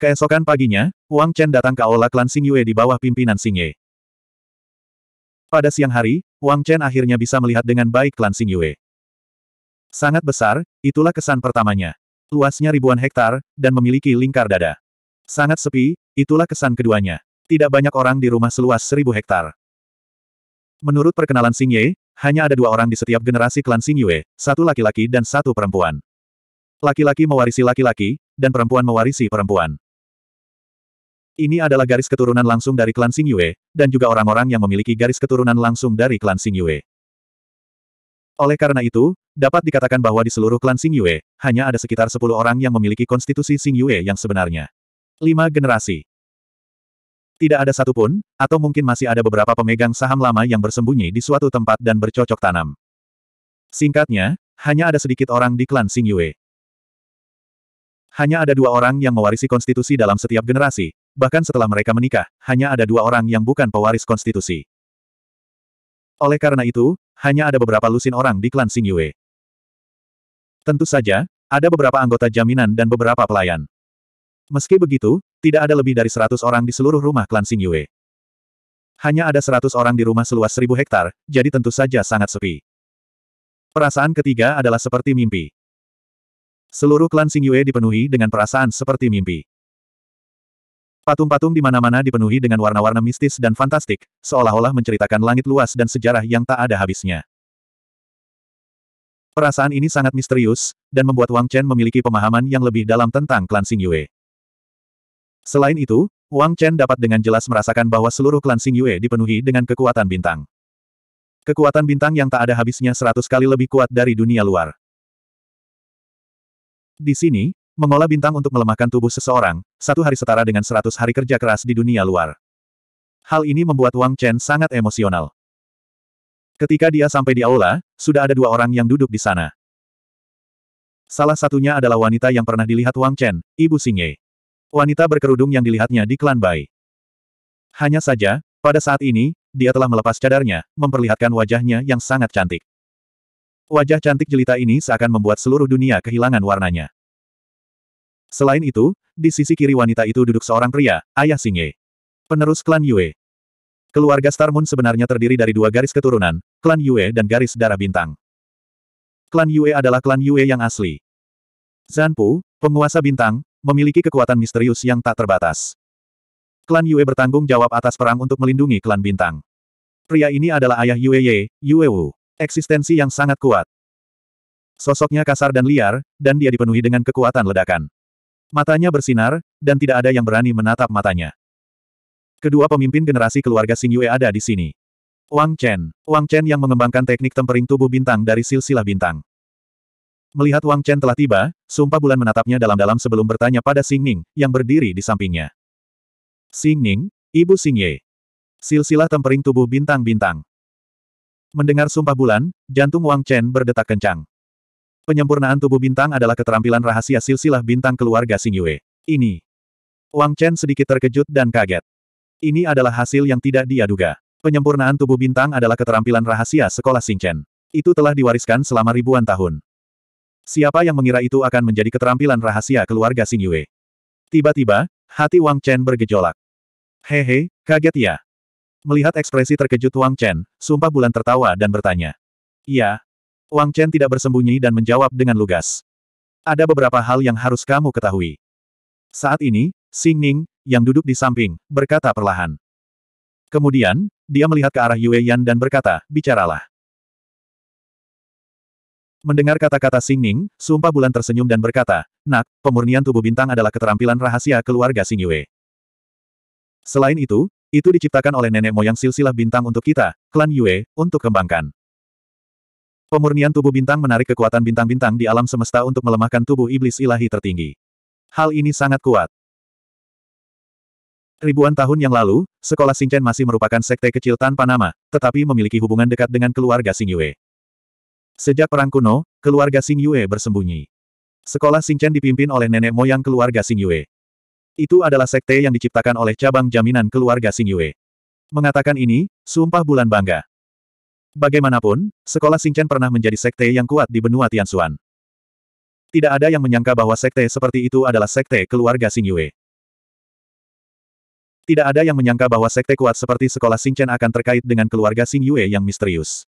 Keesokan paginya, Wang Chen datang ke aula klan Sing Yue di bawah pimpinan Sing Ye. Pada siang hari, Wang Chen akhirnya bisa melihat dengan baik klan Sing Yue. Sangat besar, itulah kesan pertamanya. Luasnya ribuan hektar, dan memiliki lingkar dada. Sangat sepi, itulah kesan keduanya tidak banyak orang di rumah seluas seribu hektar. Menurut perkenalan Xing Ye, hanya ada dua orang di setiap generasi klan Xing Yue, satu laki-laki dan satu perempuan. Laki-laki mewarisi laki-laki, dan perempuan mewarisi perempuan. Ini adalah garis keturunan langsung dari klan Xing Yue, dan juga orang-orang yang memiliki garis keturunan langsung dari klan Xing Yue. Oleh karena itu, dapat dikatakan bahwa di seluruh klan Xing Yue, hanya ada sekitar 10 orang yang memiliki konstitusi Xing Yue yang sebenarnya. 5 generasi tidak ada satupun, atau mungkin masih ada beberapa pemegang saham lama yang bersembunyi di suatu tempat dan bercocok tanam. Singkatnya, hanya ada sedikit orang di klan Sing Yue. Hanya ada dua orang yang mewarisi konstitusi dalam setiap generasi, bahkan setelah mereka menikah, hanya ada dua orang yang bukan pewaris konstitusi. Oleh karena itu, hanya ada beberapa lusin orang di klan Sing Yue. Tentu saja, ada beberapa anggota jaminan dan beberapa pelayan. Meski begitu, tidak ada lebih dari seratus orang di seluruh rumah klan Xing Yue. Hanya ada seratus orang di rumah seluas seribu hektar, jadi tentu saja sangat sepi. Perasaan ketiga adalah seperti mimpi. Seluruh klan Xing Yue dipenuhi dengan perasaan seperti mimpi. Patung-patung di mana-mana dipenuhi dengan warna-warna mistis dan fantastik, seolah-olah menceritakan langit luas dan sejarah yang tak ada habisnya. Perasaan ini sangat misterius, dan membuat Wang Chen memiliki pemahaman yang lebih dalam tentang klan Xing Yue. Selain itu, Wang Chen dapat dengan jelas merasakan bahwa seluruh klan Sing Yue dipenuhi dengan kekuatan bintang. Kekuatan bintang yang tak ada habisnya seratus kali lebih kuat dari dunia luar. Di sini, mengolah bintang untuk melemahkan tubuh seseorang, satu hari setara dengan seratus hari kerja keras di dunia luar. Hal ini membuat Wang Chen sangat emosional. Ketika dia sampai di aula, sudah ada dua orang yang duduk di sana. Salah satunya adalah wanita yang pernah dilihat Wang Chen, Ibu Singye wanita berkerudung yang dilihatnya di klan Bai. Hanya saja, pada saat ini, dia telah melepas cadarnya, memperlihatkan wajahnya yang sangat cantik. Wajah cantik jelita ini seakan membuat seluruh dunia kehilangan warnanya. Selain itu, di sisi kiri wanita itu duduk seorang pria, ayah Singe. Penerus klan Yue. Keluarga Star Moon sebenarnya terdiri dari dua garis keturunan, klan Yue dan garis darah bintang. Klan Yue adalah klan Yue yang asli. Zanpu, penguasa bintang, memiliki kekuatan misterius yang tak terbatas. Klan Yue bertanggung jawab atas perang untuk melindungi klan Bintang. Pria ini adalah ayah Yue Ye, Yue Wu. Eksistensi yang sangat kuat. Sosoknya kasar dan liar, dan dia dipenuhi dengan kekuatan ledakan. Matanya bersinar, dan tidak ada yang berani menatap matanya. Kedua pemimpin generasi keluarga Xing Yue ada di sini. Wang Chen. Wang Chen yang mengembangkan teknik tempering tubuh bintang dari silsilah bintang. Melihat Wang Chen telah tiba, sumpah bulan menatapnya dalam-dalam sebelum bertanya pada Xing Ning, yang berdiri di sampingnya. Xing Ning, Ibu Xing Ye. Silsilah tempering tubuh bintang-bintang. Mendengar sumpah bulan, jantung Wang Chen berdetak kencang. Penyempurnaan tubuh bintang adalah keterampilan rahasia silsilah bintang keluarga Xing Yue. Ini. Wang Chen sedikit terkejut dan kaget. Ini adalah hasil yang tidak dia duga. Penyempurnaan tubuh bintang adalah keterampilan rahasia sekolah Xing Chen. Itu telah diwariskan selama ribuan tahun. Siapa yang mengira itu akan menjadi keterampilan rahasia keluarga Sing Yue? Tiba-tiba, hati Wang Chen bergejolak. Hehe, kaget ya. Melihat ekspresi terkejut Wang Chen, sumpah bulan tertawa dan bertanya. Iya. Wang Chen tidak bersembunyi dan menjawab dengan lugas. Ada beberapa hal yang harus kamu ketahui. Saat ini, Sing Ning, yang duduk di samping, berkata perlahan. Kemudian, dia melihat ke arah Yue Yan dan berkata, bicaralah. Mendengar kata-kata Xingning, sumpah bulan tersenyum dan berkata, Nak, pemurnian tubuh bintang adalah keterampilan rahasia keluarga Xing Yue. Selain itu, itu diciptakan oleh nenek moyang silsilah bintang untuk kita, klan Yue, untuk kembangkan. Pemurnian tubuh bintang menarik kekuatan bintang-bintang di alam semesta untuk melemahkan tubuh iblis ilahi tertinggi. Hal ini sangat kuat. Ribuan tahun yang lalu, sekolah Xingchen masih merupakan sekte kecil tanpa nama, tetapi memiliki hubungan dekat dengan keluarga Xing Yue. Sejak perang kuno, keluarga Sing Yue bersembunyi. Sekolah Chen dipimpin oleh nenek moyang keluarga Sing Yue. Itu adalah sekte yang diciptakan oleh cabang jaminan keluarga Sing Yue. Mengatakan ini, sumpah bulan bangga. Bagaimanapun, sekolah Chen pernah menjadi sekte yang kuat di benua Tianxuan. Tidak ada yang menyangka bahwa sekte seperti itu adalah sekte keluarga Sing Yue. Tidak ada yang menyangka bahwa sekte kuat seperti sekolah Chen akan terkait dengan keluarga Sing Yue yang misterius.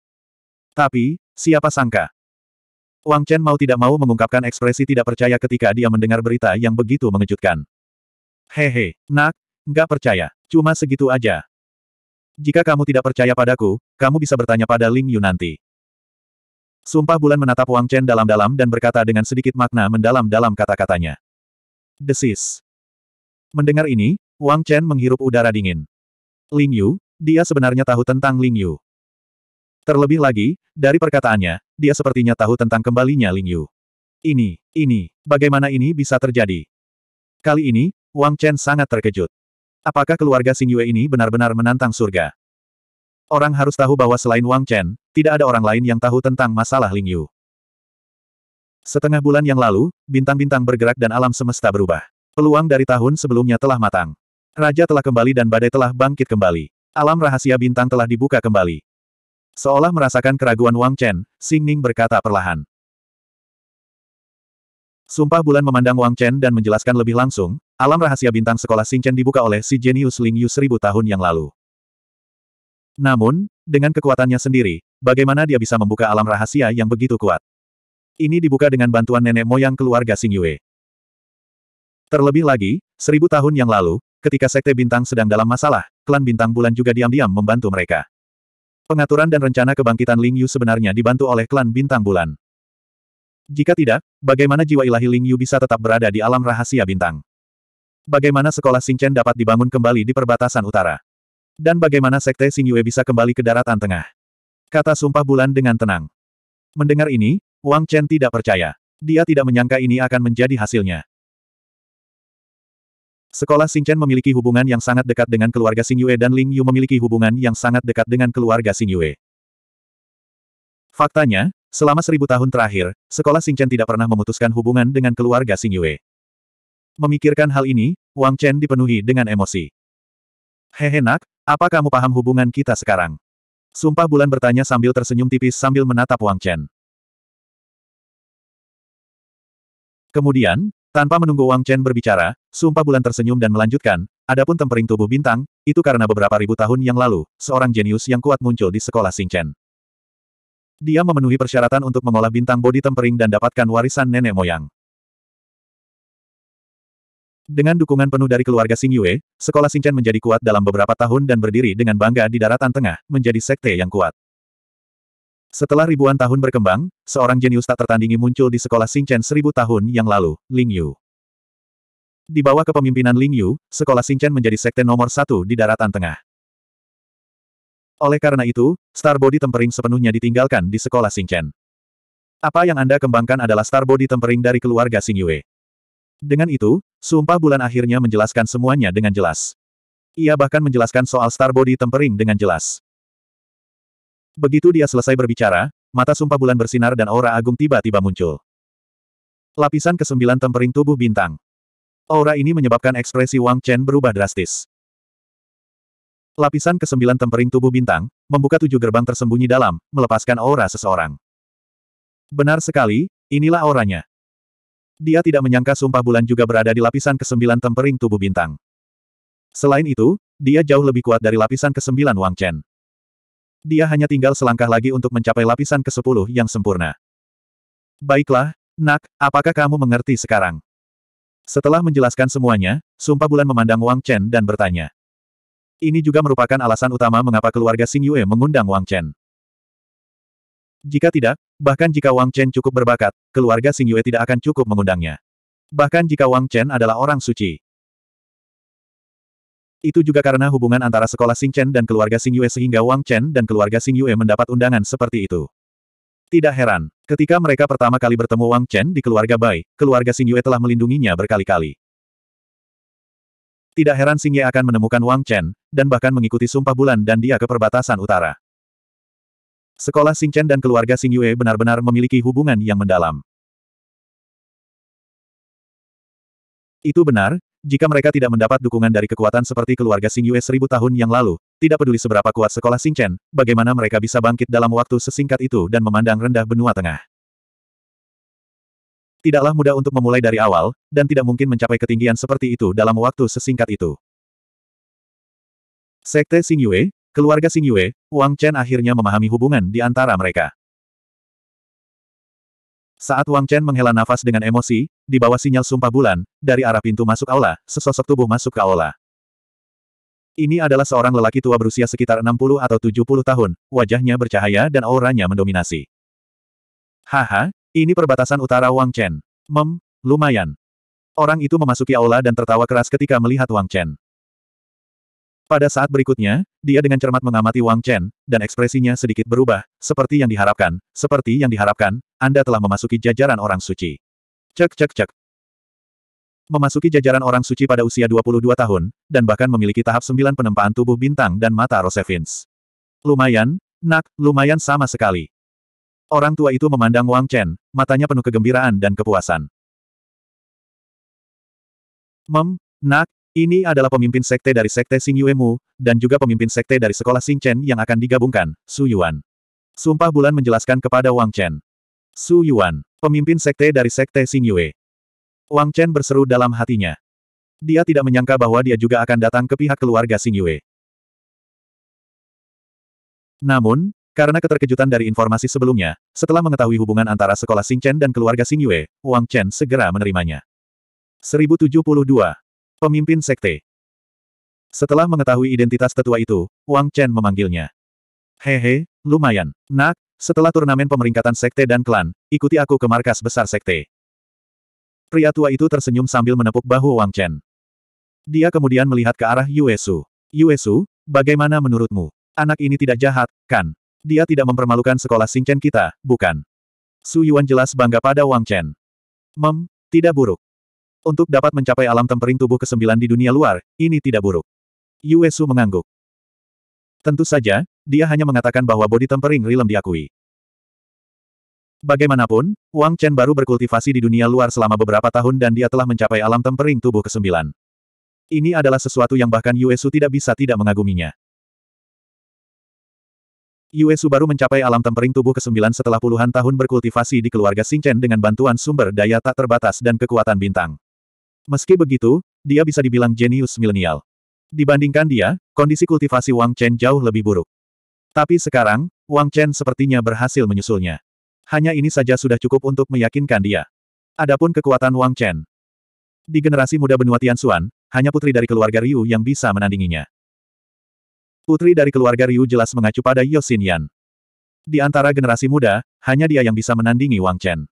Tapi, siapa sangka? Wang Chen mau tidak mau mengungkapkan ekspresi tidak percaya ketika dia mendengar berita yang begitu mengejutkan. Hehe, nak, nggak percaya, cuma segitu aja. Jika kamu tidak percaya padaku, kamu bisa bertanya pada Ling Yu nanti. Sumpah bulan menatap Wang Chen dalam-dalam dan berkata dengan sedikit makna mendalam dalam kata-katanya. Desis. Mendengar ini, Wang Chen menghirup udara dingin. Ling Yu, dia sebenarnya tahu tentang Ling Yu. Terlebih lagi, dari perkataannya, dia sepertinya tahu tentang kembalinya Ling Yu. Ini, ini, bagaimana ini bisa terjadi? Kali ini, Wang Chen sangat terkejut. Apakah keluarga Xing Yue ini benar-benar menantang surga? Orang harus tahu bahwa selain Wang Chen, tidak ada orang lain yang tahu tentang masalah Ling Yu. Setengah bulan yang lalu, bintang-bintang bergerak dan alam semesta berubah. Peluang dari tahun sebelumnya telah matang. Raja telah kembali dan badai telah bangkit kembali. Alam rahasia bintang telah dibuka kembali. Seolah merasakan keraguan Wang Chen, Xing Ning berkata perlahan. Sumpah bulan memandang Wang Chen dan menjelaskan lebih langsung, alam rahasia bintang sekolah Xing Chen dibuka oleh si jenius Ling Yu seribu tahun yang lalu. Namun, dengan kekuatannya sendiri, bagaimana dia bisa membuka alam rahasia yang begitu kuat? Ini dibuka dengan bantuan nenek moyang keluarga Xing Yue. Terlebih lagi, seribu tahun yang lalu, ketika Sekte Bintang sedang dalam masalah, klan Bintang Bulan juga diam-diam membantu mereka. Pengaturan dan rencana kebangkitan Ling Yu sebenarnya dibantu oleh klan Bintang Bulan. Jika tidak, bagaimana jiwa ilahi Ling Yu bisa tetap berada di alam rahasia bintang? Bagaimana sekolah Xingchen dapat dibangun kembali di perbatasan utara? Dan bagaimana sekte Xing Yue bisa kembali ke daratan tengah? Kata Sumpah Bulan dengan tenang. Mendengar ini, Wang Chen tidak percaya. Dia tidak menyangka ini akan menjadi hasilnya. Sekolah Chen memiliki hubungan yang sangat dekat dengan keluarga Sing Yue dan Ling Yu memiliki hubungan yang sangat dekat dengan keluarga Sing Yue. Faktanya, selama seribu tahun terakhir, sekolah Chen tidak pernah memutuskan hubungan dengan keluarga Sing Yue. Memikirkan hal ini, Wang Chen dipenuhi dengan emosi. Hehe nak, apa kamu paham hubungan kita sekarang? Sumpah bulan bertanya sambil tersenyum tipis sambil menatap Wang Chen. Kemudian, tanpa menunggu Wang Chen berbicara, sumpah bulan tersenyum dan melanjutkan, adapun tempering tubuh bintang, itu karena beberapa ribu tahun yang lalu, seorang jenius yang kuat muncul di sekolah Xing Chen. Dia memenuhi persyaratan untuk mengolah bintang bodi tempering dan dapatkan warisan nenek moyang. Dengan dukungan penuh dari keluarga Xing Yue, sekolah Xing Chen menjadi kuat dalam beberapa tahun dan berdiri dengan bangga di daratan tengah, menjadi sekte yang kuat. Setelah ribuan tahun berkembang, seorang jenius tak tertandingi muncul di sekolah Xingchen seribu tahun yang lalu, Ling Yu. Di bawah kepemimpinan Ling Yu, sekolah Xingchen menjadi sekte nomor satu di daratan tengah. Oleh karena itu, Star Body Tempering sepenuhnya ditinggalkan di sekolah Xingchen. Apa yang Anda kembangkan adalah Star Body Tempering dari keluarga Xing Yue. Dengan itu, Sumpah Bulan akhirnya menjelaskan semuanya dengan jelas. Ia bahkan menjelaskan soal Star Body Tempering dengan jelas. Begitu dia selesai berbicara, mata sumpah bulan bersinar dan aura agung tiba-tiba muncul. Lapisan kesembilan tempering tubuh bintang. Aura ini menyebabkan ekspresi Wang Chen berubah drastis. Lapisan kesembilan tempering tubuh bintang, membuka tujuh gerbang tersembunyi dalam, melepaskan aura seseorang. Benar sekali, inilah auranya. Dia tidak menyangka sumpah bulan juga berada di lapisan kesembilan tempering tubuh bintang. Selain itu, dia jauh lebih kuat dari lapisan kesembilan Wang Chen. Dia hanya tinggal selangkah lagi untuk mencapai lapisan ke-10 yang sempurna. Baiklah, Nak, apakah kamu mengerti sekarang? Setelah menjelaskan semuanya, Sumpah Bulan memandang Wang Chen dan bertanya. Ini juga merupakan alasan utama mengapa keluarga Xing Yue mengundang Wang Chen. Jika tidak, bahkan jika Wang Chen cukup berbakat, keluarga Xing Yue tidak akan cukup mengundangnya. Bahkan jika Wang Chen adalah orang suci. Itu juga karena hubungan antara sekolah Sing Chen dan keluarga Sing Yue sehingga Wang Chen dan keluarga Sing Yue mendapat undangan seperti itu. Tidak heran, ketika mereka pertama kali bertemu Wang Chen di keluarga Bai, keluarga Sing Yue telah melindunginya berkali-kali. Tidak heran Sing Yue akan menemukan Wang Chen, dan bahkan mengikuti sumpah bulan dan dia ke perbatasan utara. Sekolah Sing Chen dan keluarga Sing Yue benar-benar memiliki hubungan yang mendalam. Itu benar, jika mereka tidak mendapat dukungan dari kekuatan seperti keluarga Sing Yue seribu tahun yang lalu, tidak peduli seberapa kuat sekolah Sing Chen, bagaimana mereka bisa bangkit dalam waktu sesingkat itu dan memandang rendah benua tengah. Tidaklah mudah untuk memulai dari awal, dan tidak mungkin mencapai ketinggian seperti itu dalam waktu sesingkat itu. Sekte Sing Yue, keluarga Sing Yue, Wang Chen akhirnya memahami hubungan di antara mereka. Saat Wang Chen menghela nafas dengan emosi, di bawah sinyal sumpah bulan, dari arah pintu masuk aula, sesosok tubuh masuk ke aula. Ini adalah seorang lelaki tua berusia sekitar 60 atau 70 tahun, wajahnya bercahaya dan auranya mendominasi. Haha, ini perbatasan utara Wang Chen. Mem, lumayan. Orang itu memasuki aula dan tertawa keras ketika melihat Wang Chen. Pada saat berikutnya, dia dengan cermat mengamati Wang Chen, dan ekspresinya sedikit berubah, seperti yang diharapkan, seperti yang diharapkan, Anda telah memasuki jajaran orang suci. Cek cek cek. Memasuki jajaran orang suci pada usia 22 tahun, dan bahkan memiliki tahap 9 penempaan tubuh bintang dan mata Rosevins. Lumayan, nak, lumayan sama sekali. Orang tua itu memandang Wang Chen, matanya penuh kegembiraan dan kepuasan. Mem, nak, ini adalah pemimpin sekte dari sekte Xing Mu dan juga pemimpin sekte dari sekolah Xing Chen yang akan digabungkan, Su Yuan. Sumpah bulan menjelaskan kepada Wang Chen. Su Yuan, pemimpin sekte dari sekte Xing Yue. Wang Chen berseru dalam hatinya. Dia tidak menyangka bahwa dia juga akan datang ke pihak keluarga Xing Yue. Namun, karena keterkejutan dari informasi sebelumnya, setelah mengetahui hubungan antara sekolah Xing Chen dan keluarga Xing Yue, Wang Chen segera menerimanya. 1072. Pemimpin sekte. Setelah mengetahui identitas tetua itu, Wang Chen memanggilnya. Hehe, lumayan. Nak, setelah turnamen pemeringkatan sekte dan klan, ikuti aku ke markas besar sekte. Pria tua itu tersenyum sambil menepuk bahu Wang Chen. Dia kemudian melihat ke arah Yuesu. Yuesu, bagaimana menurutmu? Anak ini tidak jahat, kan? Dia tidak mempermalukan sekolah Singchen kita, bukan? Su Yuan jelas bangga pada Wang Chen. Mem, tidak buruk. Untuk dapat mencapai alam tempering tubuh ke-9 di dunia luar, ini tidak buruk. Yue Su mengangguk. Tentu saja, dia hanya mengatakan bahwa body tempering realm diakui. Bagaimanapun, Wang Chen baru berkultivasi di dunia luar selama beberapa tahun dan dia telah mencapai alam tempering tubuh ke-9. Ini adalah sesuatu yang bahkan Yue Su tidak bisa tidak mengaguminya. Yue baru mencapai alam tempering tubuh ke-9 setelah puluhan tahun berkultivasi di keluarga Chen dengan bantuan sumber daya tak terbatas dan kekuatan bintang. Meski begitu, dia bisa dibilang jenius milenial. Dibandingkan dia, kondisi kultivasi Wang Chen jauh lebih buruk. Tapi sekarang, Wang Chen sepertinya berhasil menyusulnya. Hanya ini saja sudah cukup untuk meyakinkan dia. Adapun kekuatan Wang Chen. Di generasi muda benua Tianxuan, hanya putri dari keluarga Ryu yang bisa menandinginya. Putri dari keluarga Ryu jelas mengacu pada Yosin Yan. Di antara generasi muda, hanya dia yang bisa menandingi Wang Chen.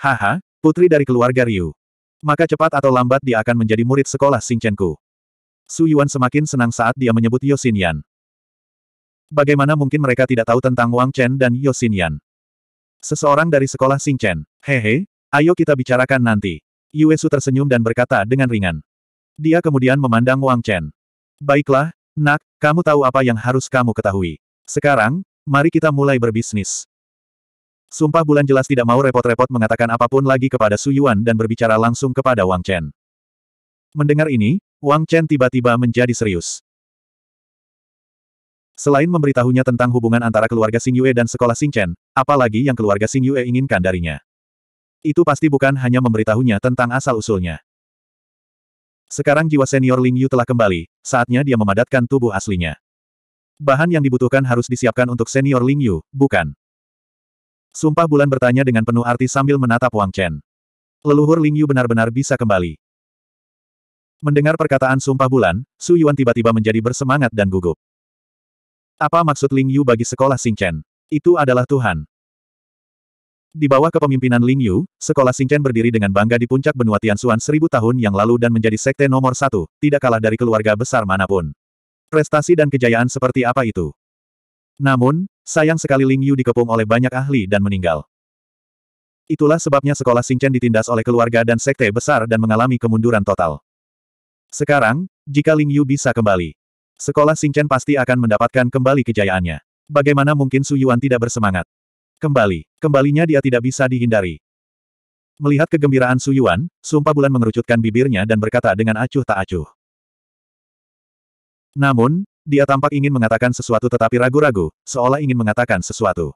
Haha, putri dari keluarga Ryu. Maka cepat atau lambat dia akan menjadi murid sekolah Singchenku. Su Yuan semakin senang saat dia menyebut Yosinian. Bagaimana mungkin mereka tidak tahu tentang Wang Chen dan Yosinian? Seseorang dari sekolah Singchen. Hehe, ayo kita bicarakan nanti. Yue Su tersenyum dan berkata dengan ringan. Dia kemudian memandang Wang Chen. Baiklah, nak, kamu tahu apa yang harus kamu ketahui. Sekarang, mari kita mulai berbisnis. Sumpah bulan jelas tidak mau repot-repot mengatakan apapun lagi kepada Su Yuan dan berbicara langsung kepada Wang Chen. Mendengar ini, Wang Chen tiba-tiba menjadi serius. Selain memberitahunya tentang hubungan antara keluarga Sing Yue dan sekolah Sing Chen, apalagi yang keluarga Sing Yue inginkan darinya. Itu pasti bukan hanya memberitahunya tentang asal-usulnya. Sekarang jiwa senior Ling Yu telah kembali, saatnya dia memadatkan tubuh aslinya. Bahan yang dibutuhkan harus disiapkan untuk senior Ling Yu, bukan? Sumpah bulan bertanya dengan penuh arti sambil menatap Wang Chen. Leluhur Ling Yu benar-benar bisa kembali. Mendengar perkataan sumpah bulan, Su Yuan tiba-tiba menjadi bersemangat dan gugup. Apa maksud Ling Yu bagi sekolah Chen? Itu adalah Tuhan. Di bawah kepemimpinan Ling Yu, sekolah Chen berdiri dengan bangga di puncak benua Tian Xuan seribu tahun yang lalu dan menjadi sekte nomor satu, tidak kalah dari keluarga besar manapun. Prestasi dan kejayaan seperti apa itu? Namun, sayang sekali Ling Yu dikepung oleh banyak ahli dan meninggal. Itulah sebabnya sekolah Singchen ditindas oleh keluarga dan sekte besar dan mengalami kemunduran total. Sekarang, jika Ling Yu bisa kembali, sekolah Singchen pasti akan mendapatkan kembali kejayaannya. Bagaimana mungkin Su Yuan tidak bersemangat? Kembali, kembalinya dia tidak bisa dihindari. Melihat kegembiraan Su Yuan, Sumpah Bulan mengerucutkan bibirnya dan berkata dengan acuh tak acuh. Namun, dia tampak ingin mengatakan sesuatu tetapi ragu-ragu, seolah ingin mengatakan sesuatu.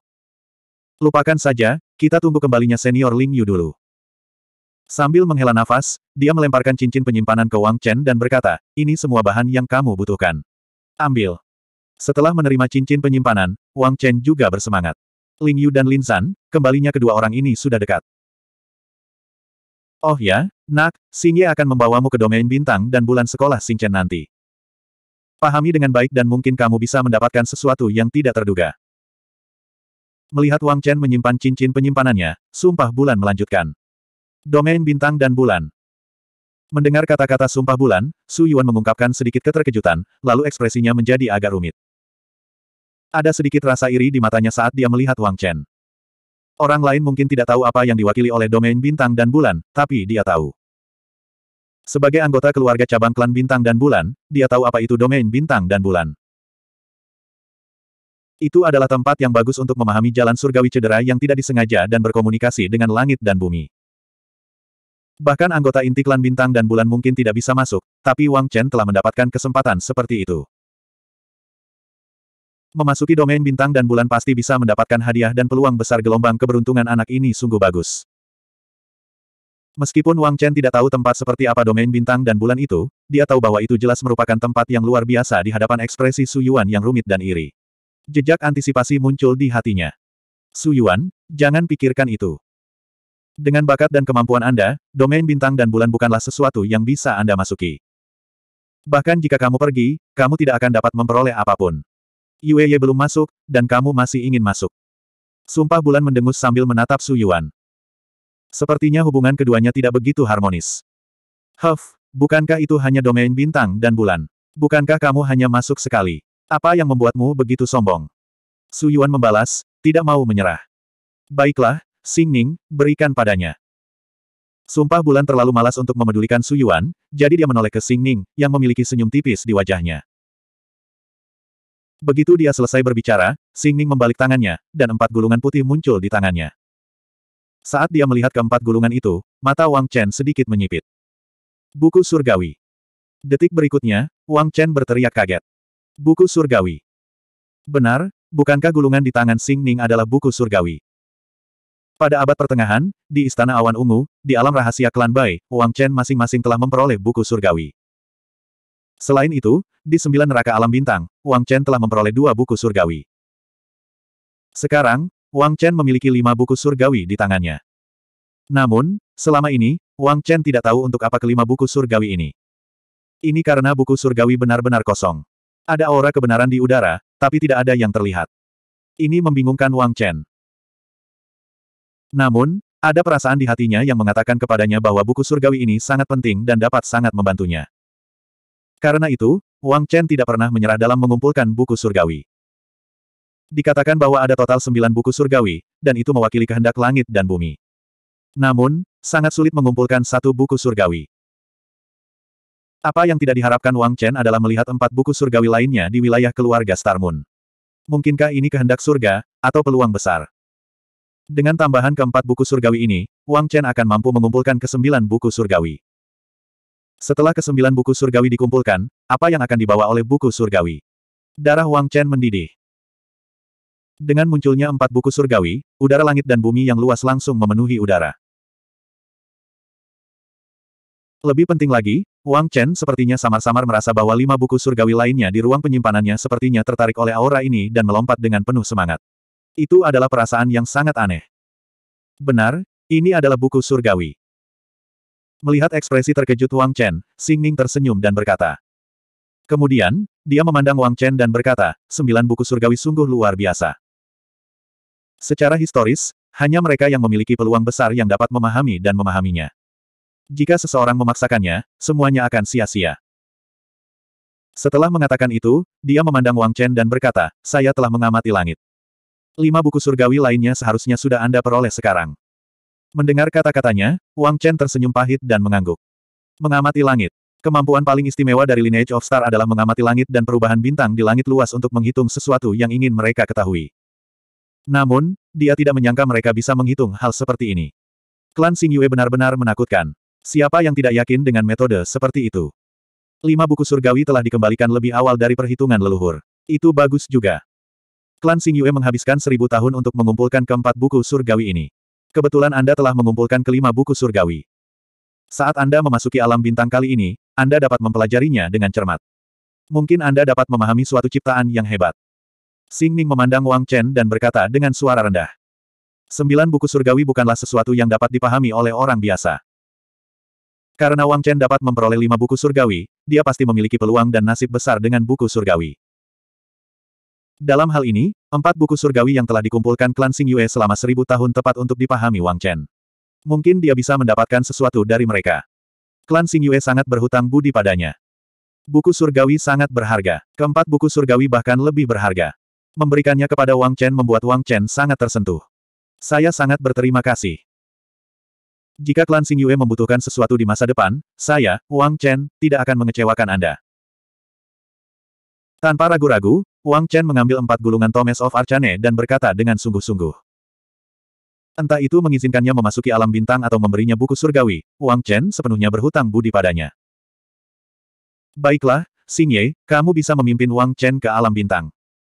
Lupakan saja, kita tunggu kembalinya senior Ling Yu dulu. Sambil menghela nafas, dia melemparkan cincin penyimpanan ke Wang Chen dan berkata, ini semua bahan yang kamu butuhkan. Ambil. Setelah menerima cincin penyimpanan, Wang Chen juga bersemangat. Ling Yu dan Lin San, kembalinya kedua orang ini sudah dekat. Oh ya, nak, Xing Ye akan membawamu ke domain bintang dan bulan sekolah Xing Chen nanti. Pahami dengan baik dan mungkin kamu bisa mendapatkan sesuatu yang tidak terduga. Melihat Wang Chen menyimpan cincin penyimpanannya, Sumpah Bulan melanjutkan. Domain Bintang dan Bulan Mendengar kata-kata Sumpah Bulan, Su Yuan mengungkapkan sedikit keterkejutan, lalu ekspresinya menjadi agak rumit. Ada sedikit rasa iri di matanya saat dia melihat Wang Chen. Orang lain mungkin tidak tahu apa yang diwakili oleh domain bintang dan bulan, tapi dia tahu. Sebagai anggota keluarga cabang klan Bintang dan Bulan, dia tahu apa itu domain Bintang dan Bulan. Itu adalah tempat yang bagus untuk memahami jalan surgawi cedera yang tidak disengaja dan berkomunikasi dengan langit dan bumi. Bahkan anggota inti klan Bintang dan Bulan mungkin tidak bisa masuk, tapi Wang Chen telah mendapatkan kesempatan seperti itu. Memasuki domain bintang dan bulan pasti bisa mendapatkan hadiah dan peluang besar gelombang keberuntungan anak ini sungguh bagus. Meskipun Wang Chen tidak tahu tempat seperti apa domain bintang dan bulan itu, dia tahu bahwa itu jelas merupakan tempat yang luar biasa di hadapan ekspresi Su Yuan yang rumit dan iri. Jejak antisipasi muncul di hatinya. Su Yuan, jangan pikirkan itu. Dengan bakat dan kemampuan Anda, domain bintang dan bulan bukanlah sesuatu yang bisa Anda masuki. Bahkan jika kamu pergi, kamu tidak akan dapat memperoleh apapun. Yue Ye belum masuk, dan kamu masih ingin masuk. Sumpah bulan mendengus sambil menatap Su Yuan. Sepertinya hubungan keduanya tidak begitu harmonis. Huff, bukankah itu hanya domain bintang dan bulan? Bukankah kamu hanya masuk sekali? Apa yang membuatmu begitu sombong? Su Yuan membalas, tidak mau menyerah. Baiklah, Xing Ning, berikan padanya. Sumpah bulan terlalu malas untuk memedulikan Su Yuan, jadi dia menoleh ke Xing Ning, yang memiliki senyum tipis di wajahnya. Begitu dia selesai berbicara, Xing Ning membalik tangannya, dan empat gulungan putih muncul di tangannya. Saat dia melihat keempat gulungan itu, mata Wang Chen sedikit menyipit. Buku surgawi. Detik berikutnya, Wang Chen berteriak kaget. Buku surgawi. Benar, bukankah gulungan di tangan Sing Ning adalah buku surgawi? Pada abad pertengahan, di Istana Awan Ungu, di alam rahasia klan Bai, Wang Chen masing-masing telah memperoleh buku surgawi. Selain itu, di sembilan neraka alam bintang, Wang Chen telah memperoleh dua buku surgawi. Sekarang, Wang Chen memiliki lima buku surgawi di tangannya. Namun, selama ini, Wang Chen tidak tahu untuk apa kelima buku surgawi ini. Ini karena buku surgawi benar-benar kosong. Ada aura kebenaran di udara, tapi tidak ada yang terlihat. Ini membingungkan Wang Chen. Namun, ada perasaan di hatinya yang mengatakan kepadanya bahwa buku surgawi ini sangat penting dan dapat sangat membantunya. Karena itu, Wang Chen tidak pernah menyerah dalam mengumpulkan buku surgawi. Dikatakan bahwa ada total sembilan buku surgawi, dan itu mewakili kehendak langit dan bumi. Namun, sangat sulit mengumpulkan satu buku surgawi. Apa yang tidak diharapkan Wang Chen adalah melihat empat buku surgawi lainnya di wilayah keluarga Star Moon. Mungkinkah ini kehendak surga, atau peluang besar? Dengan tambahan keempat buku surgawi ini, Wang Chen akan mampu mengumpulkan kesembilan buku surgawi. Setelah kesembilan buku surgawi dikumpulkan, apa yang akan dibawa oleh buku surgawi? Darah Wang Chen mendidih. Dengan munculnya empat buku surgawi, udara langit dan bumi yang luas langsung memenuhi udara. Lebih penting lagi, Wang Chen sepertinya samar-samar merasa bahwa lima buku surgawi lainnya di ruang penyimpanannya sepertinya tertarik oleh aura ini dan melompat dengan penuh semangat. Itu adalah perasaan yang sangat aneh. Benar, ini adalah buku surgawi. Melihat ekspresi terkejut Wang Chen, Xing Ning tersenyum dan berkata. Kemudian, dia memandang Wang Chen dan berkata, sembilan buku surgawi sungguh luar biasa. Secara historis, hanya mereka yang memiliki peluang besar yang dapat memahami dan memahaminya. Jika seseorang memaksakannya, semuanya akan sia-sia. Setelah mengatakan itu, dia memandang Wang Chen dan berkata, saya telah mengamati langit. Lima buku surgawi lainnya seharusnya sudah Anda peroleh sekarang. Mendengar kata-katanya, Wang Chen tersenyum pahit dan mengangguk. Mengamati langit. Kemampuan paling istimewa dari Lineage of Star adalah mengamati langit dan perubahan bintang di langit luas untuk menghitung sesuatu yang ingin mereka ketahui. Namun, dia tidak menyangka mereka bisa menghitung hal seperti ini. Klan Xing Yue benar-benar menakutkan. Siapa yang tidak yakin dengan metode seperti itu? Lima buku surgawi telah dikembalikan lebih awal dari perhitungan leluhur. Itu bagus juga. Klan Xing Yue menghabiskan seribu tahun untuk mengumpulkan keempat buku surgawi ini. Kebetulan Anda telah mengumpulkan kelima buku surgawi. Saat Anda memasuki alam bintang kali ini, Anda dapat mempelajarinya dengan cermat. Mungkin Anda dapat memahami suatu ciptaan yang hebat. Xing Ning memandang Wang Chen dan berkata dengan suara rendah. Sembilan buku surgawi bukanlah sesuatu yang dapat dipahami oleh orang biasa. Karena Wang Chen dapat memperoleh lima buku surgawi, dia pasti memiliki peluang dan nasib besar dengan buku surgawi. Dalam hal ini, empat buku surgawi yang telah dikumpulkan klan Xing Yue selama seribu tahun tepat untuk dipahami Wang Chen. Mungkin dia bisa mendapatkan sesuatu dari mereka. Klan Xing Yue sangat berhutang budi padanya. Buku surgawi sangat berharga. Keempat buku surgawi bahkan lebih berharga. Memberikannya kepada Wang Chen membuat Wang Chen sangat tersentuh. Saya sangat berterima kasih. Jika klan Xing Yue membutuhkan sesuatu di masa depan, saya, Wang Chen, tidak akan mengecewakan Anda. Tanpa ragu-ragu, Wang Chen mengambil empat gulungan Thomas of Archane dan berkata dengan sungguh-sungguh. Entah itu mengizinkannya memasuki alam bintang atau memberinya buku surgawi, Wang Chen sepenuhnya berhutang budi padanya. Baiklah, Xing Ye, kamu bisa memimpin Wang Chen ke alam bintang.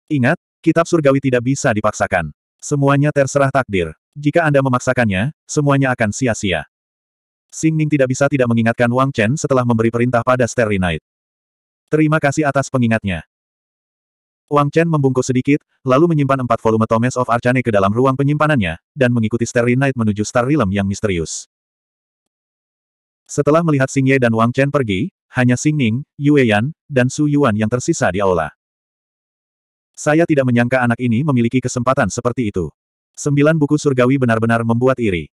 Ingat, Kitab surgawi tidak bisa dipaksakan. Semuanya terserah takdir. Jika Anda memaksakannya, semuanya akan sia-sia. Xing Ning tidak bisa tidak mengingatkan Wang Chen setelah memberi perintah pada Starry Night. Terima kasih atas pengingatnya. Wang Chen membungkus sedikit, lalu menyimpan empat volume Thomas of Arcane ke dalam ruang penyimpanannya, dan mengikuti Starry Night menuju Star Realm yang misterius. Setelah melihat Xing Ye dan Wang Chen pergi, hanya Xing Ning, Yue Yan, dan Su Yuan yang tersisa di aula. Saya tidak menyangka anak ini memiliki kesempatan seperti itu. Sembilan buku surgawi benar-benar membuat iri.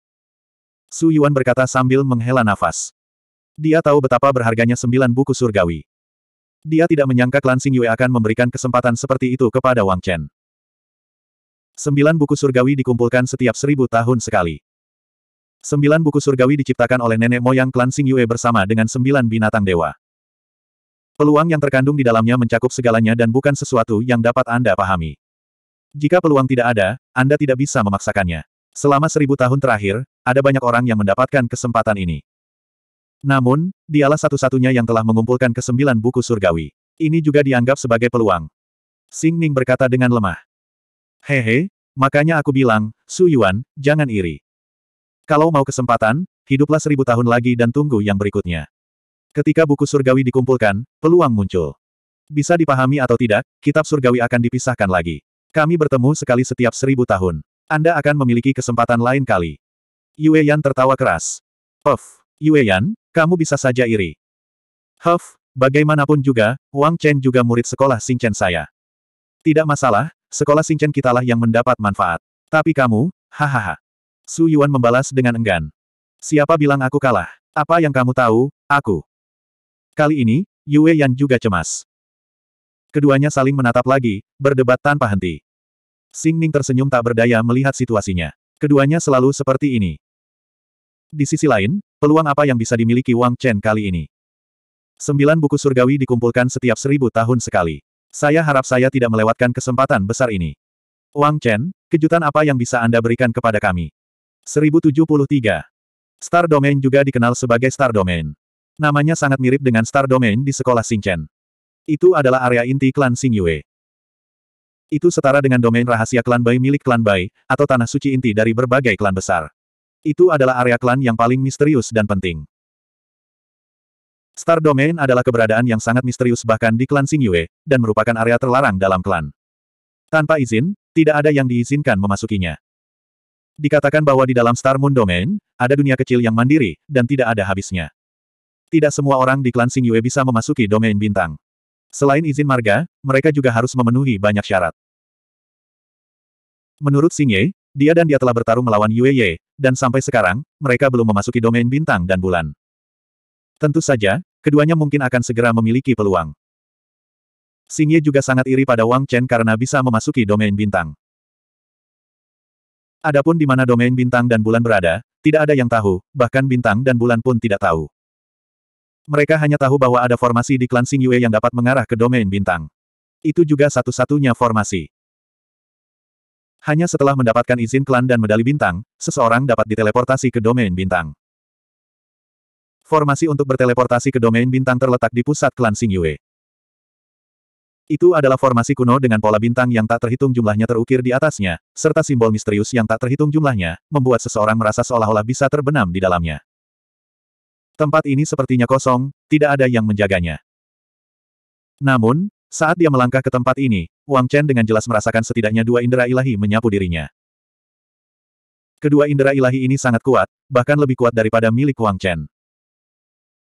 Su Yuan berkata sambil menghela nafas. Dia tahu betapa berharganya sembilan buku surgawi. Dia tidak menyangka klan Xing Yue akan memberikan kesempatan seperti itu kepada Wang Chen. Sembilan buku surgawi dikumpulkan setiap seribu tahun sekali. Sembilan buku surgawi diciptakan oleh nenek moyang klan Xing Yue bersama dengan sembilan binatang dewa. Peluang yang terkandung di dalamnya mencakup segalanya dan bukan sesuatu yang dapat Anda pahami. Jika peluang tidak ada, Anda tidak bisa memaksakannya. Selama seribu tahun terakhir, ada banyak orang yang mendapatkan kesempatan ini. Namun, dialah satu-satunya yang telah mengumpulkan kesembilan buku surgawi. Ini juga dianggap sebagai peluang. Sing Ning berkata dengan lemah. Hehe, makanya aku bilang, Su Yuan, jangan iri. Kalau mau kesempatan, hiduplah seribu tahun lagi dan tunggu yang berikutnya. Ketika buku surgawi dikumpulkan, peluang muncul. Bisa dipahami atau tidak, kitab surgawi akan dipisahkan lagi. Kami bertemu sekali setiap seribu tahun. Anda akan memiliki kesempatan lain kali. Yue Yan tertawa keras. Puff, Yue Yan, kamu bisa saja iri. Huff, bagaimanapun juga, Wang Chen juga murid sekolah Xingchen saya. Tidak masalah, sekolah Xingchen kitalah yang mendapat manfaat. Tapi kamu, hahaha. Su Yuan membalas dengan enggan. Siapa bilang aku kalah? Apa yang kamu tahu, aku? Kali ini, Yue Yan juga cemas. Keduanya saling menatap lagi, berdebat tanpa henti. Sing Ning tersenyum tak berdaya melihat situasinya. Keduanya selalu seperti ini. Di sisi lain, peluang apa yang bisa dimiliki Wang Chen kali ini? Sembilan buku surgawi dikumpulkan setiap seribu tahun sekali. Saya harap saya tidak melewatkan kesempatan besar ini. Wang Chen, kejutan apa yang bisa Anda berikan kepada kami? 1073. Star Domain juga dikenal sebagai Star Domain. Namanya sangat mirip dengan Star Domain di sekolah Xingchen. Itu adalah area inti klan Xingyue. Yue. Itu setara dengan domain rahasia klan Bai milik klan Bai, atau tanah suci inti dari berbagai klan besar. Itu adalah area klan yang paling misterius dan penting. Star Domain adalah keberadaan yang sangat misterius bahkan di klan Xingyue, Yue, dan merupakan area terlarang dalam klan. Tanpa izin, tidak ada yang diizinkan memasukinya. Dikatakan bahwa di dalam Star Moon Domain, ada dunia kecil yang mandiri, dan tidak ada habisnya. Tidak semua orang di klan Sing Yue bisa memasuki domain bintang. Selain izin marga, mereka juga harus memenuhi banyak syarat. Menurut Sing Ye, dia dan dia telah bertarung melawan Yue Ye, dan sampai sekarang, mereka belum memasuki domain bintang dan bulan. Tentu saja, keduanya mungkin akan segera memiliki peluang. Sing Ye juga sangat iri pada Wang Chen karena bisa memasuki domain bintang. Adapun di mana domain bintang dan bulan berada, tidak ada yang tahu, bahkan bintang dan bulan pun tidak tahu. Mereka hanya tahu bahwa ada formasi di klan Xing Yue yang dapat mengarah ke domain bintang. Itu juga satu-satunya formasi. Hanya setelah mendapatkan izin klan dan medali bintang, seseorang dapat diteleportasi ke domain bintang. Formasi untuk berteleportasi ke domain bintang terletak di pusat klan Xing Yue. Itu adalah formasi kuno dengan pola bintang yang tak terhitung jumlahnya terukir di atasnya, serta simbol misterius yang tak terhitung jumlahnya, membuat seseorang merasa seolah-olah bisa terbenam di dalamnya. Tempat ini sepertinya kosong, tidak ada yang menjaganya. Namun, saat dia melangkah ke tempat ini, Wang Chen dengan jelas merasakan setidaknya dua indera ilahi menyapu dirinya. Kedua indera ilahi ini sangat kuat, bahkan lebih kuat daripada milik Wang Chen.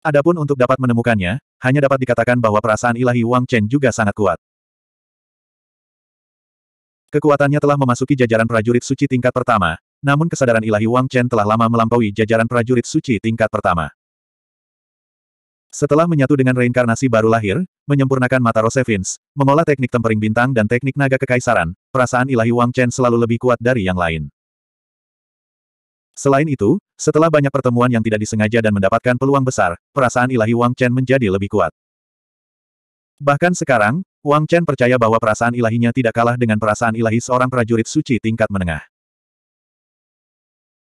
Adapun untuk dapat menemukannya, hanya dapat dikatakan bahwa perasaan ilahi Wang Chen juga sangat kuat. Kekuatannya telah memasuki jajaran prajurit suci tingkat pertama, namun kesadaran ilahi Wang Chen telah lama melampaui jajaran prajurit suci tingkat pertama. Setelah menyatu dengan reinkarnasi baru lahir, menyempurnakan mata Rosevins, mengolah teknik tempering bintang dan teknik naga kekaisaran, perasaan ilahi Wang Chen selalu lebih kuat dari yang lain. Selain itu, setelah banyak pertemuan yang tidak disengaja dan mendapatkan peluang besar, perasaan ilahi Wang Chen menjadi lebih kuat. Bahkan sekarang, Wang Chen percaya bahwa perasaan ilahinya tidak kalah dengan perasaan ilahi seorang prajurit suci tingkat menengah.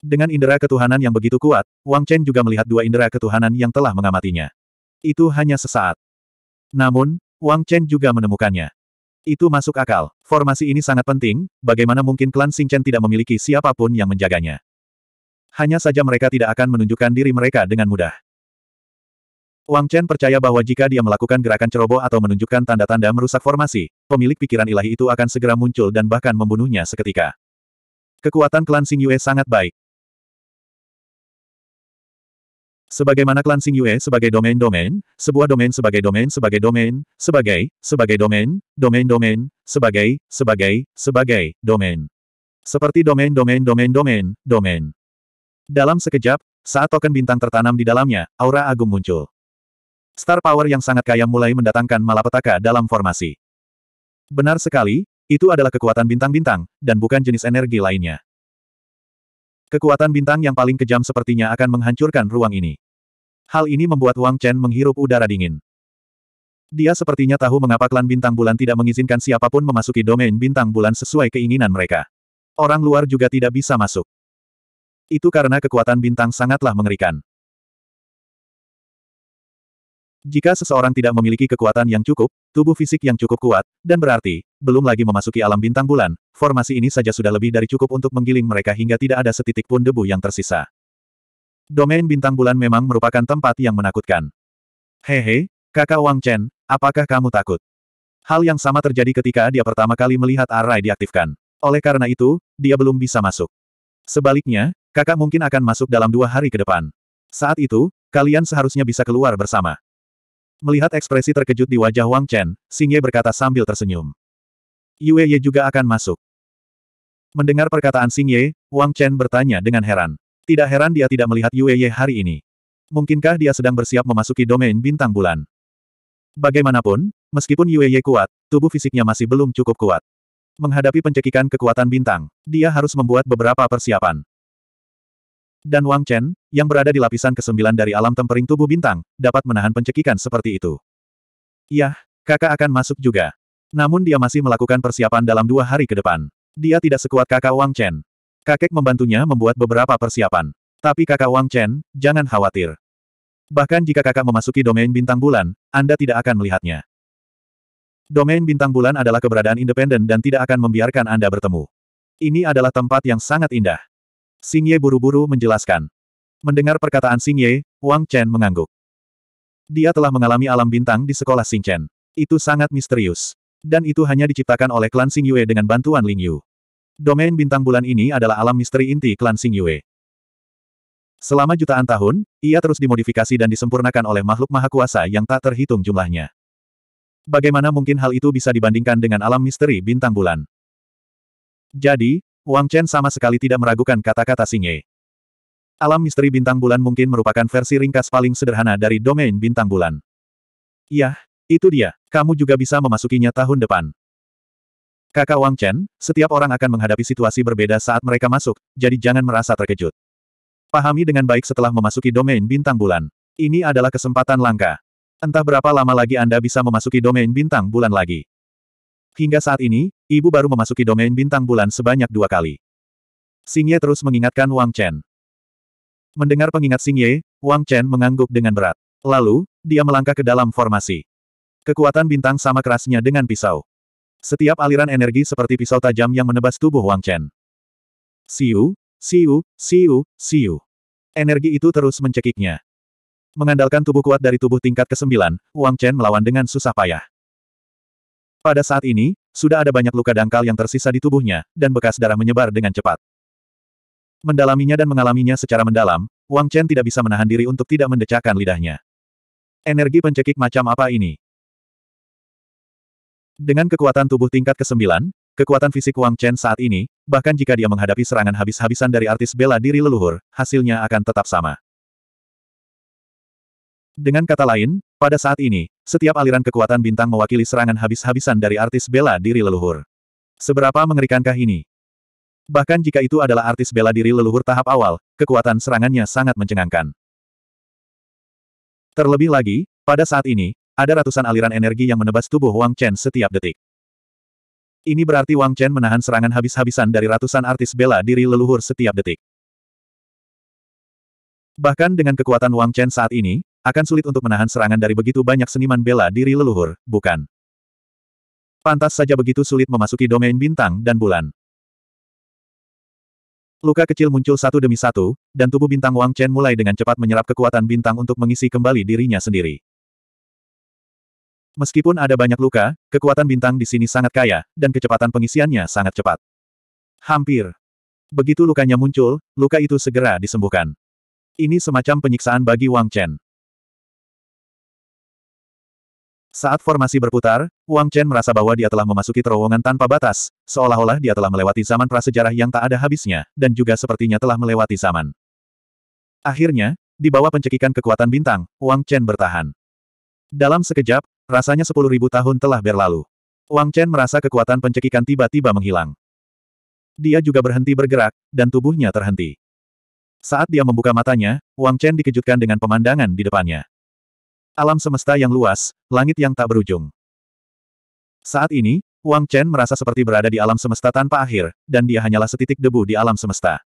Dengan indera ketuhanan yang begitu kuat, Wang Chen juga melihat dua indera ketuhanan yang telah mengamatinya. Itu hanya sesaat. Namun, Wang Chen juga menemukannya. Itu masuk akal. Formasi ini sangat penting, bagaimana mungkin klan Chen tidak memiliki siapapun yang menjaganya. Hanya saja mereka tidak akan menunjukkan diri mereka dengan mudah. Wang Chen percaya bahwa jika dia melakukan gerakan ceroboh atau menunjukkan tanda-tanda merusak formasi, pemilik pikiran ilahi itu akan segera muncul dan bahkan membunuhnya seketika. Kekuatan klan Xing Yue sangat baik. Sebagaimana klan Sing Yue sebagai domain-domain, sebuah domain sebagai domain sebagai domain, sebagai, sebagai domain, domain-domain, sebagai, sebagai, sebagai, domain. Seperti domain-domain-domain-domain, domain. Dalam sekejap, saat token bintang tertanam di dalamnya, aura agung muncul. Star power yang sangat kaya mulai mendatangkan malapetaka dalam formasi. Benar sekali, itu adalah kekuatan bintang-bintang, dan bukan jenis energi lainnya. Kekuatan bintang yang paling kejam sepertinya akan menghancurkan ruang ini. Hal ini membuat Wang Chen menghirup udara dingin. Dia sepertinya tahu mengapa klan bintang bulan tidak mengizinkan siapapun memasuki domain bintang bulan sesuai keinginan mereka. Orang luar juga tidak bisa masuk. Itu karena kekuatan bintang sangatlah mengerikan. Jika seseorang tidak memiliki kekuatan yang cukup, tubuh fisik yang cukup kuat, dan berarti, belum lagi memasuki alam bintang bulan, formasi ini saja sudah lebih dari cukup untuk menggiling mereka hingga tidak ada setitik pun debu yang tersisa. Domain bintang bulan memang merupakan tempat yang menakutkan. Hehe, kakak Wang Chen, apakah kamu takut? Hal yang sama terjadi ketika dia pertama kali melihat Arai diaktifkan. Oleh karena itu, dia belum bisa masuk. Sebaliknya, kakak mungkin akan masuk dalam dua hari ke depan. Saat itu, kalian seharusnya bisa keluar bersama. Melihat ekspresi terkejut di wajah Wang Chen, Ye berkata sambil tersenyum. Yue Ye juga akan masuk. Mendengar perkataan Ye, Wang Chen bertanya dengan heran. Tidak heran dia tidak melihat Yue Ye hari ini. Mungkinkah dia sedang bersiap memasuki domain bintang bulan? Bagaimanapun, meskipun Yue Ye kuat, tubuh fisiknya masih belum cukup kuat. Menghadapi pencekikan kekuatan bintang, dia harus membuat beberapa persiapan. Dan Wang Chen, yang berada di lapisan kesembilan dari alam tempering tubuh bintang, dapat menahan pencekikan seperti itu. Yah, kakak akan masuk juga. Namun dia masih melakukan persiapan dalam dua hari ke depan. Dia tidak sekuat kakak Wang Chen. Kakek membantunya membuat beberapa persiapan. Tapi kakak Wang Chen, jangan khawatir. Bahkan jika kakak memasuki domain bintang bulan, Anda tidak akan melihatnya. Domain bintang bulan adalah keberadaan independen dan tidak akan membiarkan Anda bertemu. Ini adalah tempat yang sangat indah. Xing Ye buru-buru menjelaskan. Mendengar perkataan Xing Ye, Wang Chen mengangguk. Dia telah mengalami alam bintang di sekolah Xing Chen. Itu sangat misterius. Dan itu hanya diciptakan oleh klan Xing Yue dengan bantuan Ling Yu. Domain bintang bulan ini adalah alam misteri inti klan Sing Yue. Selama jutaan tahun, ia terus dimodifikasi dan disempurnakan oleh makhluk maha kuasa yang tak terhitung jumlahnya. Bagaimana mungkin hal itu bisa dibandingkan dengan alam misteri bintang bulan? Jadi, Wang Chen sama sekali tidak meragukan kata-kata Sing Yue. Alam misteri bintang bulan mungkin merupakan versi ringkas paling sederhana dari domain bintang bulan. Yah, itu dia. Kamu juga bisa memasukinya tahun depan. Kakak Wang Chen, setiap orang akan menghadapi situasi berbeda saat mereka masuk, jadi jangan merasa terkejut. Pahami dengan baik setelah memasuki domain bintang bulan. Ini adalah kesempatan langka. Entah berapa lama lagi Anda bisa memasuki domain bintang bulan lagi. Hingga saat ini, ibu baru memasuki domain bintang bulan sebanyak dua kali. Ye terus mengingatkan Wang Chen. Mendengar pengingat Ye, Wang Chen mengangguk dengan berat. Lalu, dia melangkah ke dalam formasi. Kekuatan bintang sama kerasnya dengan pisau. Setiap aliran energi seperti pisau tajam yang menebas tubuh Wang Chen. Siu, siu, siu, siu. Energi itu terus mencekiknya. Mengandalkan tubuh kuat dari tubuh tingkat ke-9, Wang Chen melawan dengan susah payah. Pada saat ini, sudah ada banyak luka dangkal yang tersisa di tubuhnya, dan bekas darah menyebar dengan cepat. Mendalaminya dan mengalaminya secara mendalam, Wang Chen tidak bisa menahan diri untuk tidak mendecakkan lidahnya. Energi pencekik macam apa ini? Dengan kekuatan tubuh tingkat ke-9, kekuatan fisik Wang Chen saat ini, bahkan jika dia menghadapi serangan habis-habisan dari artis bela diri leluhur, hasilnya akan tetap sama. Dengan kata lain, pada saat ini, setiap aliran kekuatan bintang mewakili serangan habis-habisan dari artis bela diri leluhur. Seberapa mengerikankah ini? Bahkan jika itu adalah artis bela diri leluhur tahap awal, kekuatan serangannya sangat mencengangkan. Terlebih lagi, pada saat ini, ada ratusan aliran energi yang menebas tubuh Wang Chen setiap detik. Ini berarti Wang Chen menahan serangan habis-habisan dari ratusan artis bela diri leluhur setiap detik. Bahkan dengan kekuatan Wang Chen saat ini, akan sulit untuk menahan serangan dari begitu banyak seniman bela diri leluhur, bukan? Pantas saja begitu sulit memasuki domain bintang dan bulan. Luka kecil muncul satu demi satu, dan tubuh bintang Wang Chen mulai dengan cepat menyerap kekuatan bintang untuk mengisi kembali dirinya sendiri. Meskipun ada banyak luka, kekuatan bintang di sini sangat kaya, dan kecepatan pengisiannya sangat cepat. Hampir. Begitu lukanya muncul, luka itu segera disembuhkan. Ini semacam penyiksaan bagi Wang Chen. Saat formasi berputar, Wang Chen merasa bahwa dia telah memasuki terowongan tanpa batas, seolah-olah dia telah melewati zaman prasejarah yang tak ada habisnya, dan juga sepertinya telah melewati zaman. Akhirnya, di bawah pencekikan kekuatan bintang, Wang Chen bertahan. Dalam sekejap, Rasanya sepuluh ribu tahun telah berlalu. Wang Chen merasa kekuatan pencekikan tiba-tiba menghilang. Dia juga berhenti bergerak, dan tubuhnya terhenti. Saat dia membuka matanya, Wang Chen dikejutkan dengan pemandangan di depannya. Alam semesta yang luas, langit yang tak berujung. Saat ini, Wang Chen merasa seperti berada di alam semesta tanpa akhir, dan dia hanyalah setitik debu di alam semesta.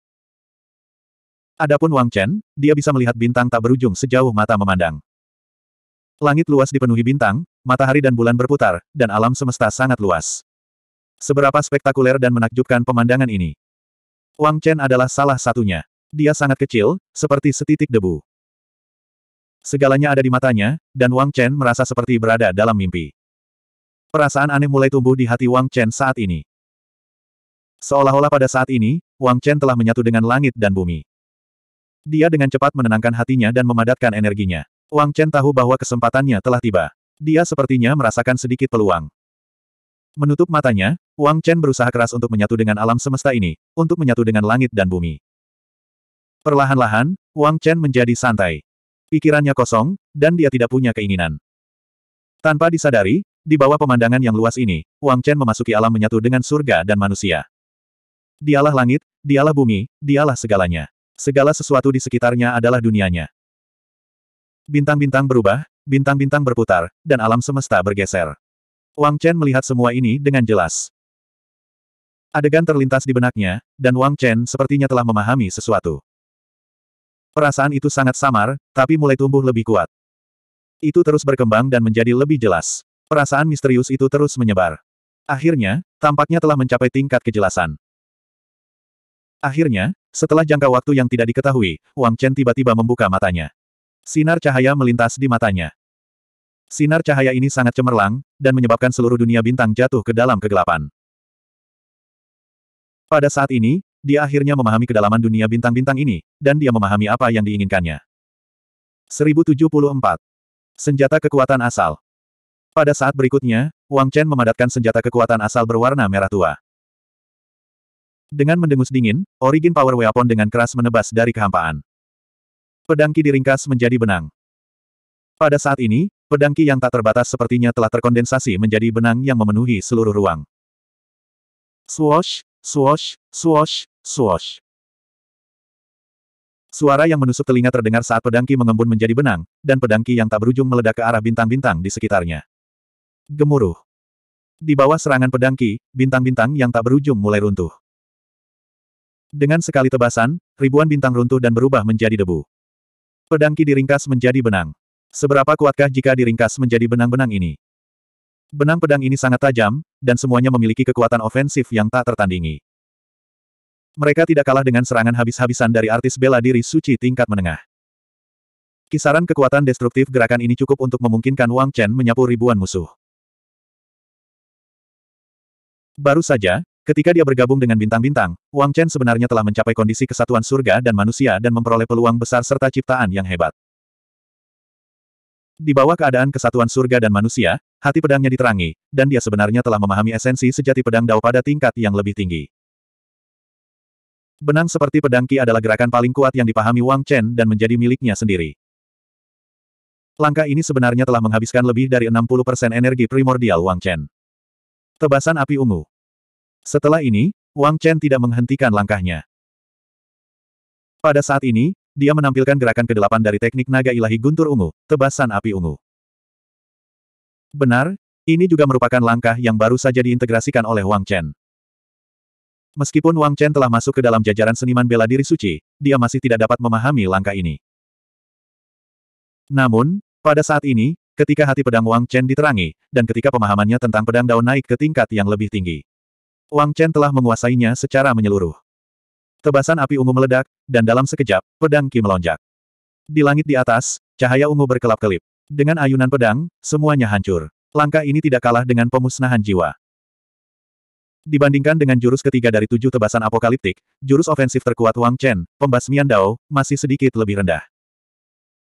Adapun Wang Chen, dia bisa melihat bintang tak berujung sejauh mata memandang. Langit luas dipenuhi bintang, matahari dan bulan berputar, dan alam semesta sangat luas. Seberapa spektakuler dan menakjubkan pemandangan ini. Wang Chen adalah salah satunya. Dia sangat kecil, seperti setitik debu. Segalanya ada di matanya, dan Wang Chen merasa seperti berada dalam mimpi. Perasaan aneh mulai tumbuh di hati Wang Chen saat ini. Seolah-olah pada saat ini, Wang Chen telah menyatu dengan langit dan bumi. Dia dengan cepat menenangkan hatinya dan memadatkan energinya. Wang Chen tahu bahwa kesempatannya telah tiba. Dia sepertinya merasakan sedikit peluang. Menutup matanya, Wang Chen berusaha keras untuk menyatu dengan alam semesta ini, untuk menyatu dengan langit dan bumi. Perlahan-lahan, Wang Chen menjadi santai. Pikirannya kosong, dan dia tidak punya keinginan. Tanpa disadari, di bawah pemandangan yang luas ini, Wang Chen memasuki alam menyatu dengan surga dan manusia. Dialah langit, dialah bumi, dialah segalanya. Segala sesuatu di sekitarnya adalah dunianya. Bintang-bintang berubah, bintang-bintang berputar, dan alam semesta bergeser. Wang Chen melihat semua ini dengan jelas. Adegan terlintas di benaknya, dan Wang Chen sepertinya telah memahami sesuatu. Perasaan itu sangat samar, tapi mulai tumbuh lebih kuat. Itu terus berkembang dan menjadi lebih jelas. Perasaan misterius itu terus menyebar. Akhirnya, tampaknya telah mencapai tingkat kejelasan. Akhirnya, setelah jangka waktu yang tidak diketahui, Wang Chen tiba-tiba membuka matanya. Sinar cahaya melintas di matanya. Sinar cahaya ini sangat cemerlang, dan menyebabkan seluruh dunia bintang jatuh ke dalam kegelapan. Pada saat ini, dia akhirnya memahami kedalaman dunia bintang-bintang ini, dan dia memahami apa yang diinginkannya. 1074. Senjata kekuatan asal. Pada saat berikutnya, Wang Chen memadatkan senjata kekuatan asal berwarna merah tua. Dengan mendengus dingin, origin power weapon dengan keras menebas dari kehampaan. Pedangki diringkas menjadi benang. Pada saat ini, pedangki yang tak terbatas sepertinya telah terkondensasi menjadi benang yang memenuhi seluruh ruang. Swosh, swosh, swosh, swosh. Suara yang menusuk telinga terdengar saat pedangki mengembun menjadi benang, dan pedangki yang tak berujung meledak ke arah bintang-bintang di sekitarnya. Gemuruh. Di bawah serangan pedangki, bintang-bintang yang tak berujung mulai runtuh. Dengan sekali tebasan, ribuan bintang runtuh dan berubah menjadi debu. Pedang Ki diringkas menjadi benang. Seberapa kuatkah jika diringkas menjadi benang-benang ini? Benang pedang ini sangat tajam, dan semuanya memiliki kekuatan ofensif yang tak tertandingi. Mereka tidak kalah dengan serangan habis-habisan dari artis bela diri suci tingkat menengah. Kisaran kekuatan destruktif gerakan ini cukup untuk memungkinkan Wang Chen menyapu ribuan musuh. Baru saja, Ketika dia bergabung dengan bintang-bintang, Wang Chen sebenarnya telah mencapai kondisi kesatuan surga dan manusia dan memperoleh peluang besar serta ciptaan yang hebat. Di bawah keadaan kesatuan surga dan manusia, hati pedangnya diterangi, dan dia sebenarnya telah memahami esensi sejati pedang Dao pada tingkat yang lebih tinggi. Benang seperti pedang Qi adalah gerakan paling kuat yang dipahami Wang Chen dan menjadi miliknya sendiri. Langkah ini sebenarnya telah menghabiskan lebih dari 60% energi primordial Wang Chen. Tebasan api ungu. Setelah ini, Wang Chen tidak menghentikan langkahnya. Pada saat ini, dia menampilkan gerakan kedelapan dari teknik naga ilahi guntur ungu, tebasan api ungu. Benar, ini juga merupakan langkah yang baru saja diintegrasikan oleh Wang Chen. Meskipun Wang Chen telah masuk ke dalam jajaran seniman bela diri suci, dia masih tidak dapat memahami langkah ini. Namun, pada saat ini, ketika hati pedang Wang Chen diterangi, dan ketika pemahamannya tentang pedang daun naik ke tingkat yang lebih tinggi. Wang Chen telah menguasainya secara menyeluruh. Tebasan api ungu meledak, dan dalam sekejap, pedang Ki melonjak. Di langit di atas, cahaya ungu berkelap-kelip. Dengan ayunan pedang, semuanya hancur. Langkah ini tidak kalah dengan pemusnahan jiwa. Dibandingkan dengan jurus ketiga dari tujuh tebasan apokaliptik, jurus ofensif terkuat Wang Chen, pembasmian Dao, masih sedikit lebih rendah.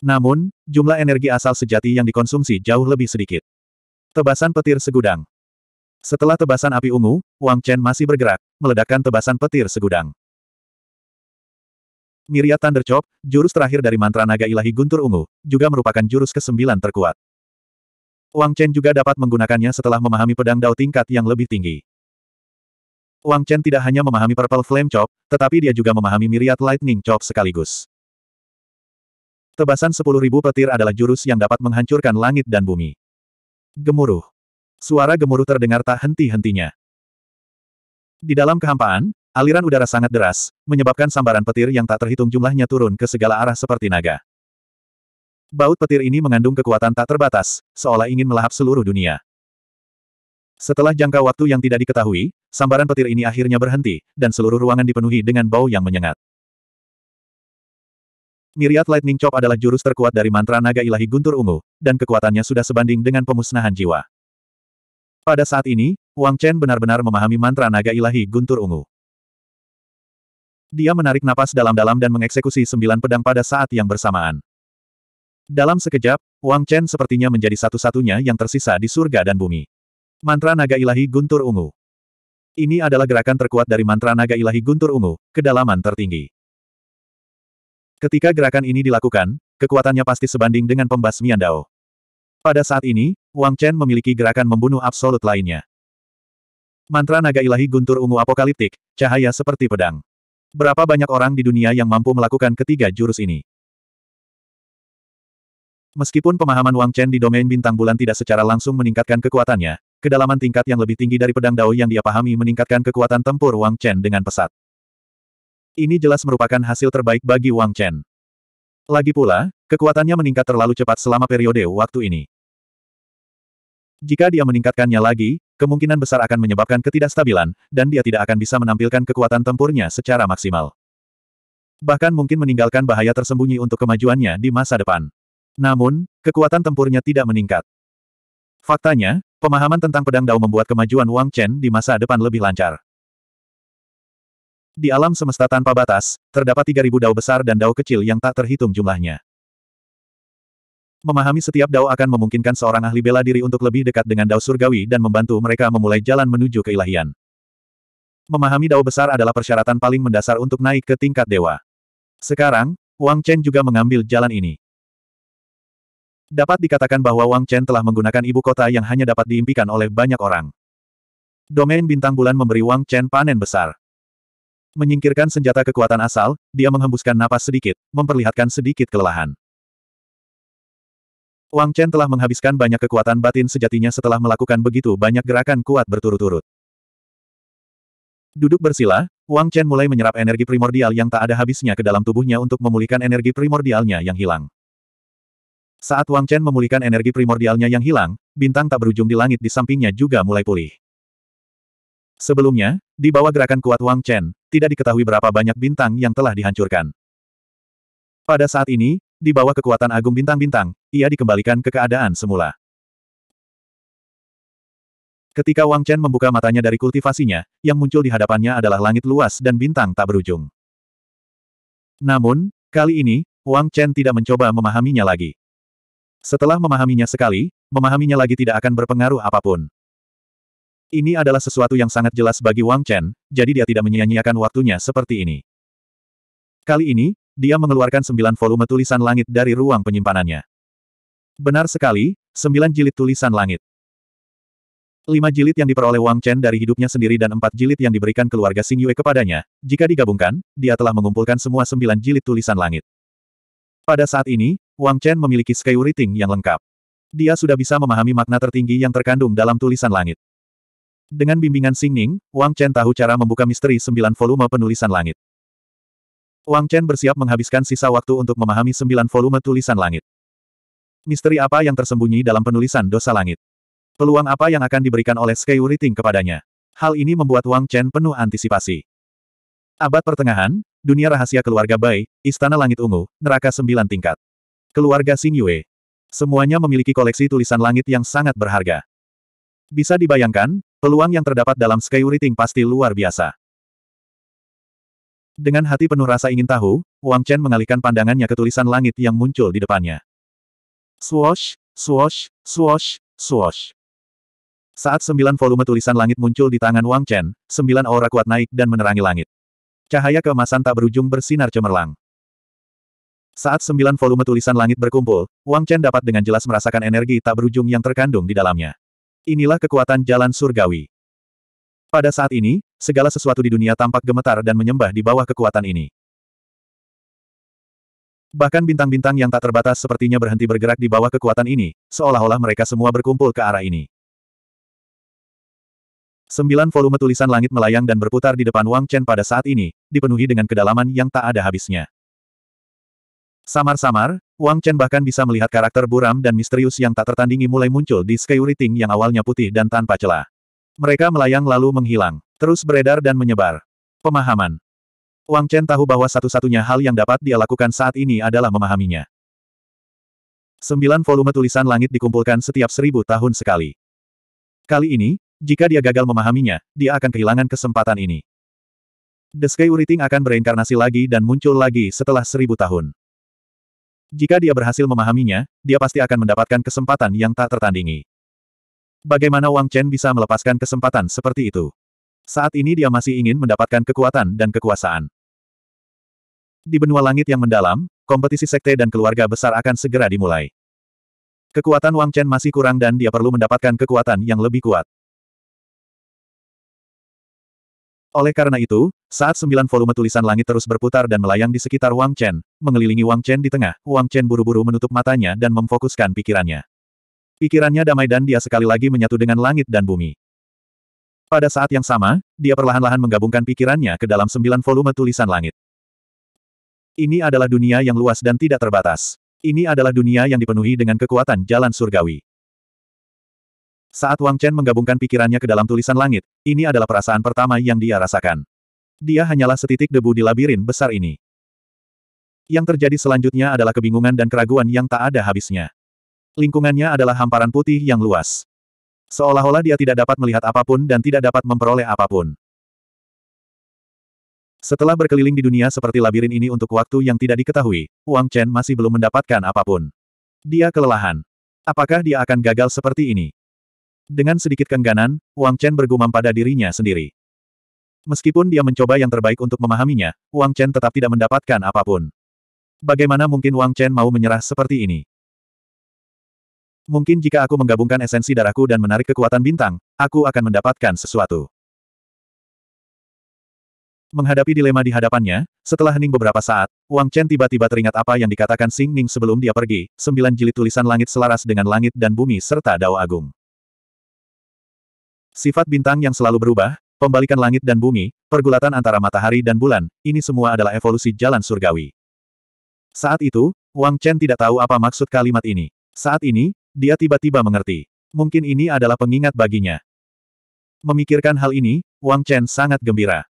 Namun, jumlah energi asal sejati yang dikonsumsi jauh lebih sedikit. Tebasan petir segudang. Setelah tebasan api ungu, Wang Chen masih bergerak, meledakkan tebasan petir segudang. Miria Thunder Chop, jurus terakhir dari mantra naga ilahi guntur ungu, juga merupakan jurus kesembilan terkuat. Wang Chen juga dapat menggunakannya setelah memahami pedang dao tingkat yang lebih tinggi. Wang Chen tidak hanya memahami Purple Flame Chop, tetapi dia juga memahami Miriat Lightning Chop sekaligus. Tebasan 10.000 petir adalah jurus yang dapat menghancurkan langit dan bumi. Gemuruh. Suara gemuruh terdengar tak henti-hentinya. Di dalam kehampaan, aliran udara sangat deras, menyebabkan sambaran petir yang tak terhitung jumlahnya turun ke segala arah seperti naga. Baut petir ini mengandung kekuatan tak terbatas, seolah ingin melahap seluruh dunia. Setelah jangka waktu yang tidak diketahui, sambaran petir ini akhirnya berhenti, dan seluruh ruangan dipenuhi dengan bau yang menyengat. Miriat Lightning Chop adalah jurus terkuat dari mantra naga ilahi guntur ungu, dan kekuatannya sudah sebanding dengan pemusnahan jiwa. Pada saat ini, Wang Chen benar-benar memahami mantra naga ilahi guntur ungu. Dia menarik napas dalam-dalam dan mengeksekusi sembilan pedang pada saat yang bersamaan. Dalam sekejap, Wang Chen sepertinya menjadi satu-satunya yang tersisa di surga dan bumi. Mantra naga ilahi guntur ungu. Ini adalah gerakan terkuat dari mantra naga ilahi guntur ungu, kedalaman tertinggi. Ketika gerakan ini dilakukan, kekuatannya pasti sebanding dengan pembasmian Dao. Pada saat ini, Wang Chen memiliki gerakan membunuh absolut lainnya. Mantra naga ilahi guntur ungu apokaliptik, cahaya seperti pedang. Berapa banyak orang di dunia yang mampu melakukan ketiga jurus ini? Meskipun pemahaman Wang Chen di domain bintang bulan tidak secara langsung meningkatkan kekuatannya, kedalaman tingkat yang lebih tinggi dari pedang Dao yang dia pahami meningkatkan kekuatan tempur Wang Chen dengan pesat. Ini jelas merupakan hasil terbaik bagi Wang Chen. Lagi pula, Kekuatannya meningkat terlalu cepat selama periode waktu ini. Jika dia meningkatkannya lagi, kemungkinan besar akan menyebabkan ketidakstabilan, dan dia tidak akan bisa menampilkan kekuatan tempurnya secara maksimal. Bahkan mungkin meninggalkan bahaya tersembunyi untuk kemajuannya di masa depan. Namun, kekuatan tempurnya tidak meningkat. Faktanya, pemahaman tentang pedang Dao membuat kemajuan Wang Chen di masa depan lebih lancar. Di alam semesta tanpa batas, terdapat 3.000 Dao besar dan Dao kecil yang tak terhitung jumlahnya. Memahami setiap dao akan memungkinkan seorang ahli bela diri untuk lebih dekat dengan dao surgawi dan membantu mereka memulai jalan menuju keilahian. Memahami dao besar adalah persyaratan paling mendasar untuk naik ke tingkat dewa. Sekarang, Wang Chen juga mengambil jalan ini. Dapat dikatakan bahwa Wang Chen telah menggunakan ibu kota yang hanya dapat diimpikan oleh banyak orang. Domain bintang bulan memberi Wang Chen panen besar. Menyingkirkan senjata kekuatan asal, dia menghembuskan napas sedikit, memperlihatkan sedikit kelelahan. Wang Chen telah menghabiskan banyak kekuatan batin sejatinya setelah melakukan begitu banyak gerakan kuat berturut-turut. Duduk bersila, Wang Chen mulai menyerap energi primordial yang tak ada habisnya ke dalam tubuhnya untuk memulihkan energi primordialnya yang hilang. Saat Wang Chen memulihkan energi primordialnya yang hilang, bintang tak berujung di langit di sampingnya juga mulai pulih. Sebelumnya, di bawah gerakan kuat Wang Chen, tidak diketahui berapa banyak bintang yang telah dihancurkan. Pada saat ini, di bawah kekuatan agung bintang-bintang, ia dikembalikan ke keadaan semula. Ketika Wang Chen membuka matanya dari kultivasinya, yang muncul di hadapannya adalah langit luas dan bintang tak berujung. Namun, kali ini, Wang Chen tidak mencoba memahaminya lagi. Setelah memahaminya sekali, memahaminya lagi tidak akan berpengaruh apapun. Ini adalah sesuatu yang sangat jelas bagi Wang Chen, jadi dia tidak menyia-nyiakan waktunya seperti ini. Kali ini, dia mengeluarkan sembilan volume tulisan langit dari ruang penyimpanannya. Benar sekali, sembilan jilid tulisan langit. Lima jilid yang diperoleh Wang Chen dari hidupnya sendiri dan empat jilid yang diberikan keluarga Sing Yue kepadanya, jika digabungkan, dia telah mengumpulkan semua sembilan jilid tulisan langit. Pada saat ini, Wang Chen memiliki Sky Rating yang lengkap. Dia sudah bisa memahami makna tertinggi yang terkandung dalam tulisan langit. Dengan bimbingan Xing Ning, Wang Chen tahu cara membuka misteri sembilan volume penulisan langit. Wang Chen bersiap menghabiskan sisa waktu untuk memahami sembilan volume tulisan langit. Misteri apa yang tersembunyi dalam penulisan dosa langit? Peluang apa yang akan diberikan oleh Sky kepadanya? Hal ini membuat Wang Chen penuh antisipasi. Abad pertengahan, dunia rahasia keluarga Bai, Istana Langit Ungu, Neraka Sembilan Tingkat. Keluarga Xing Yue. Semuanya memiliki koleksi tulisan langit yang sangat berharga. Bisa dibayangkan, peluang yang terdapat dalam Sky pasti luar biasa. Dengan hati penuh rasa ingin tahu, Wang Chen mengalihkan pandangannya ke tulisan langit yang muncul di depannya. Swoosh, swoosh, swoosh, swoosh. Saat sembilan volume tulisan langit muncul di tangan Wang Chen, sembilan aura kuat naik dan menerangi langit. Cahaya keemasan tak berujung bersinar cemerlang. Saat sembilan volume tulisan langit berkumpul, Wang Chen dapat dengan jelas merasakan energi tak berujung yang terkandung di dalamnya. Inilah kekuatan jalan surgawi. Pada saat ini, segala sesuatu di dunia tampak gemetar dan menyembah di bawah kekuatan ini. Bahkan bintang-bintang yang tak terbatas sepertinya berhenti bergerak di bawah kekuatan ini, seolah-olah mereka semua berkumpul ke arah ini. Sembilan volume tulisan langit melayang dan berputar di depan Wang Chen pada saat ini, dipenuhi dengan kedalaman yang tak ada habisnya. Samar-samar, Wang Chen bahkan bisa melihat karakter buram dan misterius yang tak tertandingi mulai muncul di Skyuriting yang awalnya putih dan tanpa celah. Mereka melayang lalu menghilang terus beredar dan menyebar. Pemahaman. Wang Chen tahu bahwa satu-satunya hal yang dapat dia lakukan saat ini adalah memahaminya. Sembilan volume tulisan langit dikumpulkan setiap seribu tahun sekali. Kali ini, jika dia gagal memahaminya, dia akan kehilangan kesempatan ini. The Sky Uriting akan bereinkarnasi lagi dan muncul lagi setelah seribu tahun. Jika dia berhasil memahaminya, dia pasti akan mendapatkan kesempatan yang tak tertandingi. Bagaimana Wang Chen bisa melepaskan kesempatan seperti itu? Saat ini dia masih ingin mendapatkan kekuatan dan kekuasaan. Di benua langit yang mendalam, kompetisi sekte dan keluarga besar akan segera dimulai. Kekuatan Wang Chen masih kurang dan dia perlu mendapatkan kekuatan yang lebih kuat. Oleh karena itu, saat sembilan volume tulisan langit terus berputar dan melayang di sekitar Wang Chen, mengelilingi Wang Chen di tengah, Wang Chen buru-buru menutup matanya dan memfokuskan pikirannya. Pikirannya damai dan dia sekali lagi menyatu dengan langit dan bumi. Pada saat yang sama, dia perlahan-lahan menggabungkan pikirannya ke dalam sembilan volume tulisan langit. Ini adalah dunia yang luas dan tidak terbatas. Ini adalah dunia yang dipenuhi dengan kekuatan jalan surgawi. Saat Wang Chen menggabungkan pikirannya ke dalam tulisan langit, ini adalah perasaan pertama yang dia rasakan. Dia hanyalah setitik debu di labirin besar ini. Yang terjadi selanjutnya adalah kebingungan dan keraguan yang tak ada habisnya. Lingkungannya adalah hamparan putih yang luas. Seolah-olah dia tidak dapat melihat apapun dan tidak dapat memperoleh apapun. Setelah berkeliling di dunia seperti labirin ini untuk waktu yang tidak diketahui, Wang Chen masih belum mendapatkan apapun. Dia kelelahan. Apakah dia akan gagal seperti ini? Dengan sedikit kengganan, Wang Chen bergumam pada dirinya sendiri. Meskipun dia mencoba yang terbaik untuk memahaminya, Wang Chen tetap tidak mendapatkan apapun. Bagaimana mungkin Wang Chen mau menyerah seperti ini? Mungkin jika aku menggabungkan esensi darahku dan menarik kekuatan bintang, aku akan mendapatkan sesuatu. Menghadapi dilema di hadapannya, setelah hening beberapa saat, Wang Chen tiba-tiba teringat apa yang dikatakan Xing Ning sebelum dia pergi, sembilan jilid tulisan langit selaras dengan langit dan bumi serta dao agung. Sifat bintang yang selalu berubah, pembalikan langit dan bumi, pergulatan antara matahari dan bulan, ini semua adalah evolusi jalan surgawi. Saat itu, Wang Chen tidak tahu apa maksud kalimat ini. Saat ini, dia tiba-tiba mengerti. Mungkin ini adalah pengingat baginya. Memikirkan hal ini, Wang Chen sangat gembira.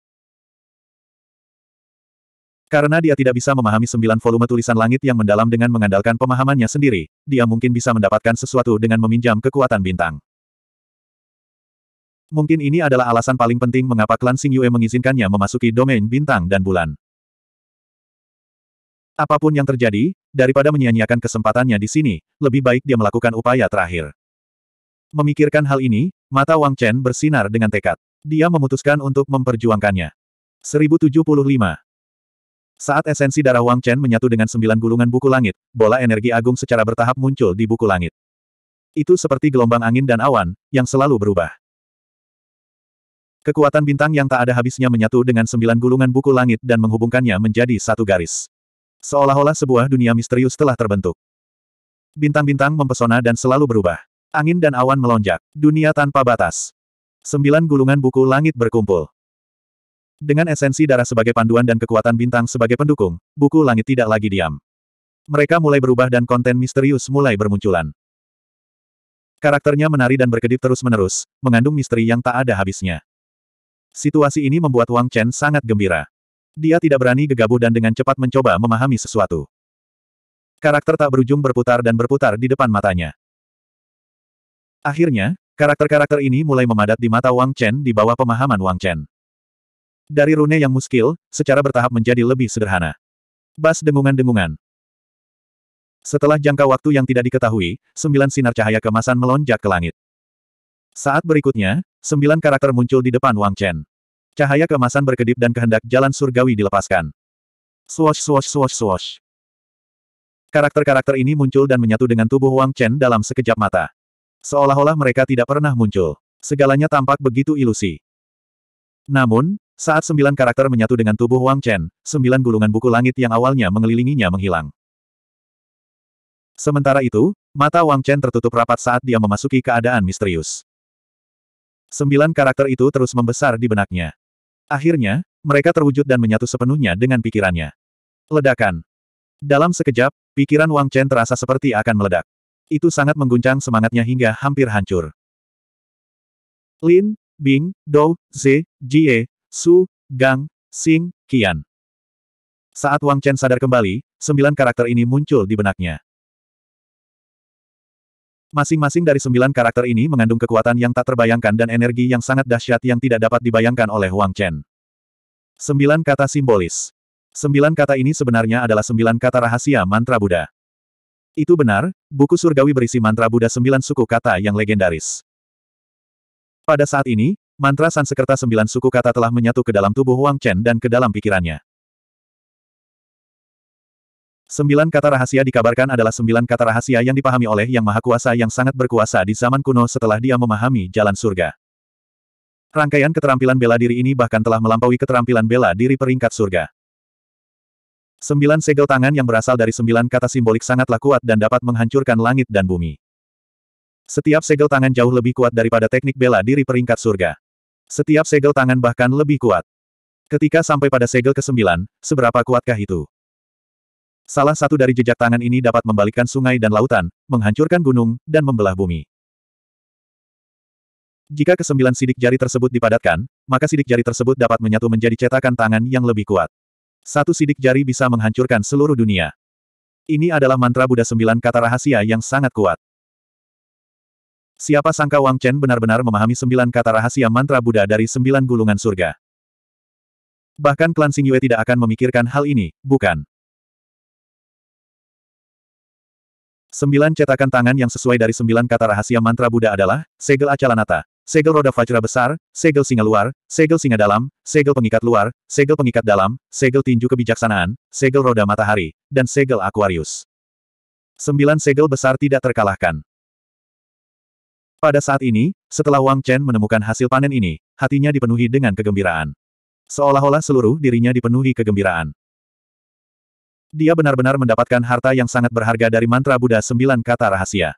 Karena dia tidak bisa memahami sembilan volume tulisan langit yang mendalam dengan mengandalkan pemahamannya sendiri, dia mungkin bisa mendapatkan sesuatu dengan meminjam kekuatan bintang. Mungkin ini adalah alasan paling penting mengapa klan Sing Yue mengizinkannya memasuki domain bintang dan bulan. Apapun yang terjadi, Daripada menyia-nyiakan kesempatannya di sini, lebih baik dia melakukan upaya terakhir. Memikirkan hal ini, mata Wang Chen bersinar dengan tekad. Dia memutuskan untuk memperjuangkannya. 1075. Saat esensi darah Wang Chen menyatu dengan sembilan gulungan buku langit, bola energi agung secara bertahap muncul di buku langit. Itu seperti gelombang angin dan awan, yang selalu berubah. Kekuatan bintang yang tak ada habisnya menyatu dengan sembilan gulungan buku langit dan menghubungkannya menjadi satu garis. Seolah-olah sebuah dunia misterius telah terbentuk. Bintang-bintang mempesona dan selalu berubah. Angin dan awan melonjak. Dunia tanpa batas. Sembilan gulungan buku langit berkumpul. Dengan esensi darah sebagai panduan dan kekuatan bintang sebagai pendukung, buku langit tidak lagi diam. Mereka mulai berubah dan konten misterius mulai bermunculan. Karakternya menari dan berkedip terus-menerus, mengandung misteri yang tak ada habisnya. Situasi ini membuat Wang Chen sangat gembira. Dia tidak berani gegabah dan dengan cepat mencoba memahami sesuatu. Karakter tak berujung berputar dan berputar di depan matanya. Akhirnya, karakter-karakter ini mulai memadat di mata Wang Chen di bawah pemahaman Wang Chen. Dari rune yang muskil, secara bertahap menjadi lebih sederhana. Bas dengungan-dengungan. Setelah jangka waktu yang tidak diketahui, sembilan sinar cahaya kemasan melonjak ke langit. Saat berikutnya, sembilan karakter muncul di depan Wang Chen. Cahaya kemasan berkedip dan kehendak jalan surgawi dilepaskan. Swash swash swash swash. Karakter-karakter ini muncul dan menyatu dengan tubuh Wang Chen dalam sekejap mata. Seolah-olah mereka tidak pernah muncul. Segalanya tampak begitu ilusi. Namun, saat sembilan karakter menyatu dengan tubuh Wang Chen, sembilan gulungan buku langit yang awalnya mengelilinginya menghilang. Sementara itu, mata Wang Chen tertutup rapat saat dia memasuki keadaan misterius. Sembilan karakter itu terus membesar di benaknya. Akhirnya, mereka terwujud dan menyatu sepenuhnya dengan pikirannya. Ledakan. Dalam sekejap, pikiran Wang Chen terasa seperti akan meledak. Itu sangat mengguncang semangatnya hingga hampir hancur. Lin, Bing, Dou, Ze, Jie, Su, Gang, Xing, Qian. Saat Wang Chen sadar kembali, sembilan karakter ini muncul di benaknya. Masing-masing dari sembilan karakter ini mengandung kekuatan yang tak terbayangkan dan energi yang sangat dahsyat yang tidak dapat dibayangkan oleh Wang Chen. Sembilan kata simbolis. Sembilan kata ini sebenarnya adalah sembilan kata rahasia mantra Buddha. Itu benar, buku surgawi berisi mantra Buddha sembilan suku kata yang legendaris. Pada saat ini, mantra Sansekerta sembilan suku kata telah menyatu ke dalam tubuh Wang Chen dan ke dalam pikirannya. Sembilan kata rahasia dikabarkan adalah sembilan kata rahasia yang dipahami oleh Yang Maha Kuasa yang sangat berkuasa di zaman kuno setelah dia memahami jalan surga. Rangkaian keterampilan bela diri ini bahkan telah melampaui keterampilan bela diri peringkat surga. Sembilan segel tangan yang berasal dari sembilan kata simbolik sangatlah kuat dan dapat menghancurkan langit dan bumi. Setiap segel tangan jauh lebih kuat daripada teknik bela diri peringkat surga. Setiap segel tangan bahkan lebih kuat. Ketika sampai pada segel ke-9, seberapa kuatkah itu? Salah satu dari jejak tangan ini dapat membalikkan sungai dan lautan, menghancurkan gunung, dan membelah bumi. Jika kesembilan sidik jari tersebut dipadatkan, maka sidik jari tersebut dapat menyatu menjadi cetakan tangan yang lebih kuat. Satu sidik jari bisa menghancurkan seluruh dunia. Ini adalah mantra Buddha sembilan kata rahasia yang sangat kuat. Siapa sangka Wang Chen benar-benar memahami sembilan kata rahasia mantra Buddha dari sembilan gulungan surga. Bahkan klan Xing Yue tidak akan memikirkan hal ini, bukan? Sembilan cetakan tangan yang sesuai dari sembilan kata rahasia mantra Buddha adalah, segel acalanata, segel roda Fajra besar, segel singa luar, segel singa dalam, segel pengikat luar, segel pengikat dalam, segel tinju kebijaksanaan, segel roda matahari, dan segel Aquarius. Sembilan segel besar tidak terkalahkan. Pada saat ini, setelah Wang Chen menemukan hasil panen ini, hatinya dipenuhi dengan kegembiraan. Seolah-olah seluruh dirinya dipenuhi kegembiraan. Dia benar-benar mendapatkan harta yang sangat berharga dari mantra Buddha sembilan kata rahasia.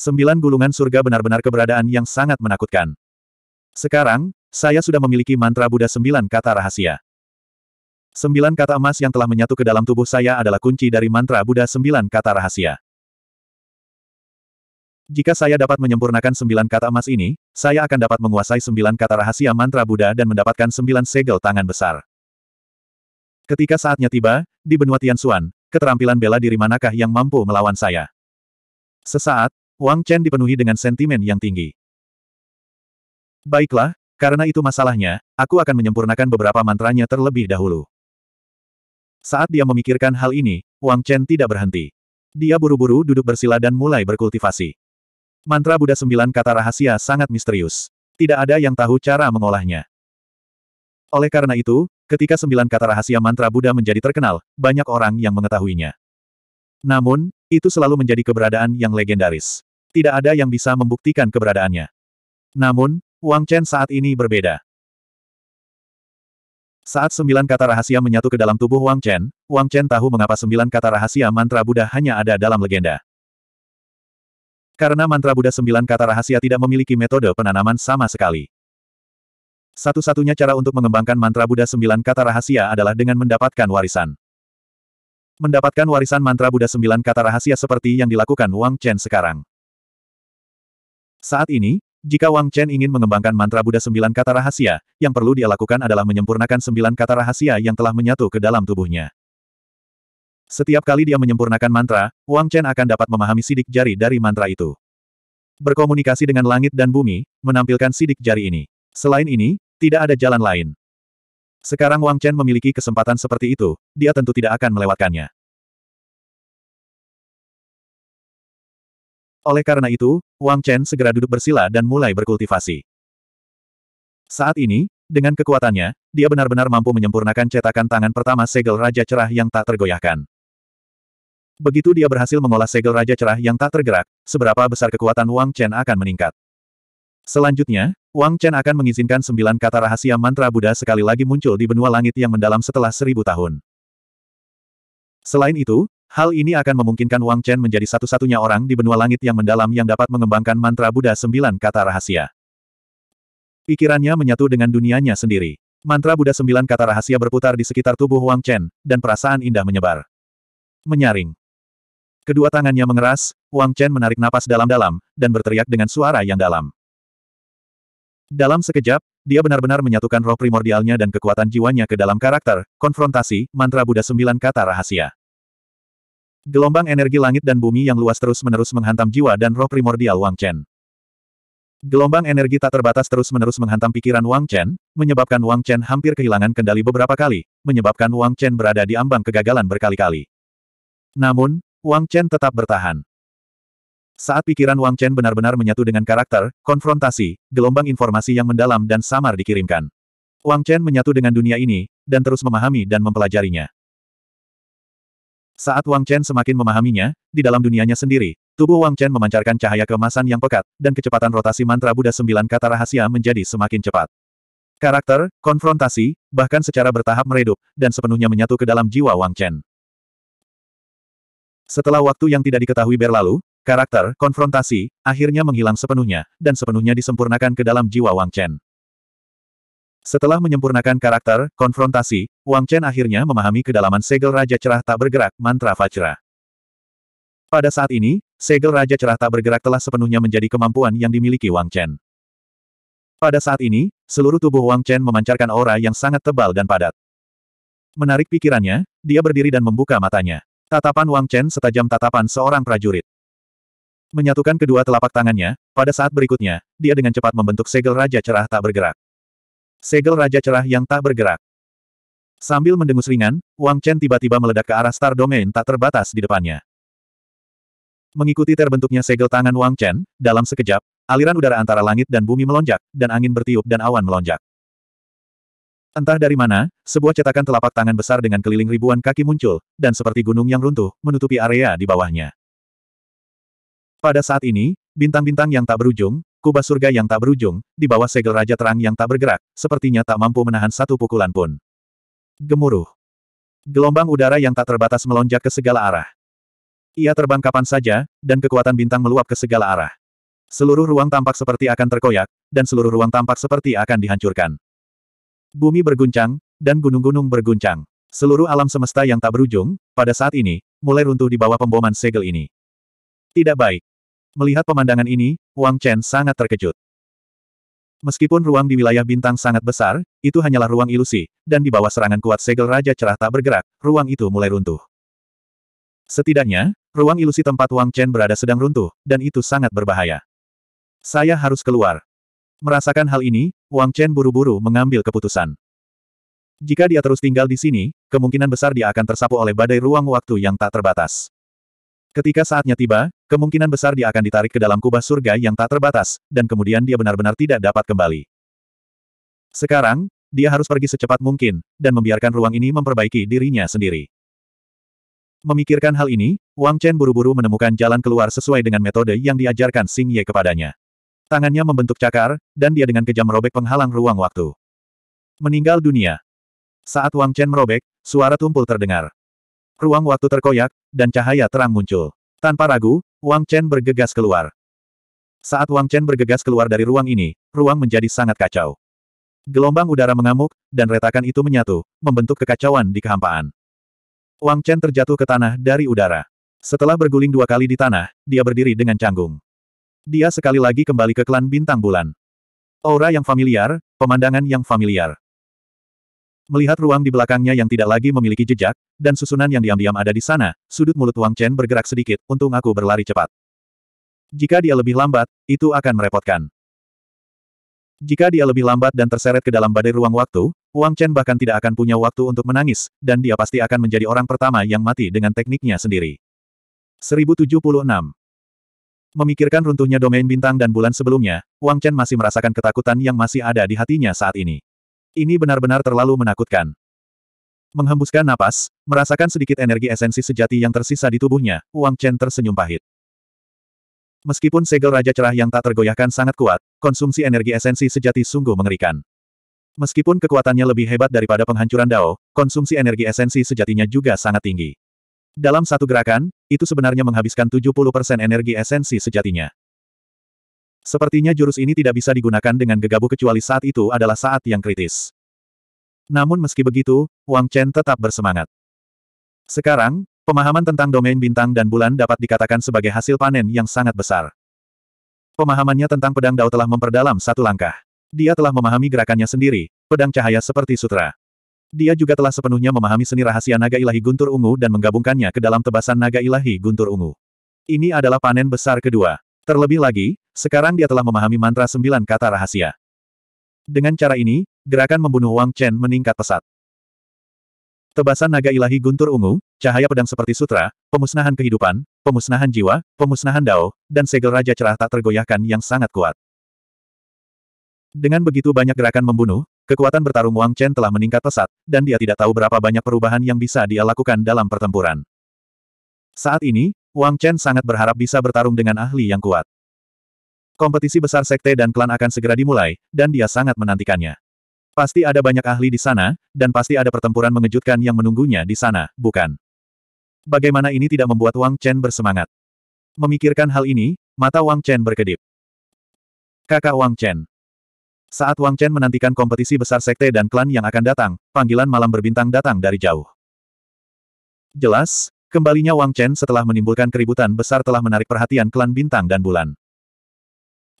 Sembilan gulungan surga benar-benar keberadaan yang sangat menakutkan. Sekarang, saya sudah memiliki mantra Buddha sembilan kata rahasia. Sembilan kata emas yang telah menyatu ke dalam tubuh saya adalah kunci dari mantra Buddha sembilan kata rahasia. Jika saya dapat menyempurnakan sembilan kata emas ini, saya akan dapat menguasai sembilan kata rahasia mantra Buddha dan mendapatkan sembilan segel tangan besar. Ketika saatnya tiba, di benua Tianxuan, keterampilan bela diri manakah yang mampu melawan saya? Sesaat, Wang Chen dipenuhi dengan sentimen yang tinggi. Baiklah, karena itu masalahnya, aku akan menyempurnakan beberapa mantranya terlebih dahulu. Saat dia memikirkan hal ini, Wang Chen tidak berhenti. Dia buru-buru duduk bersila dan mulai berkultivasi. Mantra Buddha sembilan kata rahasia sangat misterius. Tidak ada yang tahu cara mengolahnya. Oleh karena itu, Ketika sembilan kata rahasia mantra Buddha menjadi terkenal, banyak orang yang mengetahuinya. Namun, itu selalu menjadi keberadaan yang legendaris. Tidak ada yang bisa membuktikan keberadaannya. Namun, Wang Chen saat ini berbeda. Saat sembilan kata rahasia menyatu ke dalam tubuh Wang Chen, Wang Chen tahu mengapa sembilan kata rahasia mantra Buddha hanya ada dalam legenda. Karena mantra Buddha sembilan kata rahasia tidak memiliki metode penanaman sama sekali. Satu-satunya cara untuk mengembangkan mantra Buddha sembilan kata rahasia adalah dengan mendapatkan warisan. Mendapatkan warisan mantra Buddha sembilan kata rahasia seperti yang dilakukan Wang Chen sekarang. Saat ini, jika Wang Chen ingin mengembangkan mantra Buddha sembilan kata rahasia, yang perlu dia lakukan adalah menyempurnakan sembilan kata rahasia yang telah menyatu ke dalam tubuhnya. Setiap kali dia menyempurnakan mantra, Wang Chen akan dapat memahami sidik jari dari mantra itu. Berkomunikasi dengan langit dan bumi, menampilkan sidik jari ini. Selain ini, tidak ada jalan lain. Sekarang Wang Chen memiliki kesempatan seperti itu, dia tentu tidak akan melewatkannya. Oleh karena itu, Wang Chen segera duduk bersila dan mulai berkultivasi. Saat ini, dengan kekuatannya, dia benar-benar mampu menyempurnakan cetakan tangan pertama segel Raja Cerah yang tak tergoyahkan. Begitu dia berhasil mengolah segel Raja Cerah yang tak tergerak, seberapa besar kekuatan Wang Chen akan meningkat. Selanjutnya, Wang Chen akan mengizinkan sembilan kata rahasia mantra Buddha sekali lagi muncul di benua langit yang mendalam setelah seribu tahun. Selain itu, hal ini akan memungkinkan Wang Chen menjadi satu-satunya orang di benua langit yang mendalam yang dapat mengembangkan mantra Buddha sembilan kata rahasia. Pikirannya menyatu dengan dunianya sendiri. Mantra Buddha sembilan kata rahasia berputar di sekitar tubuh Wang Chen, dan perasaan indah menyebar. Menyaring. Kedua tangannya mengeras, Wang Chen menarik napas dalam-dalam, dan berteriak dengan suara yang dalam. Dalam sekejap, dia benar-benar menyatukan roh primordialnya dan kekuatan jiwanya ke dalam karakter, konfrontasi, mantra Buddha sembilan kata rahasia. Gelombang energi langit dan bumi yang luas terus-menerus menghantam jiwa dan roh primordial Wang Chen. Gelombang energi tak terbatas terus-menerus menghantam pikiran Wang Chen, menyebabkan Wang Chen hampir kehilangan kendali beberapa kali, menyebabkan Wang Chen berada di ambang kegagalan berkali-kali. Namun, Wang Chen tetap bertahan. Saat pikiran Wang Chen benar-benar menyatu dengan karakter, konfrontasi, gelombang informasi yang mendalam dan samar dikirimkan. Wang Chen menyatu dengan dunia ini, dan terus memahami dan mempelajarinya. Saat Wang Chen semakin memahaminya, di dalam dunianya sendiri, tubuh Wang Chen memancarkan cahaya kemasan yang pekat, dan kecepatan rotasi mantra Buddha sembilan kata rahasia menjadi semakin cepat. Karakter, konfrontasi, bahkan secara bertahap meredup, dan sepenuhnya menyatu ke dalam jiwa Wang Chen. Setelah waktu yang tidak diketahui berlalu, Karakter, konfrontasi, akhirnya menghilang sepenuhnya, dan sepenuhnya disempurnakan ke dalam jiwa Wang Chen. Setelah menyempurnakan karakter, konfrontasi, Wang Chen akhirnya memahami kedalaman segel Raja Cerah tak bergerak, mantra Vajra. Pada saat ini, segel Raja Cerah tak bergerak telah sepenuhnya menjadi kemampuan yang dimiliki Wang Chen. Pada saat ini, seluruh tubuh Wang Chen memancarkan aura yang sangat tebal dan padat. Menarik pikirannya, dia berdiri dan membuka matanya. Tatapan Wang Chen setajam tatapan seorang prajurit. Menyatukan kedua telapak tangannya, pada saat berikutnya, dia dengan cepat membentuk segel Raja Cerah tak bergerak. Segel Raja Cerah yang tak bergerak. Sambil mendengus ringan, Wang Chen tiba-tiba meledak ke arah Star Domain tak terbatas di depannya. Mengikuti terbentuknya segel tangan Wang Chen, dalam sekejap, aliran udara antara langit dan bumi melonjak, dan angin bertiup dan awan melonjak. Entah dari mana, sebuah cetakan telapak tangan besar dengan keliling ribuan kaki muncul, dan seperti gunung yang runtuh, menutupi area di bawahnya. Pada saat ini, bintang-bintang yang tak berujung, kubah surga yang tak berujung, di bawah segel Raja Terang yang tak bergerak, sepertinya tak mampu menahan satu pukulan pun. Gemuruh. Gelombang udara yang tak terbatas melonjak ke segala arah. Ia terbang kapan saja, dan kekuatan bintang meluap ke segala arah. Seluruh ruang tampak seperti akan terkoyak, dan seluruh ruang tampak seperti akan dihancurkan. Bumi berguncang, dan gunung-gunung berguncang. Seluruh alam semesta yang tak berujung, pada saat ini, mulai runtuh di bawah pemboman segel ini. Tidak baik. Melihat pemandangan ini, Wang Chen sangat terkejut. Meskipun ruang di wilayah bintang sangat besar, itu hanyalah ruang ilusi, dan di bawah serangan kuat segel Raja Cerah tak bergerak, ruang itu mulai runtuh. Setidaknya, ruang ilusi tempat Wang Chen berada sedang runtuh, dan itu sangat berbahaya. Saya harus keluar. Merasakan hal ini, Wang Chen buru-buru mengambil keputusan. Jika dia terus tinggal di sini, kemungkinan besar dia akan tersapu oleh badai ruang waktu yang tak terbatas. Ketika saatnya tiba, kemungkinan besar dia akan ditarik ke dalam kubah surga yang tak terbatas, dan kemudian dia benar-benar tidak dapat kembali. Sekarang, dia harus pergi secepat mungkin, dan membiarkan ruang ini memperbaiki dirinya sendiri. Memikirkan hal ini, Wang Chen buru-buru menemukan jalan keluar sesuai dengan metode yang diajarkan Xing Ye kepadanya. Tangannya membentuk cakar, dan dia dengan kejam merobek penghalang ruang waktu. Meninggal dunia. Saat Wang Chen merobek, suara tumpul terdengar. Ruang waktu terkoyak, dan cahaya terang muncul. Tanpa ragu, Wang Chen bergegas keluar. Saat Wang Chen bergegas keluar dari ruang ini, ruang menjadi sangat kacau. Gelombang udara mengamuk, dan retakan itu menyatu, membentuk kekacauan di kehampaan. Wang Chen terjatuh ke tanah dari udara. Setelah berguling dua kali di tanah, dia berdiri dengan canggung. Dia sekali lagi kembali ke klan bintang bulan. Aura yang familiar, pemandangan yang familiar. Melihat ruang di belakangnya yang tidak lagi memiliki jejak, dan susunan yang diam-diam ada di sana, sudut mulut Wang Chen bergerak sedikit, untung aku berlari cepat. Jika dia lebih lambat, itu akan merepotkan. Jika dia lebih lambat dan terseret ke dalam badai ruang waktu, Wang Chen bahkan tidak akan punya waktu untuk menangis, dan dia pasti akan menjadi orang pertama yang mati dengan tekniknya sendiri. 1076 Memikirkan runtuhnya domain bintang dan bulan sebelumnya, Wang Chen masih merasakan ketakutan yang masih ada di hatinya saat ini. Ini benar-benar terlalu menakutkan. Menghembuskan napas, merasakan sedikit energi esensi sejati yang tersisa di tubuhnya, Wang Chen tersenyum pahit. Meskipun segel Raja Cerah yang tak tergoyahkan sangat kuat, konsumsi energi esensi sejati sungguh mengerikan. Meskipun kekuatannya lebih hebat daripada penghancuran Dao, konsumsi energi esensi sejatinya juga sangat tinggi. Dalam satu gerakan, itu sebenarnya menghabiskan 70% energi esensi sejatinya. Sepertinya jurus ini tidak bisa digunakan dengan gegabah kecuali saat itu adalah saat yang kritis. Namun meski begitu, Wang Chen tetap bersemangat. Sekarang, pemahaman tentang domain bintang dan bulan dapat dikatakan sebagai hasil panen yang sangat besar. Pemahamannya tentang pedang Dao telah memperdalam satu langkah. Dia telah memahami gerakannya sendiri, pedang cahaya seperti sutra. Dia juga telah sepenuhnya memahami seni rahasia naga ilahi guntur ungu dan menggabungkannya ke dalam tebasan naga ilahi guntur ungu. Ini adalah panen besar kedua. Terlebih lagi, sekarang dia telah memahami mantra sembilan kata rahasia. Dengan cara ini, gerakan membunuh Wang Chen meningkat pesat. Tebasan naga ilahi guntur ungu, cahaya pedang seperti sutra, pemusnahan kehidupan, pemusnahan jiwa, pemusnahan dao, dan segel raja cerah tak tergoyahkan yang sangat kuat. Dengan begitu banyak gerakan membunuh, kekuatan bertarung Wang Chen telah meningkat pesat, dan dia tidak tahu berapa banyak perubahan yang bisa dia lakukan dalam pertempuran. Saat ini, Wang Chen sangat berharap bisa bertarung dengan ahli yang kuat. Kompetisi besar sekte dan klan akan segera dimulai, dan dia sangat menantikannya. Pasti ada banyak ahli di sana, dan pasti ada pertempuran mengejutkan yang menunggunya di sana, bukan? Bagaimana ini tidak membuat Wang Chen bersemangat? Memikirkan hal ini, mata Wang Chen berkedip. Kakak Wang Chen. Saat Wang Chen menantikan kompetisi besar sekte dan klan yang akan datang, panggilan malam berbintang datang dari jauh. Jelas, Kembalinya Wang Chen setelah menimbulkan keributan besar telah menarik perhatian klan bintang dan bulan.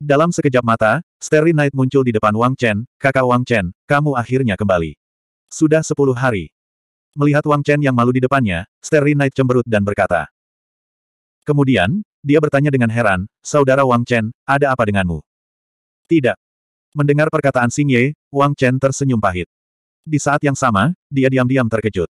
Dalam sekejap mata, Starry Knight muncul di depan Wang Chen, kakak Wang Chen, kamu akhirnya kembali. Sudah sepuluh hari. Melihat Wang Chen yang malu di depannya, Starry Knight cemberut dan berkata. Kemudian, dia bertanya dengan heran, Saudara Wang Chen, ada apa denganmu? Tidak. Mendengar perkataan Xing Ye, Wang Chen tersenyum pahit. Di saat yang sama, dia diam-diam terkejut.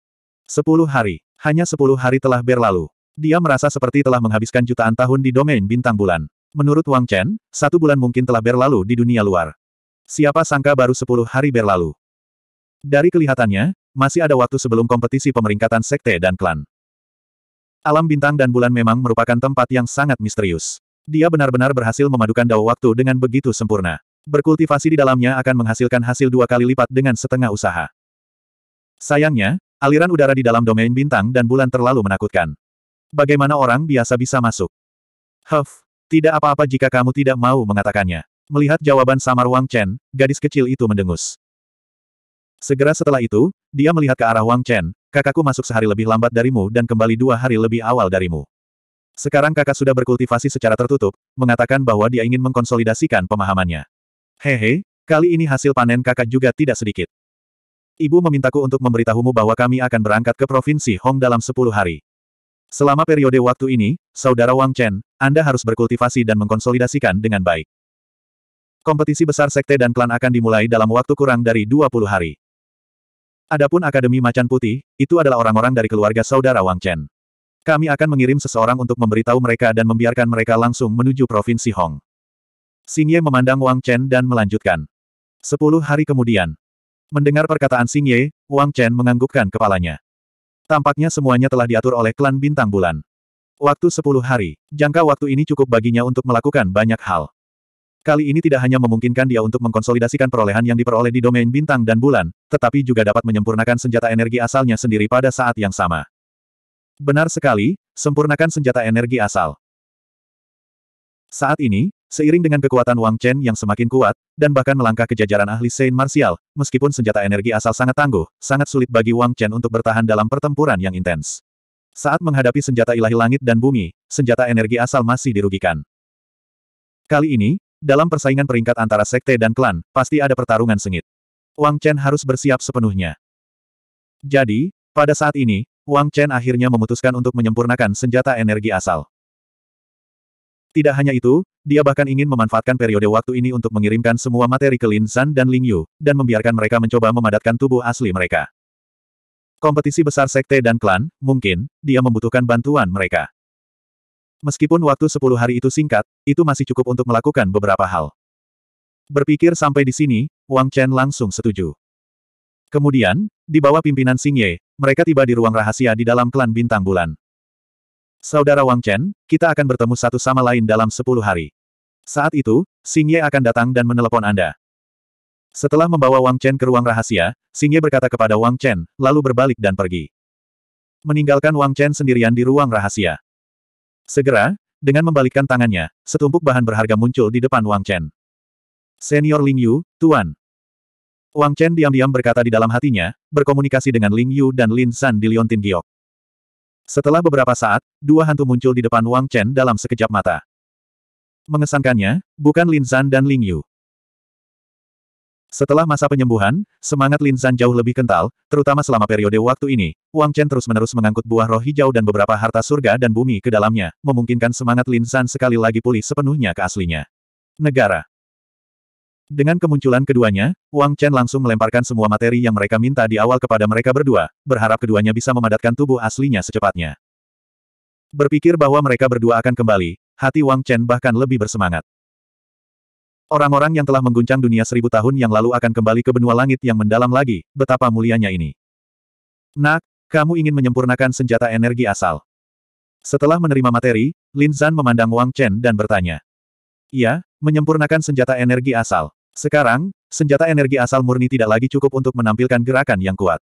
Sepuluh hari. Hanya sepuluh hari telah berlalu. Dia merasa seperti telah menghabiskan jutaan tahun di domain bintang bulan. Menurut Wang Chen, satu bulan mungkin telah berlalu di dunia luar. Siapa sangka baru sepuluh hari berlalu. Dari kelihatannya, masih ada waktu sebelum kompetisi pemeringkatan sekte dan klan. Alam bintang dan bulan memang merupakan tempat yang sangat misterius. Dia benar-benar berhasil memadukan dao waktu dengan begitu sempurna. Berkultivasi di dalamnya akan menghasilkan hasil dua kali lipat dengan setengah usaha. Sayangnya, Aliran udara di dalam domain bintang dan bulan terlalu menakutkan. Bagaimana orang biasa bisa masuk? Huff, tidak apa-apa jika kamu tidak mau mengatakannya. Melihat jawaban samar Wang Chen, gadis kecil itu mendengus. Segera setelah itu, dia melihat ke arah Wang Chen, kakakku masuk sehari lebih lambat darimu dan kembali dua hari lebih awal darimu. Sekarang kakak sudah berkultivasi secara tertutup, mengatakan bahwa dia ingin mengkonsolidasikan pemahamannya. Hehe, kali ini hasil panen kakak juga tidak sedikit. Ibu memintaku untuk memberitahumu bahwa kami akan berangkat ke Provinsi Hong dalam sepuluh hari. Selama periode waktu ini, Saudara Wang Chen, Anda harus berkultivasi dan mengkonsolidasikan dengan baik. Kompetisi besar sekte dan klan akan dimulai dalam waktu kurang dari 20 hari. Adapun Akademi Macan Putih, itu adalah orang-orang dari keluarga Saudara Wang Chen. Kami akan mengirim seseorang untuk memberitahu mereka dan membiarkan mereka langsung menuju Provinsi Hong. Xing Ye memandang Wang Chen dan melanjutkan. Sepuluh hari kemudian, Mendengar perkataan Xing Ye, Wang Chen menganggukkan kepalanya. Tampaknya semuanya telah diatur oleh klan Bintang Bulan. Waktu 10 hari, jangka waktu ini cukup baginya untuk melakukan banyak hal. Kali ini tidak hanya memungkinkan dia untuk mengkonsolidasikan perolehan yang diperoleh di domain bintang dan bulan, tetapi juga dapat menyempurnakan senjata energi asalnya sendiri pada saat yang sama. Benar sekali, sempurnakan senjata energi asal. Saat ini, Seiring dengan kekuatan Wang Chen yang semakin kuat, dan bahkan melangkah ke jajaran ahli Saint Martial, meskipun senjata energi asal sangat tangguh, sangat sulit bagi Wang Chen untuk bertahan dalam pertempuran yang intens. Saat menghadapi senjata ilahi langit dan bumi, senjata energi asal masih dirugikan. Kali ini, dalam persaingan peringkat antara sekte dan klan, pasti ada pertarungan sengit. Wang Chen harus bersiap sepenuhnya. Jadi, pada saat ini, Wang Chen akhirnya memutuskan untuk menyempurnakan senjata energi asal. Tidak hanya itu, dia bahkan ingin memanfaatkan periode waktu ini untuk mengirimkan semua materi ke Lin San dan Ling Yu, dan membiarkan mereka mencoba memadatkan tubuh asli mereka. Kompetisi besar sekte dan klan, mungkin, dia membutuhkan bantuan mereka. Meskipun waktu 10 hari itu singkat, itu masih cukup untuk melakukan beberapa hal. Berpikir sampai di sini, Wang Chen langsung setuju. Kemudian, di bawah pimpinan Xing Ye, mereka tiba di ruang rahasia di dalam klan Bintang Bulan. Saudara Wang Chen, kita akan bertemu satu sama lain dalam sepuluh hari. Saat itu, Xing Ye akan datang dan menelepon Anda. Setelah membawa Wang Chen ke ruang rahasia, Xing Ye berkata kepada Wang Chen, lalu berbalik dan pergi. Meninggalkan Wang Chen sendirian di ruang rahasia. Segera, dengan membalikkan tangannya, setumpuk bahan berharga muncul di depan Wang Chen. Senior Ling Yu, Tuan. Wang Chen diam-diam berkata di dalam hatinya, berkomunikasi dengan Ling Yu dan Lin San di Liontin Giok. Setelah beberapa saat, dua hantu muncul di depan Wang Chen dalam sekejap mata. Mengesankannya, bukan Lin Zan dan Ling Yu. Setelah masa penyembuhan, semangat Lin Zan jauh lebih kental, terutama selama periode waktu ini, Wang Chen terus-menerus mengangkut buah roh hijau dan beberapa harta surga dan bumi ke dalamnya, memungkinkan semangat Lin Zan sekali lagi pulih sepenuhnya ke aslinya. Negara dengan kemunculan keduanya, Wang Chen langsung melemparkan semua materi yang mereka minta di awal kepada mereka berdua, berharap keduanya bisa memadatkan tubuh aslinya secepatnya. Berpikir bahwa mereka berdua akan kembali, hati Wang Chen bahkan lebih bersemangat. Orang-orang yang telah mengguncang dunia seribu tahun yang lalu akan kembali ke benua langit yang mendalam lagi, betapa mulianya ini. Nak, kamu ingin menyempurnakan senjata energi asal. Setelah menerima materi, Lin Zan memandang Wang Chen dan bertanya. Iya, menyempurnakan senjata energi asal. Sekarang, senjata energi asal murni tidak lagi cukup untuk menampilkan gerakan yang kuat.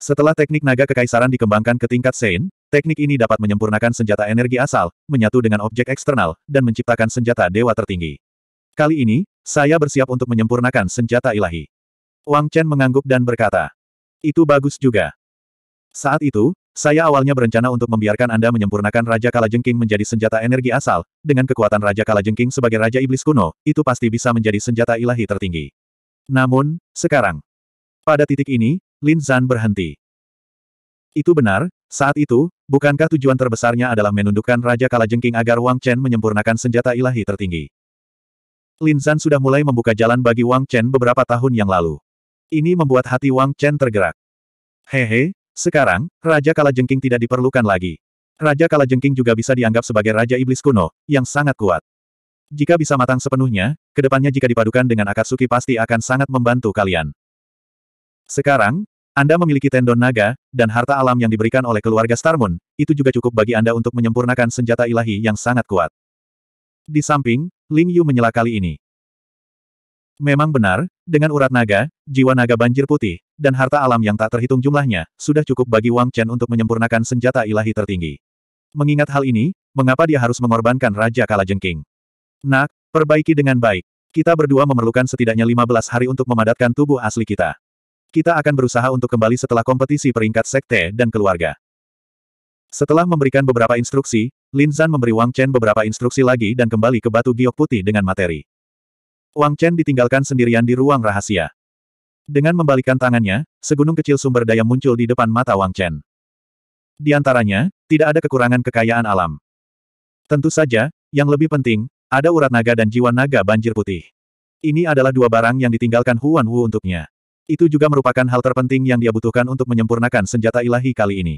Setelah teknik naga kekaisaran dikembangkan ke tingkat Sein, teknik ini dapat menyempurnakan senjata energi asal, menyatu dengan objek eksternal, dan menciptakan senjata dewa tertinggi. Kali ini, saya bersiap untuk menyempurnakan senjata ilahi. Wang Chen mengangguk dan berkata, itu bagus juga. Saat itu, saya awalnya berencana untuk membiarkan Anda menyempurnakan Raja Kalajengking menjadi senjata energi asal, dengan kekuatan Raja Kalajengking sebagai Raja Iblis kuno, itu pasti bisa menjadi senjata ilahi tertinggi. Namun, sekarang. Pada titik ini, Lin Zhan berhenti. Itu benar, saat itu, bukankah tujuan terbesarnya adalah menundukkan Raja Kalajengking agar Wang Chen menyempurnakan senjata ilahi tertinggi? Lin Zhan sudah mulai membuka jalan bagi Wang Chen beberapa tahun yang lalu. Ini membuat hati Wang Chen tergerak. Hehe, sekarang, Raja Kalajengking tidak diperlukan lagi. Raja Kalajengking juga bisa dianggap sebagai Raja Iblis kuno, yang sangat kuat. Jika bisa matang sepenuhnya, kedepannya jika dipadukan dengan Akatsuki pasti akan sangat membantu kalian. Sekarang, Anda memiliki tendon naga, dan harta alam yang diberikan oleh keluarga Starmon, itu juga cukup bagi Anda untuk menyempurnakan senjata ilahi yang sangat kuat. Di samping, Ling Yu menyela kali ini. Memang benar, dengan urat naga, jiwa naga banjir putih, dan harta alam yang tak terhitung jumlahnya, sudah cukup bagi Wang Chen untuk menyempurnakan senjata ilahi tertinggi. Mengingat hal ini, mengapa dia harus mengorbankan Raja Kalajengking? Nak, perbaiki dengan baik. Kita berdua memerlukan setidaknya 15 hari untuk memadatkan tubuh asli kita. Kita akan berusaha untuk kembali setelah kompetisi peringkat sekte dan keluarga. Setelah memberikan beberapa instruksi, Lin Zan memberi Wang Chen beberapa instruksi lagi dan kembali ke batu giok putih dengan materi. Wang Chen ditinggalkan sendirian di ruang rahasia. Dengan membalikkan tangannya, segunung kecil sumber daya muncul di depan mata Wang Chen. Di antaranya, tidak ada kekurangan kekayaan alam. Tentu saja, yang lebih penting, ada urat naga dan jiwa naga banjir putih. Ini adalah dua barang yang ditinggalkan Huan Wu untuknya. Itu juga merupakan hal terpenting yang dia butuhkan untuk menyempurnakan senjata ilahi kali ini.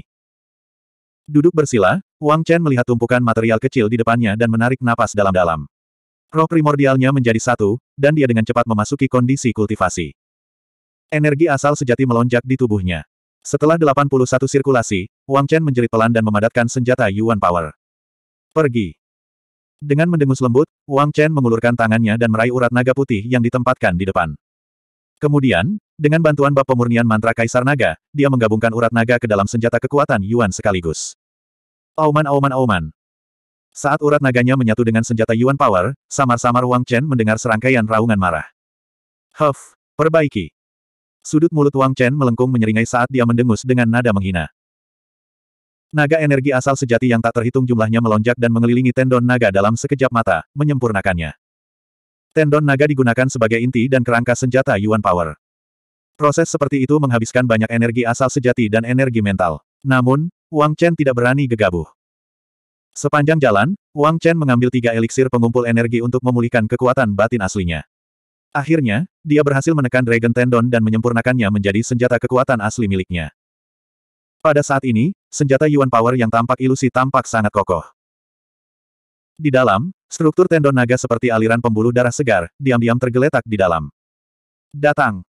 Duduk bersila, Wang Chen melihat tumpukan material kecil di depannya dan menarik napas dalam-dalam. Roh primordialnya menjadi satu, dan dia dengan cepat memasuki kondisi kultivasi. Energi asal sejati melonjak di tubuhnya. Setelah 81 sirkulasi, Wang Chen menjerit pelan dan memadatkan senjata Yuan Power. Pergi. Dengan mendengus lembut, Wang Chen mengulurkan tangannya dan meraih urat naga putih yang ditempatkan di depan. Kemudian, dengan bantuan bab pemurnian mantra Kaisar Naga, dia menggabungkan urat naga ke dalam senjata kekuatan Yuan sekaligus. Auman auman auman, saat urat naganya menyatu dengan senjata Yuan Power, samar-samar Wang Chen mendengar serangkaian raungan marah. Huff, perbaiki. Sudut mulut Wang Chen melengkung menyeringai saat dia mendengus dengan nada menghina. Naga energi asal sejati yang tak terhitung jumlahnya melonjak dan mengelilingi tendon naga dalam sekejap mata, menyempurnakannya. Tendon naga digunakan sebagai inti dan kerangka senjata Yuan Power. Proses seperti itu menghabiskan banyak energi asal sejati dan energi mental. Namun, Wang Chen tidak berani gegabah. Sepanjang jalan, Wang Chen mengambil tiga eliksir pengumpul energi untuk memulihkan kekuatan batin aslinya. Akhirnya, dia berhasil menekan Dragon Tendon dan menyempurnakannya menjadi senjata kekuatan asli miliknya. Pada saat ini, senjata Yuan Power yang tampak ilusi tampak sangat kokoh. Di dalam, struktur tendon naga seperti aliran pembuluh darah segar, diam-diam tergeletak di dalam. Datang!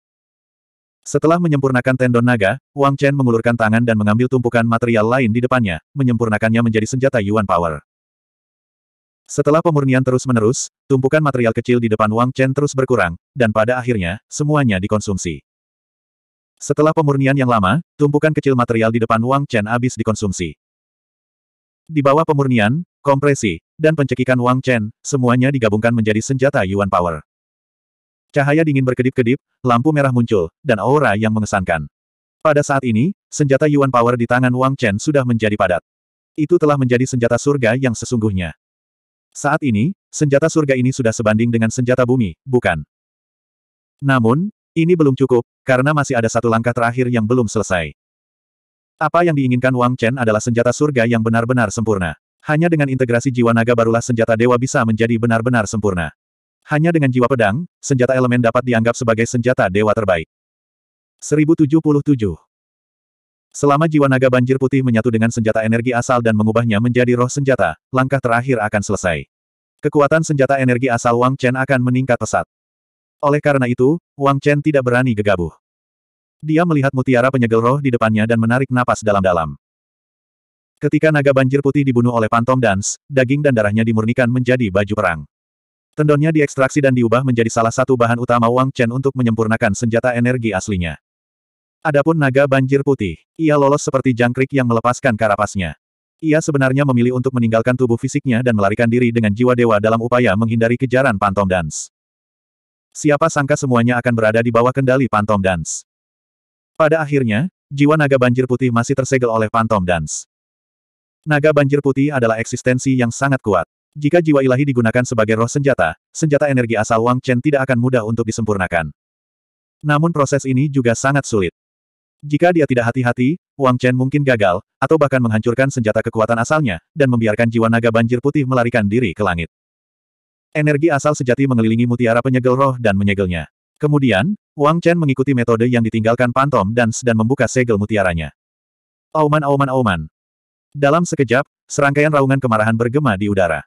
Setelah menyempurnakan tendon naga, Wang Chen mengulurkan tangan dan mengambil tumpukan material lain di depannya, menyempurnakannya menjadi senjata Yuan Power. Setelah pemurnian terus-menerus, tumpukan material kecil di depan Wang Chen terus berkurang, dan pada akhirnya, semuanya dikonsumsi. Setelah pemurnian yang lama, tumpukan kecil material di depan Wang Chen habis dikonsumsi. Di bawah pemurnian, kompresi, dan pencekikan Wang Chen, semuanya digabungkan menjadi senjata Yuan Power. Cahaya dingin berkedip-kedip, lampu merah muncul, dan aura yang mengesankan. Pada saat ini, senjata Yuan Power di tangan Wang Chen sudah menjadi padat. Itu telah menjadi senjata surga yang sesungguhnya. Saat ini, senjata surga ini sudah sebanding dengan senjata bumi, bukan? Namun, ini belum cukup, karena masih ada satu langkah terakhir yang belum selesai. Apa yang diinginkan Wang Chen adalah senjata surga yang benar-benar sempurna. Hanya dengan integrasi jiwa naga barulah senjata dewa bisa menjadi benar-benar sempurna. Hanya dengan jiwa pedang, senjata elemen dapat dianggap sebagai senjata dewa terbaik. 1077 Selama jiwa naga banjir putih menyatu dengan senjata energi asal dan mengubahnya menjadi roh senjata, langkah terakhir akan selesai. Kekuatan senjata energi asal Wang Chen akan meningkat pesat. Oleh karena itu, Wang Chen tidak berani gegabah. Dia melihat mutiara penyegel roh di depannya dan menarik napas dalam-dalam. Ketika naga banjir putih dibunuh oleh Pantom Dance, daging dan darahnya dimurnikan menjadi baju perang. Tendonnya diekstraksi dan diubah menjadi salah satu bahan utama Wang Chen untuk menyempurnakan senjata energi aslinya. Adapun naga banjir putih, ia lolos seperti jangkrik yang melepaskan karapasnya. Ia sebenarnya memilih untuk meninggalkan tubuh fisiknya dan melarikan diri dengan jiwa dewa dalam upaya menghindari kejaran Pantom Dance. Siapa sangka semuanya akan berada di bawah kendali Pantom Dance. Pada akhirnya, jiwa naga banjir putih masih tersegel oleh Pantom Dance. Naga banjir putih adalah eksistensi yang sangat kuat. Jika jiwa ilahi digunakan sebagai roh senjata, senjata energi asal Wang Chen tidak akan mudah untuk disempurnakan. Namun proses ini juga sangat sulit. Jika dia tidak hati-hati, Wang Chen mungkin gagal, atau bahkan menghancurkan senjata kekuatan asalnya, dan membiarkan jiwa naga banjir putih melarikan diri ke langit. Energi asal sejati mengelilingi mutiara penyegel roh dan menyegelnya. Kemudian, Wang Chen mengikuti metode yang ditinggalkan Pantom dan dan membuka segel mutiaranya. Auman auman auman. Dalam sekejap, serangkaian raungan kemarahan bergema di udara.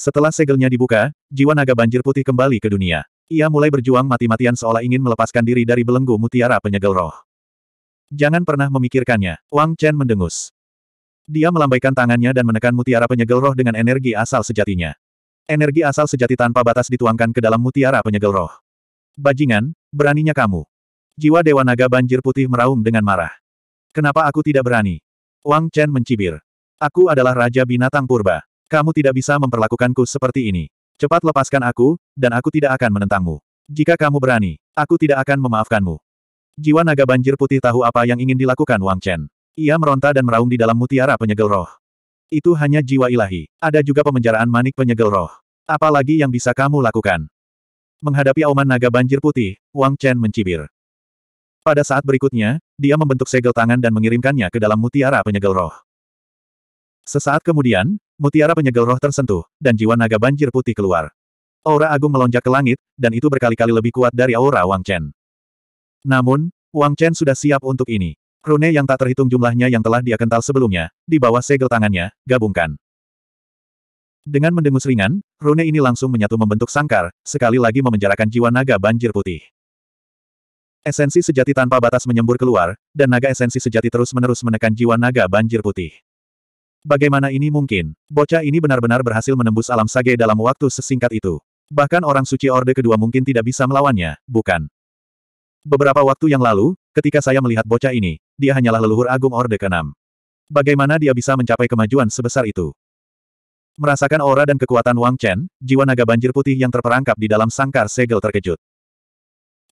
Setelah segelnya dibuka, jiwa naga banjir putih kembali ke dunia. Ia mulai berjuang mati-matian seolah ingin melepaskan diri dari belenggu mutiara penyegel roh. Jangan pernah memikirkannya, Wang Chen mendengus. Dia melambaikan tangannya dan menekan mutiara penyegel roh dengan energi asal sejatinya. Energi asal sejati tanpa batas dituangkan ke dalam mutiara penyegel roh. Bajingan, beraninya kamu. Jiwa Dewa Naga Banjir Putih meraung dengan marah. Kenapa aku tidak berani? Wang Chen mencibir. Aku adalah Raja Binatang Purba. Kamu tidak bisa memperlakukanku seperti ini. Cepat lepaskan aku, dan aku tidak akan menentangmu. Jika kamu berani, aku tidak akan memaafkanmu. Jiwa naga banjir putih tahu apa yang ingin dilakukan Wang Chen. Ia meronta dan meraung di dalam mutiara penyegel roh. Itu hanya jiwa ilahi. Ada juga pemenjaraan manik penyegel roh. Apalagi yang bisa kamu lakukan? Menghadapi auman naga banjir putih, Wang Chen mencibir. Pada saat berikutnya, dia membentuk segel tangan dan mengirimkannya ke dalam mutiara penyegel roh. Sesaat kemudian, Mutiara penyegel roh tersentuh, dan jiwa naga banjir putih keluar. Aura agung melonjak ke langit, dan itu berkali-kali lebih kuat dari aura Wang Chen. Namun, Wang Chen sudah siap untuk ini. Rune yang tak terhitung jumlahnya yang telah dia kental sebelumnya, di bawah segel tangannya, gabungkan. Dengan mendengus ringan, rune ini langsung menyatu membentuk sangkar, sekali lagi memenjarakan jiwa naga banjir putih. Esensi sejati tanpa batas menyembur keluar, dan naga esensi sejati terus-menerus menekan jiwa naga banjir putih. Bagaimana ini mungkin? Bocah ini benar-benar berhasil menembus alam sage dalam waktu sesingkat itu. Bahkan orang suci Orde Kedua mungkin tidak bisa melawannya, bukan? Beberapa waktu yang lalu, ketika saya melihat bocah ini, dia hanyalah leluhur agung Orde Keenam. Bagaimana dia bisa mencapai kemajuan sebesar itu? Merasakan aura dan kekuatan Wang Chen, jiwa naga banjir putih yang terperangkap di dalam sangkar segel terkejut.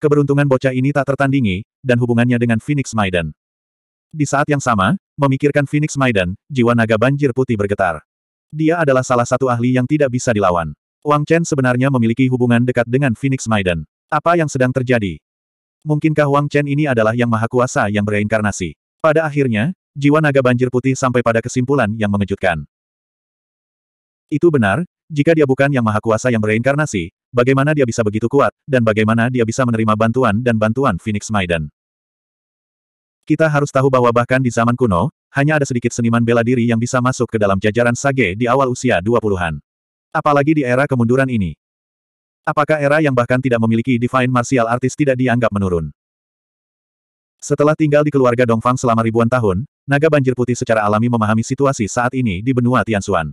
Keberuntungan bocah ini tak tertandingi, dan hubungannya dengan Phoenix Maiden. Di saat yang sama, memikirkan Phoenix Maiden, jiwa naga banjir putih bergetar. Dia adalah salah satu ahli yang tidak bisa dilawan. Wang Chen sebenarnya memiliki hubungan dekat dengan Phoenix Maiden. Apa yang sedang terjadi? Mungkinkah Wang Chen ini adalah yang maha kuasa yang bereinkarnasi? Pada akhirnya, jiwa naga banjir putih sampai pada kesimpulan yang mengejutkan. Itu benar, jika dia bukan yang maha kuasa yang bereinkarnasi, bagaimana dia bisa begitu kuat, dan bagaimana dia bisa menerima bantuan dan bantuan Phoenix Maiden? Kita harus tahu bahwa bahkan di zaman kuno, hanya ada sedikit seniman bela diri yang bisa masuk ke dalam jajaran sage di awal usia 20-an. Apalagi di era kemunduran ini. Apakah era yang bahkan tidak memiliki divine martial artist tidak dianggap menurun? Setelah tinggal di keluarga Dongfang selama ribuan tahun, naga banjir putih secara alami memahami situasi saat ini di benua Tianxuan.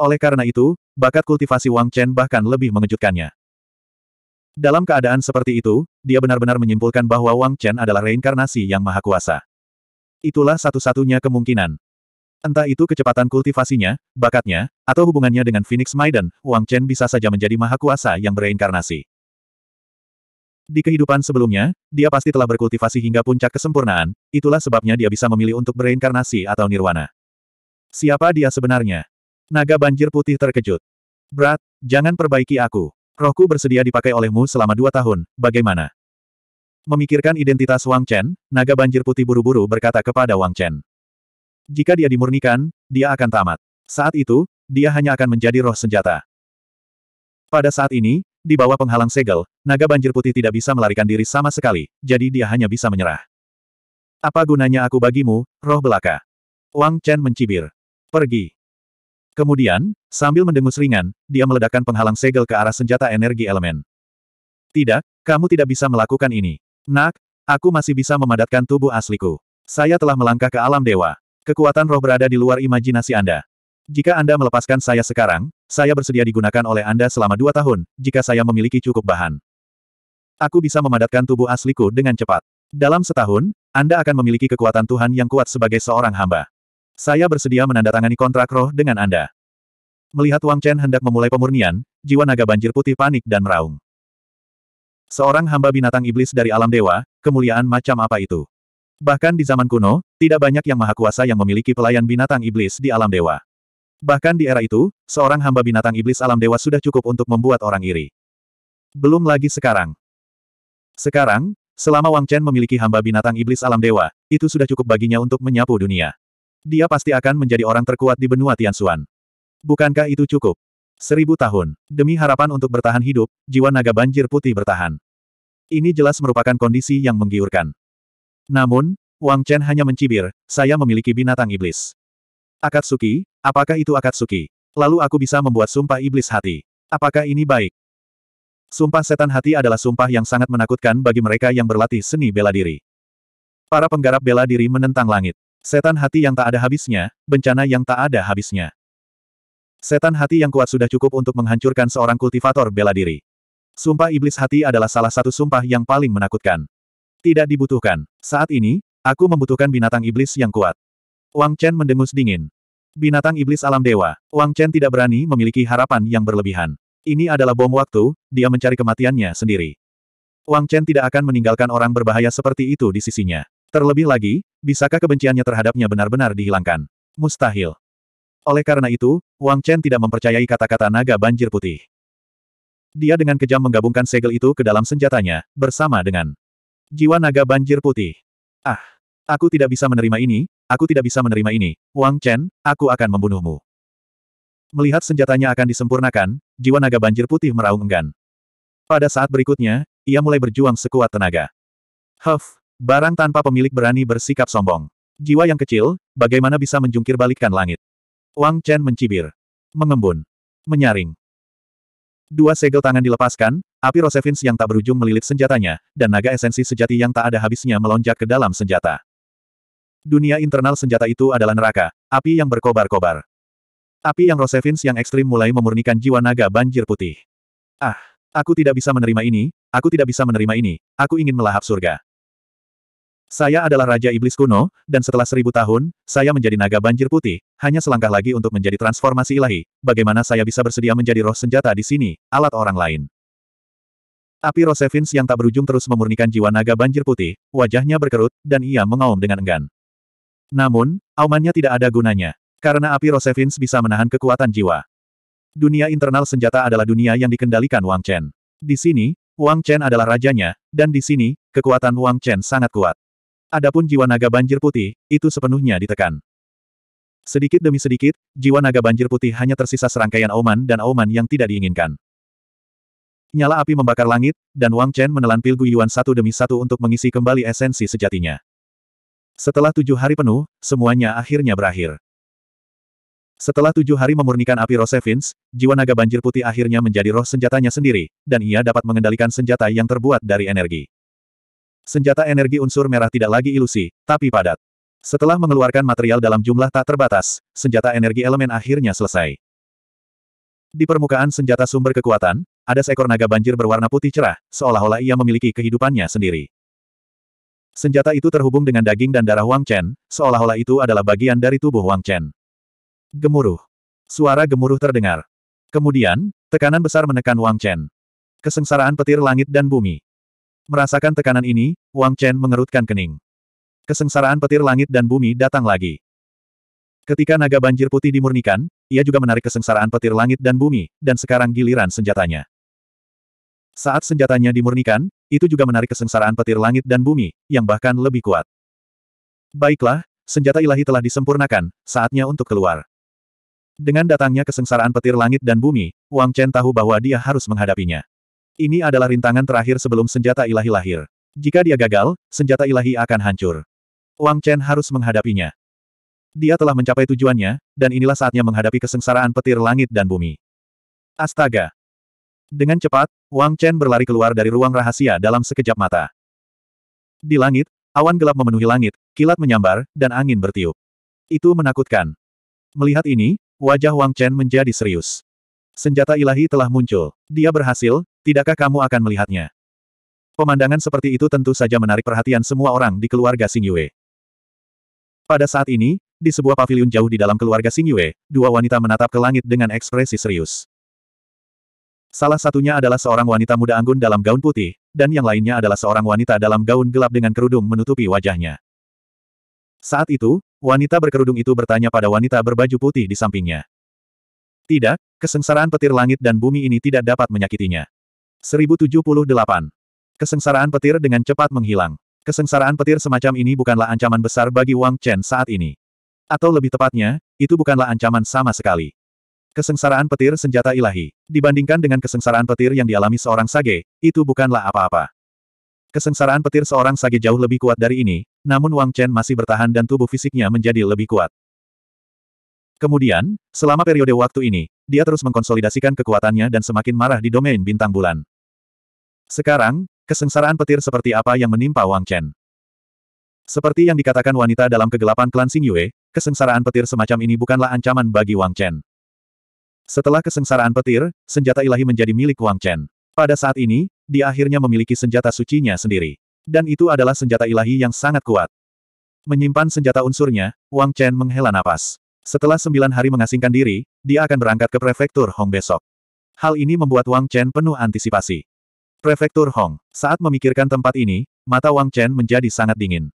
Oleh karena itu, bakat kultivasi Wang Chen bahkan lebih mengejutkannya. Dalam keadaan seperti itu, dia benar-benar menyimpulkan bahwa Wang Chen adalah reinkarnasi yang maha kuasa. Itulah satu-satunya kemungkinan. Entah itu kecepatan kultivasinya, bakatnya, atau hubungannya dengan Phoenix Maiden, Wang Chen bisa saja menjadi maha kuasa yang bereinkarnasi. Di kehidupan sebelumnya, dia pasti telah berkultivasi hingga puncak kesempurnaan, itulah sebabnya dia bisa memilih untuk bereinkarnasi atau nirwana. Siapa dia sebenarnya? Naga banjir putih terkejut. Brat, jangan perbaiki aku. Rohku bersedia dipakai olehmu selama dua tahun, bagaimana? Memikirkan identitas Wang Chen, naga banjir putih buru-buru berkata kepada Wang Chen. Jika dia dimurnikan, dia akan tamat. Saat itu, dia hanya akan menjadi roh senjata. Pada saat ini, di bawah penghalang segel, naga banjir putih tidak bisa melarikan diri sama sekali, jadi dia hanya bisa menyerah. Apa gunanya aku bagimu, roh belaka? Wang Chen mencibir. Pergi. Kemudian, sambil mendengus ringan, dia meledakkan penghalang segel ke arah senjata energi elemen. Tidak, kamu tidak bisa melakukan ini. Nak, aku masih bisa memadatkan tubuh asliku. Saya telah melangkah ke alam dewa. Kekuatan roh berada di luar imajinasi Anda. Jika Anda melepaskan saya sekarang, saya bersedia digunakan oleh Anda selama dua tahun, jika saya memiliki cukup bahan. Aku bisa memadatkan tubuh asliku dengan cepat. Dalam setahun, Anda akan memiliki kekuatan Tuhan yang kuat sebagai seorang hamba. Saya bersedia menandatangani kontrak roh dengan Anda. Melihat Wang Chen hendak memulai pemurnian, jiwa naga banjir putih panik dan meraung. Seorang hamba binatang iblis dari alam dewa, kemuliaan macam apa itu? Bahkan di zaman kuno, tidak banyak yang maha kuasa yang memiliki pelayan binatang iblis di alam dewa. Bahkan di era itu, seorang hamba binatang iblis alam dewa sudah cukup untuk membuat orang iri. Belum lagi sekarang. Sekarang, selama Wang Chen memiliki hamba binatang iblis alam dewa, itu sudah cukup baginya untuk menyapu dunia. Dia pasti akan menjadi orang terkuat di benua Tianxuan. Bukankah itu cukup? Seribu tahun. Demi harapan untuk bertahan hidup, jiwa naga banjir putih bertahan. Ini jelas merupakan kondisi yang menggiurkan. Namun, Wang Chen hanya mencibir, saya memiliki binatang iblis. Akatsuki, apakah itu Akatsuki? Lalu aku bisa membuat sumpah iblis hati. Apakah ini baik? Sumpah setan hati adalah sumpah yang sangat menakutkan bagi mereka yang berlatih seni bela diri. Para penggarap bela diri menentang langit. Setan hati yang tak ada habisnya, bencana yang tak ada habisnya. Setan hati yang kuat sudah cukup untuk menghancurkan seorang kultivator bela diri. Sumpah iblis hati adalah salah satu sumpah yang paling menakutkan. Tidak dibutuhkan. Saat ini, aku membutuhkan binatang iblis yang kuat. Wang Chen mendengus dingin. Binatang iblis alam dewa, Wang Chen tidak berani memiliki harapan yang berlebihan. Ini adalah bom waktu, dia mencari kematiannya sendiri. Wang Chen tidak akan meninggalkan orang berbahaya seperti itu di sisinya. Terlebih lagi, Bisakah kebenciannya terhadapnya benar-benar dihilangkan? Mustahil. Oleh karena itu, Wang Chen tidak mempercayai kata-kata naga banjir putih. Dia dengan kejam menggabungkan segel itu ke dalam senjatanya, bersama dengan jiwa naga banjir putih. Ah, aku tidak bisa menerima ini, aku tidak bisa menerima ini, Wang Chen, aku akan membunuhmu. Melihat senjatanya akan disempurnakan, jiwa naga banjir putih meraung enggan. Pada saat berikutnya, ia mulai berjuang sekuat tenaga. Huff, Barang tanpa pemilik berani bersikap sombong. Jiwa yang kecil, bagaimana bisa menjungkir balikkan langit? Wang Chen mencibir. Mengembun. Menyaring. Dua segel tangan dilepaskan, api Rosevins yang tak berujung melilit senjatanya, dan naga esensi sejati yang tak ada habisnya melonjak ke dalam senjata. Dunia internal senjata itu adalah neraka, api yang berkobar-kobar. Api yang Rosevins yang ekstrim mulai memurnikan jiwa naga banjir putih. Ah, aku tidak bisa menerima ini, aku tidak bisa menerima ini, aku ingin melahap surga. Saya adalah Raja Iblis kuno, dan setelah seribu tahun, saya menjadi naga banjir putih, hanya selangkah lagi untuk menjadi transformasi ilahi. Bagaimana saya bisa bersedia menjadi roh senjata di sini, alat orang lain? Api Rosevins yang tak berujung terus memurnikan jiwa naga banjir putih, wajahnya berkerut, dan ia mengaum dengan enggan. Namun, aumannya tidak ada gunanya. Karena api Rosevins bisa menahan kekuatan jiwa. Dunia internal senjata adalah dunia yang dikendalikan Wang Chen. Di sini, Wang Chen adalah rajanya, dan di sini, kekuatan Wang Chen sangat kuat. Adapun jiwa naga banjir putih, itu sepenuhnya ditekan. Sedikit demi sedikit, jiwa naga banjir putih hanya tersisa serangkaian auman dan auman yang tidak diinginkan. Nyala api membakar langit, dan Wang Chen menelan pil Guiyuan satu demi satu untuk mengisi kembali esensi sejatinya. Setelah tujuh hari penuh, semuanya akhirnya berakhir. Setelah tujuh hari memurnikan api Rosevins, jiwa naga banjir putih akhirnya menjadi roh senjatanya sendiri, dan ia dapat mengendalikan senjata yang terbuat dari energi. Senjata energi unsur merah tidak lagi ilusi, tapi padat. Setelah mengeluarkan material dalam jumlah tak terbatas, senjata energi elemen akhirnya selesai. Di permukaan senjata sumber kekuatan, ada seekor naga banjir berwarna putih cerah, seolah-olah ia memiliki kehidupannya sendiri. Senjata itu terhubung dengan daging dan darah Wang Chen, seolah-olah itu adalah bagian dari tubuh Wang Chen. Gemuruh. Suara gemuruh terdengar. Kemudian, tekanan besar menekan Wang Chen. Kesengsaraan petir langit dan bumi. Merasakan tekanan ini, Wang Chen mengerutkan kening. Kesengsaraan petir langit dan bumi datang lagi. Ketika naga banjir putih dimurnikan, ia juga menarik kesengsaraan petir langit dan bumi, dan sekarang giliran senjatanya. Saat senjatanya dimurnikan, itu juga menarik kesengsaraan petir langit dan bumi, yang bahkan lebih kuat. Baiklah, senjata ilahi telah disempurnakan, saatnya untuk keluar. Dengan datangnya kesengsaraan petir langit dan bumi, Wang Chen tahu bahwa dia harus menghadapinya. Ini adalah rintangan terakhir sebelum senjata ilahi lahir. Jika dia gagal, senjata ilahi akan hancur. Wang Chen harus menghadapinya. Dia telah mencapai tujuannya, dan inilah saatnya menghadapi kesengsaraan petir langit dan bumi. Astaga! Dengan cepat, Wang Chen berlari keluar dari ruang rahasia dalam sekejap mata. Di langit, awan gelap memenuhi langit, kilat menyambar, dan angin bertiup. Itu menakutkan. Melihat ini, wajah Wang Chen menjadi serius. Senjata ilahi telah muncul. Dia berhasil, Tidakkah kamu akan melihatnya? Pemandangan seperti itu tentu saja menarik perhatian semua orang di keluarga Sing Yue. Pada saat ini, di sebuah paviliun jauh di dalam keluarga Sing Yue, dua wanita menatap ke langit dengan ekspresi serius. Salah satunya adalah seorang wanita muda anggun dalam gaun putih, dan yang lainnya adalah seorang wanita dalam gaun gelap dengan kerudung menutupi wajahnya. Saat itu, wanita berkerudung itu bertanya pada wanita berbaju putih di sampingnya. Tidak, kesengsaraan petir langit dan bumi ini tidak dapat menyakitinya. 1078. Kesengsaraan petir dengan cepat menghilang. Kesengsaraan petir semacam ini bukanlah ancaman besar bagi Wang Chen saat ini. Atau lebih tepatnya, itu bukanlah ancaman sama sekali. Kesengsaraan petir senjata ilahi. Dibandingkan dengan kesengsaraan petir yang dialami seorang sage, itu bukanlah apa-apa. Kesengsaraan petir seorang sage jauh lebih kuat dari ini, namun Wang Chen masih bertahan dan tubuh fisiknya menjadi lebih kuat. Kemudian, selama periode waktu ini, dia terus mengkonsolidasikan kekuatannya dan semakin marah di domain bintang bulan. Sekarang, kesengsaraan petir seperti apa yang menimpa Wang Chen. Seperti yang dikatakan wanita dalam kegelapan klan Xing Yue, kesengsaraan petir semacam ini bukanlah ancaman bagi Wang Chen. Setelah kesengsaraan petir, senjata ilahi menjadi milik Wang Chen. Pada saat ini, dia akhirnya memiliki senjata sucinya sendiri. Dan itu adalah senjata ilahi yang sangat kuat. Menyimpan senjata unsurnya, Wang Chen menghela napas. Setelah sembilan hari mengasingkan diri, dia akan berangkat ke prefektur Hong besok. Hal ini membuat Wang Chen penuh antisipasi. Prefektur Hong. Saat memikirkan tempat ini, mata Wang Chen menjadi sangat dingin.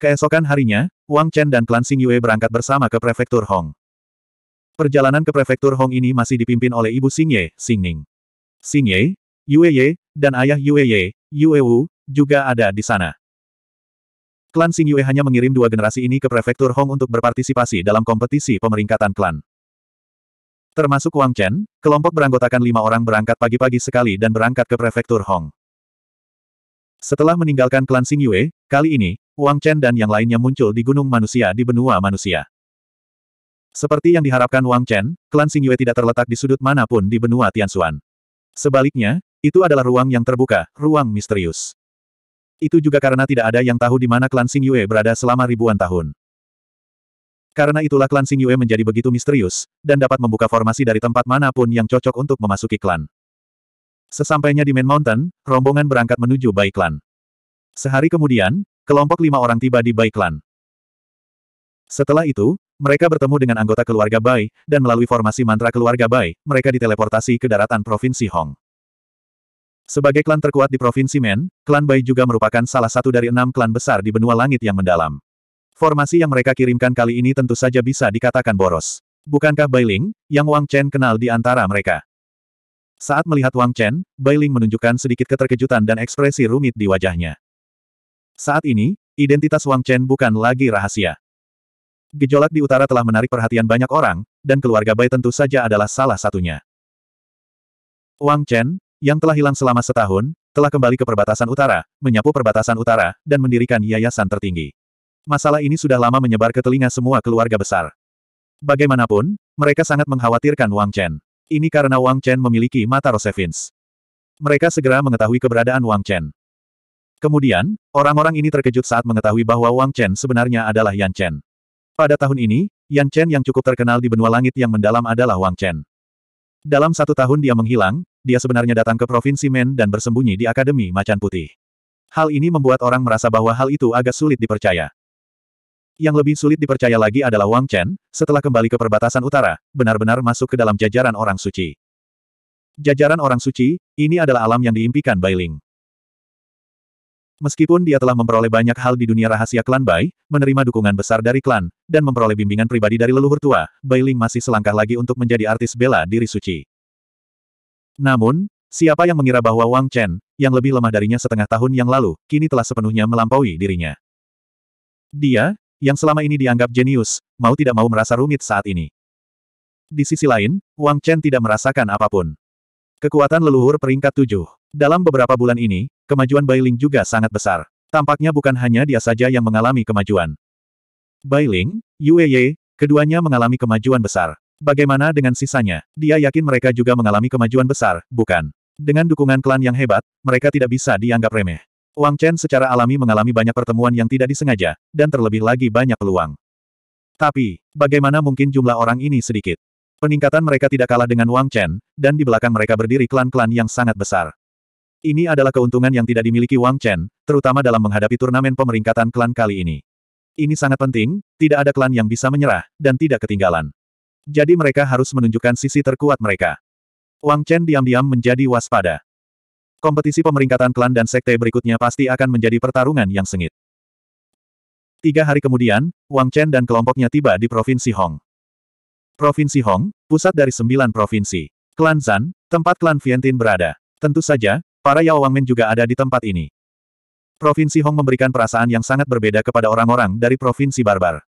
Keesokan harinya, Wang Chen dan klan Sing Yue berangkat bersama ke Prefektur Hong. Perjalanan ke Prefektur Hong ini masih dipimpin oleh ibu Xing Ye, Xing Ning. Sing Ye, Yue Ye, dan ayah Yue Ye, Yue Wu, juga ada di sana. Klan Sing Yue hanya mengirim dua generasi ini ke Prefektur Hong untuk berpartisipasi dalam kompetisi pemeringkatan klan. Termasuk Wang Chen, kelompok beranggotakan lima orang berangkat pagi-pagi sekali dan berangkat ke prefektur Hong. Setelah meninggalkan klan Sing Yue, kali ini, Wang Chen dan yang lainnya muncul di Gunung Manusia di benua manusia. Seperti yang diharapkan Wang Chen, klan Sing Yue tidak terletak di sudut manapun di benua Tianxuan. Sebaliknya, itu adalah ruang yang terbuka, ruang misterius. Itu juga karena tidak ada yang tahu di mana klan Sing Yue berada selama ribuan tahun. Karena itulah klan Xing Yue menjadi begitu misterius, dan dapat membuka formasi dari tempat manapun yang cocok untuk memasuki klan. Sesampainya di Main Mountain, rombongan berangkat menuju Bai Klan. Sehari kemudian, kelompok lima orang tiba di Bai Klan. Setelah itu, mereka bertemu dengan anggota keluarga Bai, dan melalui formasi mantra keluarga Bai, mereka diteleportasi ke daratan Provinsi Hong. Sebagai klan terkuat di Provinsi Men, klan Bai juga merupakan salah satu dari enam klan besar di benua langit yang mendalam. Formasi yang mereka kirimkan kali ini tentu saja bisa dikatakan boros. Bukankah Bailing, yang Wang Chen kenal di antara mereka? Saat melihat Wang Chen, Bailing menunjukkan sedikit keterkejutan dan ekspresi rumit di wajahnya. Saat ini, identitas Wang Chen bukan lagi rahasia. Gejolak di utara telah menarik perhatian banyak orang, dan keluarga Bai tentu saja adalah salah satunya. Wang Chen, yang telah hilang selama setahun, telah kembali ke perbatasan utara, menyapu perbatasan utara, dan mendirikan yayasan tertinggi. Masalah ini sudah lama menyebar ke telinga semua keluarga besar. Bagaimanapun, mereka sangat mengkhawatirkan Wang Chen. Ini karena Wang Chen memiliki mata Rosevins. Mereka segera mengetahui keberadaan Wang Chen. Kemudian, orang-orang ini terkejut saat mengetahui bahwa Wang Chen sebenarnya adalah Yan Chen. Pada tahun ini, Yan Chen yang cukup terkenal di benua langit yang mendalam adalah Wang Chen. Dalam satu tahun dia menghilang, dia sebenarnya datang ke Provinsi Men dan bersembunyi di Akademi Macan Putih. Hal ini membuat orang merasa bahwa hal itu agak sulit dipercaya. Yang lebih sulit dipercaya lagi adalah Wang Chen, setelah kembali ke perbatasan utara, benar-benar masuk ke dalam jajaran orang suci. Jajaran orang suci, ini adalah alam yang diimpikan Bai Ling. Meskipun dia telah memperoleh banyak hal di dunia rahasia klan Bai, menerima dukungan besar dari klan, dan memperoleh bimbingan pribadi dari leluhur tua, Bai Ling masih selangkah lagi untuk menjadi artis bela diri suci. Namun, siapa yang mengira bahwa Wang Chen, yang lebih lemah darinya setengah tahun yang lalu, kini telah sepenuhnya melampaui dirinya. Dia, yang selama ini dianggap jenius, mau tidak mau merasa rumit saat ini. Di sisi lain, Wang Chen tidak merasakan apapun. Kekuatan leluhur peringkat tujuh. Dalam beberapa bulan ini, kemajuan Bailing juga sangat besar. Tampaknya bukan hanya dia saja yang mengalami kemajuan. Bailing, Yue Ye, keduanya mengalami kemajuan besar. Bagaimana dengan sisanya? Dia yakin mereka juga mengalami kemajuan besar, bukan? Dengan dukungan klan yang hebat, mereka tidak bisa dianggap remeh. Wang Chen secara alami mengalami banyak pertemuan yang tidak disengaja, dan terlebih lagi banyak peluang. Tapi, bagaimana mungkin jumlah orang ini sedikit? Peningkatan mereka tidak kalah dengan Wang Chen, dan di belakang mereka berdiri klan-klan yang sangat besar. Ini adalah keuntungan yang tidak dimiliki Wang Chen, terutama dalam menghadapi turnamen pemeringkatan klan kali ini. Ini sangat penting, tidak ada klan yang bisa menyerah, dan tidak ketinggalan. Jadi mereka harus menunjukkan sisi terkuat mereka. Wang Chen diam-diam menjadi waspada. Kompetisi pemeringkatan klan dan sekte berikutnya pasti akan menjadi pertarungan yang sengit. Tiga hari kemudian, Wang Chen dan kelompoknya tiba di Provinsi Hong. Provinsi Hong, pusat dari sembilan provinsi. Klan Zan, tempat klan Vientin berada. Tentu saja, para Yao Wangmen juga ada di tempat ini. Provinsi Hong memberikan perasaan yang sangat berbeda kepada orang-orang dari Provinsi Barbar.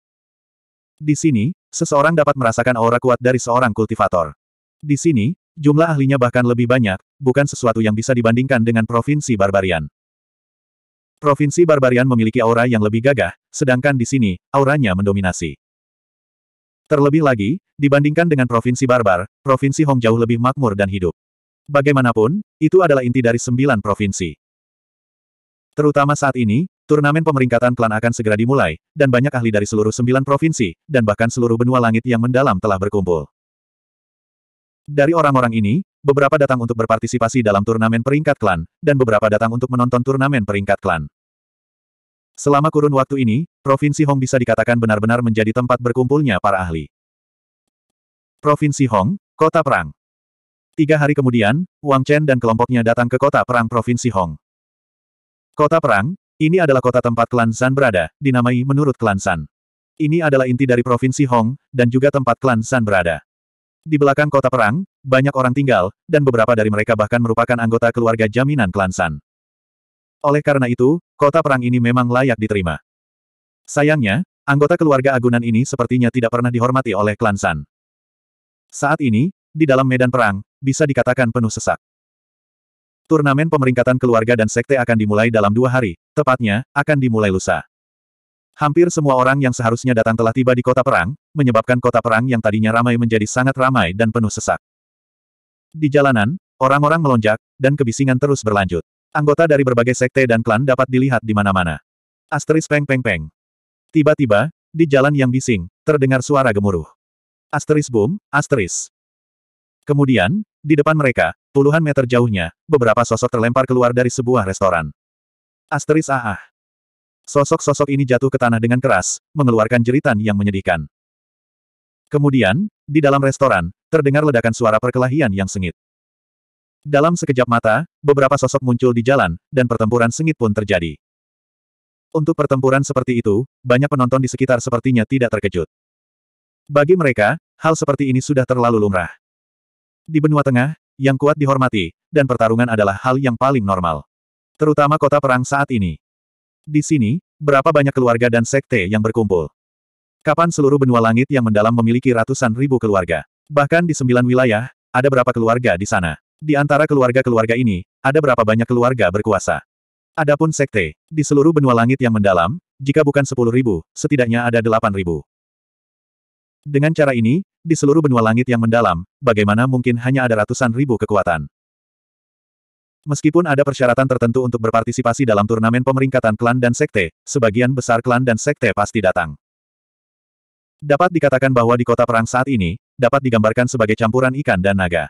Di sini, seseorang dapat merasakan aura kuat dari seorang kultivator. Di sini, Jumlah ahlinya bahkan lebih banyak, bukan sesuatu yang bisa dibandingkan dengan Provinsi Barbarian. Provinsi Barbarian memiliki aura yang lebih gagah, sedangkan di sini, auranya mendominasi. Terlebih lagi, dibandingkan dengan Provinsi Barbar, Provinsi Hong jauh lebih makmur dan hidup. Bagaimanapun, itu adalah inti dari sembilan provinsi. Terutama saat ini, turnamen pemeringkatan klan akan segera dimulai, dan banyak ahli dari seluruh sembilan provinsi, dan bahkan seluruh benua langit yang mendalam telah berkumpul. Dari orang-orang ini, beberapa datang untuk berpartisipasi dalam turnamen peringkat klan, dan beberapa datang untuk menonton turnamen peringkat klan. Selama kurun waktu ini, Provinsi Hong bisa dikatakan benar-benar menjadi tempat berkumpulnya para ahli. Provinsi Hong, Kota Perang Tiga hari kemudian, Wang Chen dan kelompoknya datang ke Kota Perang Provinsi Hong. Kota Perang, ini adalah kota tempat klan San berada, dinamai menurut klan San. Ini adalah inti dari Provinsi Hong, dan juga tempat klan San berada. Di belakang kota perang, banyak orang tinggal, dan beberapa dari mereka bahkan merupakan anggota keluarga jaminan klan San. Oleh karena itu, kota perang ini memang layak diterima. Sayangnya, anggota keluarga agunan ini sepertinya tidak pernah dihormati oleh klan San. Saat ini, di dalam medan perang, bisa dikatakan penuh sesak. Turnamen pemeringkatan keluarga dan sekte akan dimulai dalam dua hari, tepatnya, akan dimulai lusa. Hampir semua orang yang seharusnya datang telah tiba di kota perang, menyebabkan kota perang yang tadinya ramai menjadi sangat ramai dan penuh sesak. Di jalanan, orang-orang melonjak, dan kebisingan terus berlanjut. Anggota dari berbagai sekte dan klan dapat dilihat di mana-mana. Asteris peng peng peng. Tiba-tiba, di jalan yang bising, terdengar suara gemuruh. Asteris boom, asteris. Kemudian, di depan mereka, puluhan meter jauhnya, beberapa sosok terlempar keluar dari sebuah restoran. Asteris ah ah. Sosok-sosok ini jatuh ke tanah dengan keras, mengeluarkan jeritan yang menyedihkan. Kemudian, di dalam restoran, terdengar ledakan suara perkelahian yang sengit. Dalam sekejap mata, beberapa sosok muncul di jalan, dan pertempuran sengit pun terjadi. Untuk pertempuran seperti itu, banyak penonton di sekitar sepertinya tidak terkejut. Bagi mereka, hal seperti ini sudah terlalu lumrah. Di benua tengah, yang kuat dihormati, dan pertarungan adalah hal yang paling normal. Terutama kota perang saat ini. Di sini, berapa banyak keluarga dan sekte yang berkumpul? Kapan seluruh benua langit yang mendalam memiliki ratusan ribu keluarga? Bahkan di sembilan wilayah, ada berapa keluarga di sana? Di antara keluarga-keluarga ini, ada berapa banyak keluarga berkuasa? Adapun sekte, di seluruh benua langit yang mendalam, jika bukan sepuluh ribu, setidaknya ada delapan ribu. Dengan cara ini, di seluruh benua langit yang mendalam, bagaimana mungkin hanya ada ratusan ribu kekuatan? Meskipun ada persyaratan tertentu untuk berpartisipasi dalam turnamen pemeringkatan klan dan sekte, sebagian besar klan dan sekte pasti datang. Dapat dikatakan bahwa di kota perang saat ini, dapat digambarkan sebagai campuran ikan dan naga.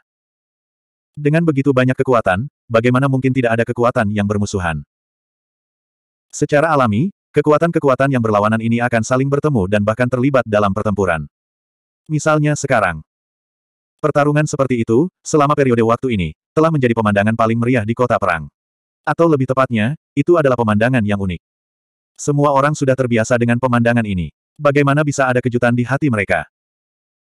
Dengan begitu banyak kekuatan, bagaimana mungkin tidak ada kekuatan yang bermusuhan? Secara alami, kekuatan-kekuatan yang berlawanan ini akan saling bertemu dan bahkan terlibat dalam pertempuran. Misalnya sekarang. Pertarungan seperti itu, selama periode waktu ini, telah menjadi pemandangan paling meriah di kota perang. Atau lebih tepatnya, itu adalah pemandangan yang unik. Semua orang sudah terbiasa dengan pemandangan ini. Bagaimana bisa ada kejutan di hati mereka?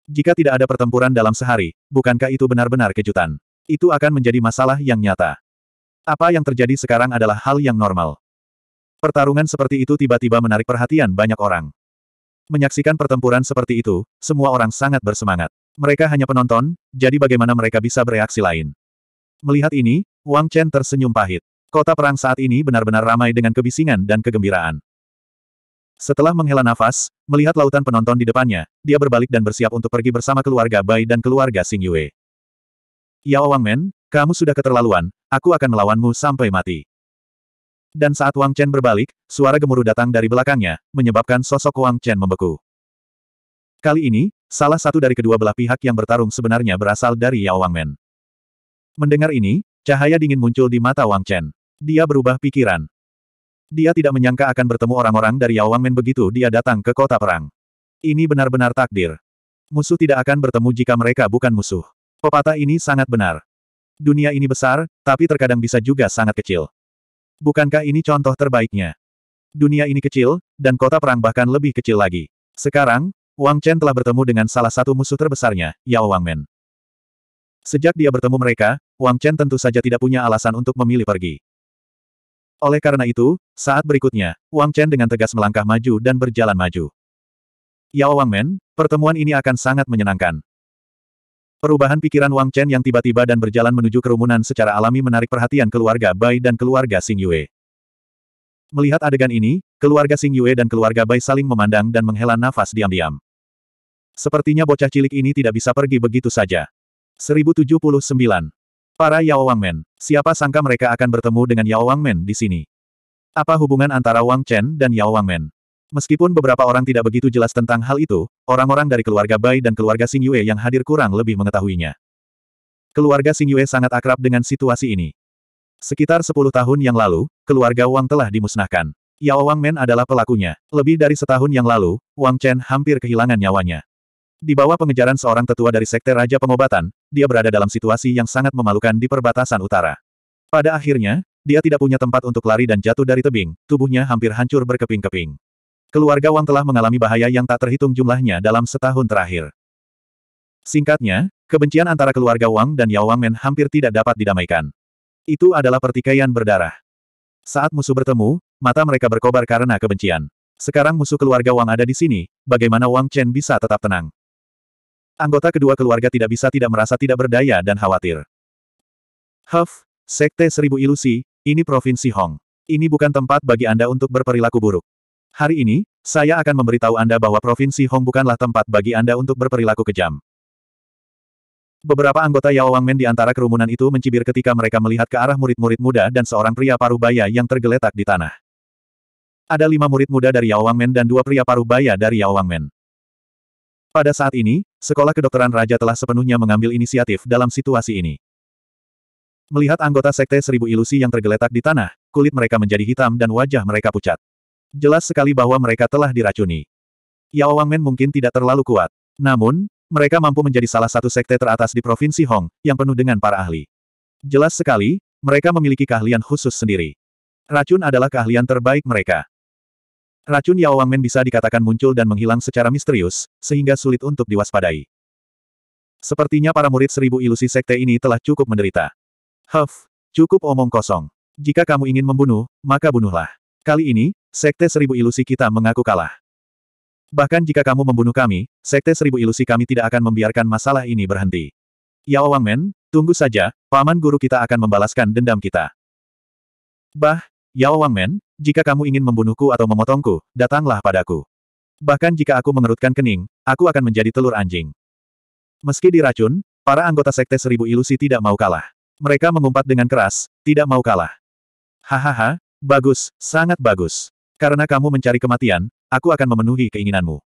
Jika tidak ada pertempuran dalam sehari, bukankah itu benar-benar kejutan? Itu akan menjadi masalah yang nyata. Apa yang terjadi sekarang adalah hal yang normal. Pertarungan seperti itu tiba-tiba menarik perhatian banyak orang. Menyaksikan pertempuran seperti itu, semua orang sangat bersemangat. Mereka hanya penonton, jadi bagaimana mereka bisa bereaksi lain? Melihat ini, Wang Chen tersenyum pahit. Kota perang saat ini benar-benar ramai dengan kebisingan dan kegembiraan. Setelah menghela nafas, melihat lautan penonton di depannya, dia berbalik dan bersiap untuk pergi bersama keluarga Bai dan keluarga Sing Yue. Yao Men, kamu sudah keterlaluan, aku akan melawanmu sampai mati. Dan saat Wang Chen berbalik, suara gemuruh datang dari belakangnya, menyebabkan sosok Wang Chen membeku. Kali ini, salah satu dari kedua belah pihak yang bertarung sebenarnya berasal dari Yao Wangmen. Mendengar ini, cahaya dingin muncul di mata Wang Chen. Dia berubah pikiran. Dia tidak menyangka akan bertemu orang-orang dari Yao Wang Men begitu dia datang ke kota perang. Ini benar-benar takdir. Musuh tidak akan bertemu jika mereka bukan musuh. Pepatah ini sangat benar. Dunia ini besar, tapi terkadang bisa juga sangat kecil. Bukankah ini contoh terbaiknya? Dunia ini kecil, dan kota perang bahkan lebih kecil lagi. Sekarang, Wang Chen telah bertemu dengan salah satu musuh terbesarnya, Yao Men. Sejak dia bertemu mereka, Wang Chen tentu saja tidak punya alasan untuk memilih pergi. Oleh karena itu, saat berikutnya, Wang Chen dengan tegas melangkah maju dan berjalan maju. Yao Wang Men, pertemuan ini akan sangat menyenangkan. Perubahan pikiran Wang Chen yang tiba-tiba dan berjalan menuju kerumunan secara alami menarik perhatian keluarga Bai dan keluarga Xing Yue. Melihat adegan ini, keluarga Xing Yue dan keluarga Bai saling memandang dan menghela nafas diam-diam. Sepertinya bocah cilik ini tidak bisa pergi begitu saja. 1079. Para Yao Wang Men, Siapa sangka mereka akan bertemu dengan Yao Wang Men di sini? Apa hubungan antara Wang Chen dan Yao Wang Men? Meskipun beberapa orang tidak begitu jelas tentang hal itu, orang-orang dari keluarga Bai dan keluarga Xing Yue yang hadir kurang lebih mengetahuinya. Keluarga Xing Yue sangat akrab dengan situasi ini. Sekitar 10 tahun yang lalu, keluarga Wang telah dimusnahkan. Yao Wang Men adalah pelakunya. Lebih dari setahun yang lalu, Wang Chen hampir kehilangan nyawanya. Di bawah pengejaran seorang tetua dari Sekte Raja Pengobatan, dia berada dalam situasi yang sangat memalukan di perbatasan utara. Pada akhirnya, dia tidak punya tempat untuk lari dan jatuh dari tebing, tubuhnya hampir hancur berkeping-keping. Keluarga Wang telah mengalami bahaya yang tak terhitung jumlahnya dalam setahun terakhir. Singkatnya, kebencian antara keluarga Wang dan Yao Wang Men hampir tidak dapat didamaikan. Itu adalah pertikaian berdarah. Saat musuh bertemu, mata mereka berkobar karena kebencian. Sekarang musuh keluarga Wang ada di sini, bagaimana Wang Chen bisa tetap tenang? Anggota kedua keluarga tidak bisa tidak merasa tidak berdaya dan khawatir. Huff, Sekte Seribu Ilusi, ini Provinsi Hong. Ini bukan tempat bagi Anda untuk berperilaku buruk. Hari ini, saya akan memberitahu Anda bahwa Provinsi Hong bukanlah tempat bagi Anda untuk berperilaku kejam. Beberapa anggota Yao Wangmen di antara kerumunan itu mencibir ketika mereka melihat ke arah murid-murid muda dan seorang pria paruh baya yang tergeletak di tanah. Ada lima murid muda dari Yao Wangmen dan dua pria paruh baya dari Yao Wangmen. Pada saat ini, Sekolah Kedokteran Raja telah sepenuhnya mengambil inisiatif dalam situasi ini. Melihat anggota Sekte Seribu Ilusi yang tergeletak di tanah, kulit mereka menjadi hitam dan wajah mereka pucat. Jelas sekali bahwa mereka telah diracuni. Yao Wangmen mungkin tidak terlalu kuat. Namun, mereka mampu menjadi salah satu sekte teratas di Provinsi Hong, yang penuh dengan para ahli. Jelas sekali, mereka memiliki keahlian khusus sendiri. Racun adalah keahlian terbaik mereka. Racun Yao Wangmen bisa dikatakan muncul dan menghilang secara misterius, sehingga sulit untuk diwaspadai. Sepertinya para murid seribu ilusi sekte ini telah cukup menderita. Huff, cukup omong kosong. Jika kamu ingin membunuh, maka bunuhlah. Kali ini, sekte seribu ilusi kita mengaku kalah. Bahkan jika kamu membunuh kami, sekte seribu ilusi kami tidak akan membiarkan masalah ini berhenti. Yao Wangmen, tunggu saja, paman guru kita akan membalaskan dendam kita. Bah, Yao Wangmen, jika kamu ingin membunuhku atau memotongku, datanglah padaku. Bahkan jika aku mengerutkan kening, aku akan menjadi telur anjing. Meski diracun, para anggota Sekte Seribu Ilusi tidak mau kalah. Mereka mengumpat dengan keras, tidak mau kalah. Hahaha, bagus, sangat bagus. Karena kamu mencari kematian, aku akan memenuhi keinginanmu.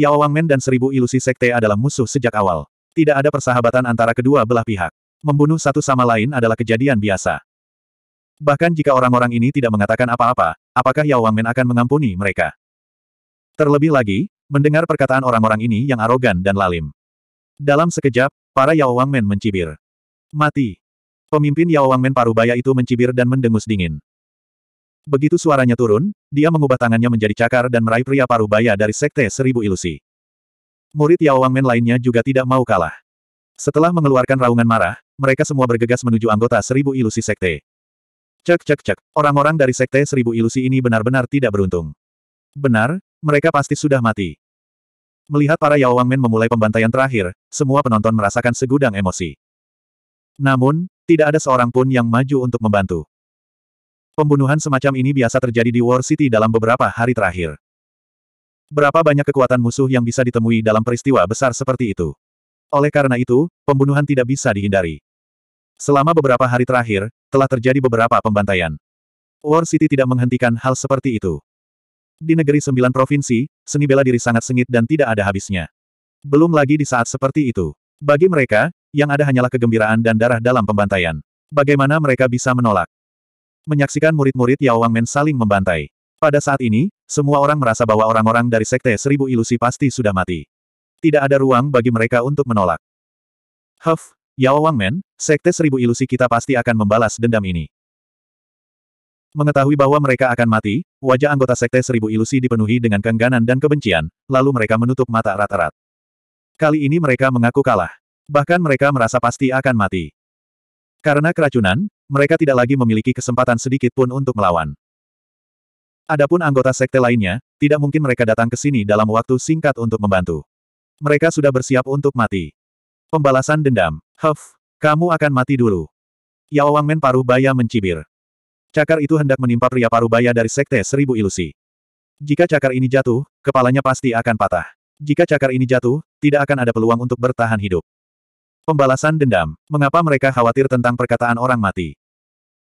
Yao Wangmen dan Seribu Ilusi Sekte adalah musuh sejak awal. Tidak ada persahabatan antara kedua belah pihak. Membunuh satu sama lain adalah kejadian biasa. Bahkan jika orang-orang ini tidak mengatakan apa-apa, apakah Yao Wangmen akan mengampuni mereka? Terlebih lagi, mendengar perkataan orang-orang ini yang arogan dan lalim. Dalam sekejap, para Yao Wangmen mencibir. Mati. Pemimpin Yao Wangmen parubaya itu mencibir dan mendengus dingin. Begitu suaranya turun, dia mengubah tangannya menjadi cakar dan meraih pria parubaya dari Sekte Seribu Ilusi. Murid Yao Wangmen lainnya juga tidak mau kalah. Setelah mengeluarkan raungan marah, mereka semua bergegas menuju anggota Seribu Ilusi Sekte. Cek cek cek, orang-orang dari Sekte Seribu Ilusi ini benar-benar tidak beruntung. Benar, mereka pasti sudah mati. Melihat para Yao Wangmen memulai pembantaian terakhir, semua penonton merasakan segudang emosi. Namun, tidak ada seorang pun yang maju untuk membantu. Pembunuhan semacam ini biasa terjadi di War City dalam beberapa hari terakhir. Berapa banyak kekuatan musuh yang bisa ditemui dalam peristiwa besar seperti itu? Oleh karena itu, pembunuhan tidak bisa dihindari. Selama beberapa hari terakhir, telah terjadi beberapa pembantaian. War City tidak menghentikan hal seperti itu. Di negeri sembilan provinsi, seni bela diri sangat sengit dan tidak ada habisnya. Belum lagi di saat seperti itu. Bagi mereka, yang ada hanyalah kegembiraan dan darah dalam pembantaian. Bagaimana mereka bisa menolak? Menyaksikan murid-murid Yao Men saling membantai. Pada saat ini, semua orang merasa bahwa orang-orang dari Sekte Seribu Ilusi pasti sudah mati. Tidak ada ruang bagi mereka untuk menolak. Huff, Yao Wangmen, Sekte Seribu Ilusi kita pasti akan membalas dendam ini. Mengetahui bahwa mereka akan mati, wajah anggota Sekte Seribu Ilusi dipenuhi dengan kengganan dan kebencian, lalu mereka menutup mata erat-erat. Kali ini mereka mengaku kalah. Bahkan mereka merasa pasti akan mati. Karena keracunan, mereka tidak lagi memiliki kesempatan sedikit pun untuk melawan. Adapun anggota sekte lainnya, tidak mungkin mereka datang ke sini dalam waktu singkat untuk membantu. Mereka sudah bersiap untuk mati. Pembalasan dendam Huff, kamu akan mati dulu. Yao Wangmen Baya mencibir. Cakar itu hendak menimpa pria Baya dari Sekte Seribu Ilusi. Jika cakar ini jatuh, kepalanya pasti akan patah. Jika cakar ini jatuh, tidak akan ada peluang untuk bertahan hidup. Pembalasan dendam. Mengapa mereka khawatir tentang perkataan orang mati?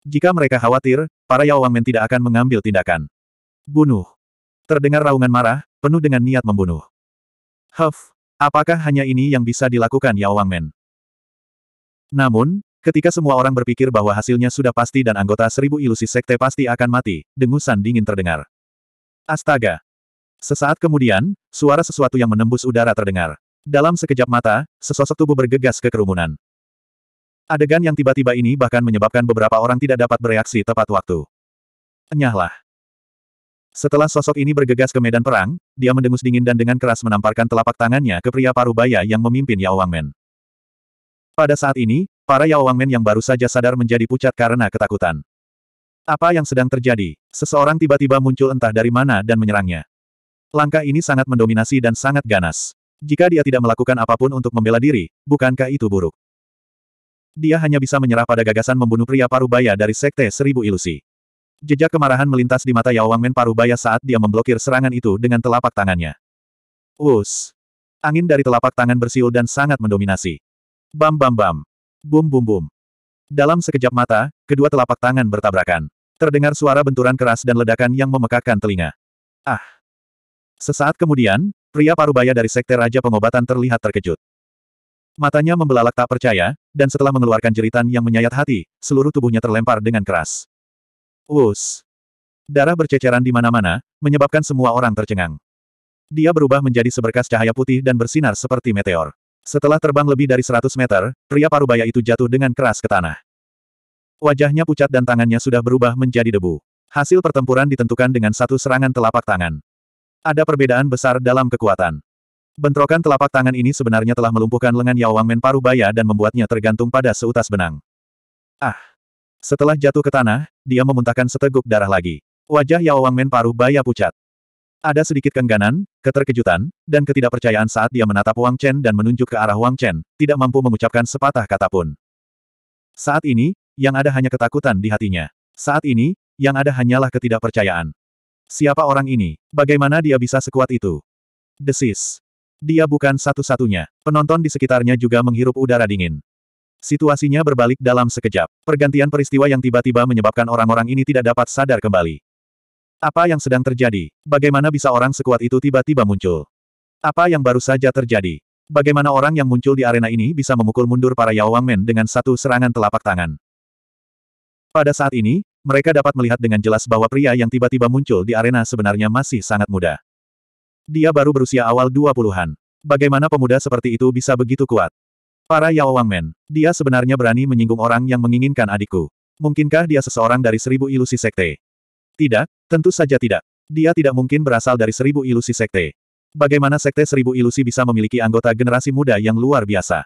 Jika mereka khawatir, para Yao Wangmen tidak akan mengambil tindakan. Bunuh. Terdengar raungan marah, penuh dengan niat membunuh. Huff, apakah hanya ini yang bisa dilakukan Yao Wangmen? Namun, ketika semua orang berpikir bahwa hasilnya sudah pasti dan anggota seribu ilusi sekte pasti akan mati, dengusan dingin terdengar. Astaga! Sesaat kemudian, suara sesuatu yang menembus udara terdengar. Dalam sekejap mata, sesosok tubuh bergegas ke kerumunan. Adegan yang tiba-tiba ini bahkan menyebabkan beberapa orang tidak dapat bereaksi tepat waktu. Enyahlah. Setelah sosok ini bergegas ke medan perang, dia mendengus dingin dan dengan keras menamparkan telapak tangannya ke pria parubaya yang memimpin Yao Wangmen. Pada saat ini, para Yaowangmen yang baru saja sadar menjadi pucat karena ketakutan. Apa yang sedang terjadi? Seseorang tiba-tiba muncul entah dari mana dan menyerangnya. Langkah ini sangat mendominasi dan sangat ganas. Jika dia tidak melakukan apapun untuk membela diri, bukankah itu buruk? Dia hanya bisa menyerah pada gagasan membunuh pria parubaya dari Sekte Seribu Ilusi. Jejak kemarahan melintas di mata Yaowangmen parubaya saat dia memblokir serangan itu dengan telapak tangannya. Us, Angin dari telapak tangan bersiul dan sangat mendominasi. Bam bam bam. Bum bum bum. Dalam sekejap mata, kedua telapak tangan bertabrakan. Terdengar suara benturan keras dan ledakan yang memekakkan telinga. Ah! Sesaat kemudian, pria parubaya dari Sekte Raja Pengobatan terlihat terkejut. Matanya membelalak tak percaya, dan setelah mengeluarkan jeritan yang menyayat hati, seluruh tubuhnya terlempar dengan keras. Wus! Darah berceceran di mana-mana, menyebabkan semua orang tercengang. Dia berubah menjadi seberkas cahaya putih dan bersinar seperti meteor. Setelah terbang lebih dari 100 meter, pria parubaya itu jatuh dengan keras ke tanah. Wajahnya pucat dan tangannya sudah berubah menjadi debu. Hasil pertempuran ditentukan dengan satu serangan telapak tangan. Ada perbedaan besar dalam kekuatan. Bentrokan telapak tangan ini sebenarnya telah melumpuhkan lengan Yao Wangmen parubaya dan membuatnya tergantung pada seutas benang. Ah! Setelah jatuh ke tanah, dia memuntahkan seteguk darah lagi. Wajah Yao Wangmen parubaya pucat. Ada sedikit kengganan, keterkejutan, dan ketidakpercayaan saat dia menatap Wang Chen dan menunjuk ke arah Wang Chen, tidak mampu mengucapkan sepatah kata pun. Saat ini, yang ada hanya ketakutan di hatinya. Saat ini, yang ada hanyalah ketidakpercayaan. Siapa orang ini? Bagaimana dia bisa sekuat itu? Desis. Dia bukan satu-satunya. Penonton di sekitarnya juga menghirup udara dingin. Situasinya berbalik dalam sekejap. Pergantian peristiwa yang tiba-tiba menyebabkan orang-orang ini tidak dapat sadar kembali. Apa yang sedang terjadi? Bagaimana bisa orang sekuat itu tiba-tiba muncul? Apa yang baru saja terjadi? Bagaimana orang yang muncul di arena ini bisa memukul mundur para Yao Wang Men dengan satu serangan telapak tangan? Pada saat ini, mereka dapat melihat dengan jelas bahwa pria yang tiba-tiba muncul di arena sebenarnya masih sangat muda. Dia baru berusia awal 20-an. Bagaimana pemuda seperti itu bisa begitu kuat? Para Yao Wang Men, dia sebenarnya berani menyinggung orang yang menginginkan adikku. Mungkinkah dia seseorang dari seribu ilusi sekte? Tidak, tentu saja tidak. Dia tidak mungkin berasal dari seribu ilusi sekte. Bagaimana sekte seribu ilusi bisa memiliki anggota generasi muda yang luar biasa?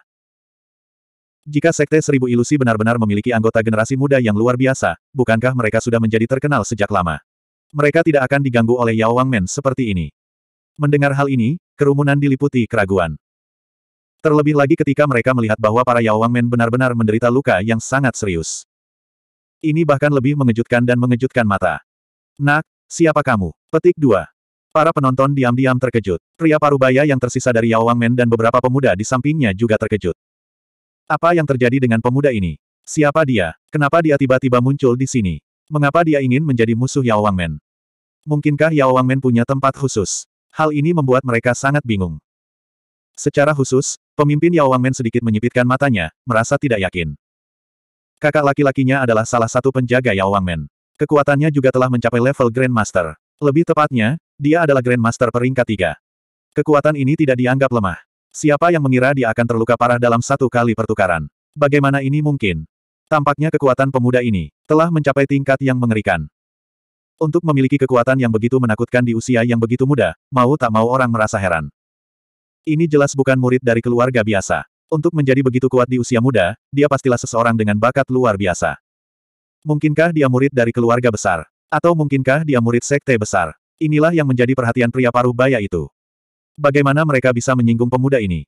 Jika sekte seribu ilusi benar-benar memiliki anggota generasi muda yang luar biasa, bukankah mereka sudah menjadi terkenal sejak lama? Mereka tidak akan diganggu oleh Yao Wang Men seperti ini. Mendengar hal ini, kerumunan diliputi keraguan. Terlebih lagi ketika mereka melihat bahwa para Yao Wang Men benar-benar menderita luka yang sangat serius. Ini bahkan lebih mengejutkan dan mengejutkan mata. Nak, siapa kamu? Petik 2. Para penonton diam-diam terkejut. Pria parubaya yang tersisa dari Yao Wangmen dan beberapa pemuda di sampingnya juga terkejut. Apa yang terjadi dengan pemuda ini? Siapa dia? Kenapa dia tiba-tiba muncul di sini? Mengapa dia ingin menjadi musuh Yao Wangmen? Mungkinkah Yao Wangmen punya tempat khusus? Hal ini membuat mereka sangat bingung. Secara khusus, pemimpin Yao Wangmen sedikit menyipitkan matanya, merasa tidak yakin. Kakak laki-lakinya adalah salah satu penjaga Yao Wangmen. Kekuatannya juga telah mencapai level Grandmaster. Lebih tepatnya, dia adalah Grandmaster peringkat tiga. Kekuatan ini tidak dianggap lemah. Siapa yang mengira dia akan terluka parah dalam satu kali pertukaran? Bagaimana ini mungkin? Tampaknya kekuatan pemuda ini telah mencapai tingkat yang mengerikan. Untuk memiliki kekuatan yang begitu menakutkan di usia yang begitu muda, mau tak mau orang merasa heran. Ini jelas bukan murid dari keluarga biasa. Untuk menjadi begitu kuat di usia muda, dia pastilah seseorang dengan bakat luar biasa. Mungkinkah dia murid dari keluarga besar? Atau mungkinkah dia murid sekte besar? Inilah yang menjadi perhatian pria paruh baya itu. Bagaimana mereka bisa menyinggung pemuda ini?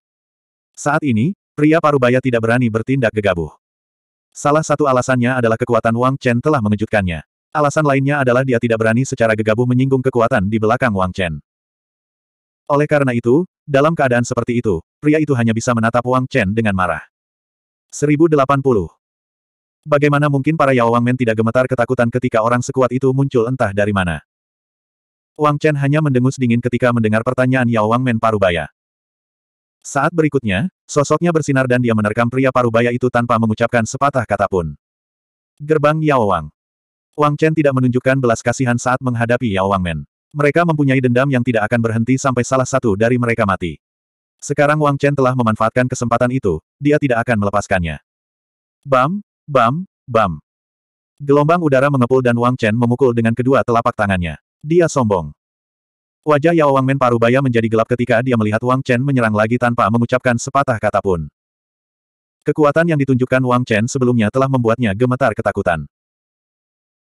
Saat ini, pria paruh baya tidak berani bertindak gegabah. Salah satu alasannya adalah kekuatan Wang Chen telah mengejutkannya. Alasan lainnya adalah dia tidak berani secara gegabah menyinggung kekuatan di belakang Wang Chen. Oleh karena itu, dalam keadaan seperti itu, pria itu hanya bisa menatap Wang Chen dengan marah. 1080 Bagaimana mungkin para Yao Wang Men tidak gemetar ketakutan ketika orang sekuat itu muncul entah dari mana? Wang Chen hanya mendengus dingin ketika mendengar pertanyaan Yao Wang Men Parubaya. Saat berikutnya, sosoknya bersinar dan dia menerkam pria Parubaya itu tanpa mengucapkan sepatah kata pun. Gerbang Yao Wang. Wang Chen tidak menunjukkan belas kasihan saat menghadapi Yao Wang Men. Mereka mempunyai dendam yang tidak akan berhenti sampai salah satu dari mereka mati. Sekarang Wang Chen telah memanfaatkan kesempatan itu, dia tidak akan melepaskannya. Bam, Bam, bam. Gelombang udara mengepul dan Wang Chen memukul dengan kedua telapak tangannya. Dia sombong. Wajah Yao Wangmen Parubaya menjadi gelap ketika dia melihat Wang Chen menyerang lagi tanpa mengucapkan sepatah kata pun. Kekuatan yang ditunjukkan Wang Chen sebelumnya telah membuatnya gemetar ketakutan.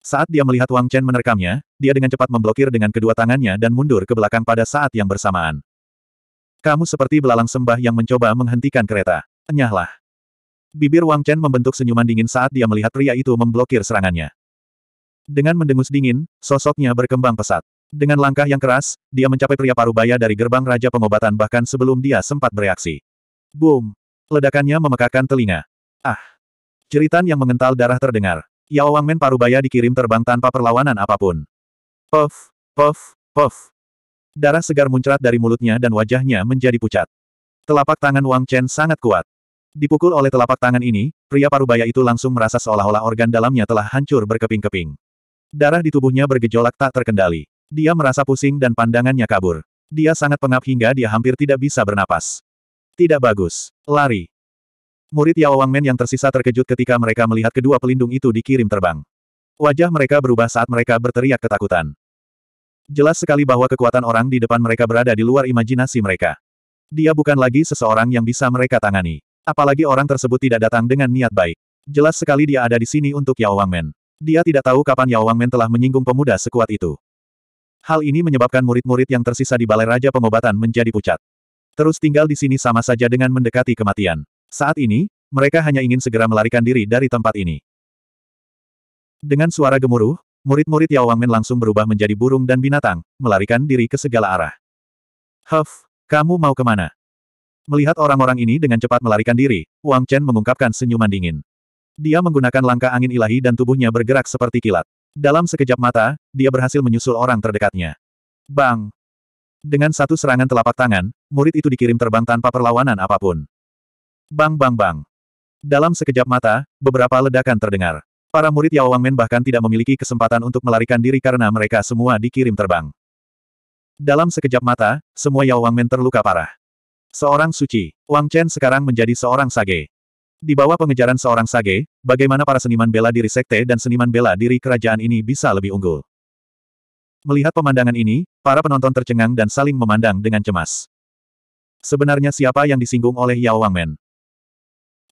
Saat dia melihat Wang Chen menerkamnya, dia dengan cepat memblokir dengan kedua tangannya dan mundur ke belakang pada saat yang bersamaan. Kamu seperti belalang sembah yang mencoba menghentikan kereta. Enyahlah. Bibir Wang Chen membentuk senyuman dingin saat dia melihat pria itu memblokir serangannya. Dengan mendengus dingin, sosoknya berkembang pesat. Dengan langkah yang keras, dia mencapai pria parubaya dari gerbang Raja Pengobatan bahkan sebelum dia sempat bereaksi. Boom! Ledakannya memekakan telinga. Ah! Ceritan yang mengental darah terdengar. Yao Men parubaya dikirim terbang tanpa perlawanan apapun. Puff! Puff! Puff! Darah segar muncrat dari mulutnya dan wajahnya menjadi pucat. Telapak tangan Wang Chen sangat kuat. Dipukul oleh telapak tangan ini, pria parubaya itu langsung merasa seolah-olah organ dalamnya telah hancur berkeping-keping. Darah di tubuhnya bergejolak tak terkendali. Dia merasa pusing dan pandangannya kabur. Dia sangat pengap hingga dia hampir tidak bisa bernapas. Tidak bagus. Lari. Murid Yao Wangmen yang tersisa terkejut ketika mereka melihat kedua pelindung itu dikirim terbang. Wajah mereka berubah saat mereka berteriak ketakutan. Jelas sekali bahwa kekuatan orang di depan mereka berada di luar imajinasi mereka. Dia bukan lagi seseorang yang bisa mereka tangani. Apalagi orang tersebut tidak datang dengan niat baik. Jelas sekali dia ada di sini untuk Yao Wangmen. Dia tidak tahu kapan Yao Wangmen telah menyinggung pemuda sekuat itu. Hal ini menyebabkan murid-murid yang tersisa di Balai Raja Pengobatan menjadi pucat. Terus tinggal di sini sama saja dengan mendekati kematian. Saat ini, mereka hanya ingin segera melarikan diri dari tempat ini. Dengan suara gemuruh, murid-murid Yao Wangmen langsung berubah menjadi burung dan binatang, melarikan diri ke segala arah. Huff, kamu mau kemana? Melihat orang-orang ini dengan cepat melarikan diri, Wang Chen mengungkapkan senyuman dingin. Dia menggunakan langkah angin ilahi dan tubuhnya bergerak seperti kilat. Dalam sekejap mata, dia berhasil menyusul orang terdekatnya. Bang! Dengan satu serangan telapak tangan, murid itu dikirim terbang tanpa perlawanan apapun. Bang bang bang! Dalam sekejap mata, beberapa ledakan terdengar. Para murid Yao Wangmen bahkan tidak memiliki kesempatan untuk melarikan diri karena mereka semua dikirim terbang. Dalam sekejap mata, semua Yao Wangmen terluka parah. Seorang suci, Wang Chen sekarang menjadi seorang sage. Di bawah pengejaran seorang sage, bagaimana para seniman bela diri sekte dan seniman bela diri kerajaan ini bisa lebih unggul. Melihat pemandangan ini, para penonton tercengang dan saling memandang dengan cemas. Sebenarnya siapa yang disinggung oleh Yao Wang Men?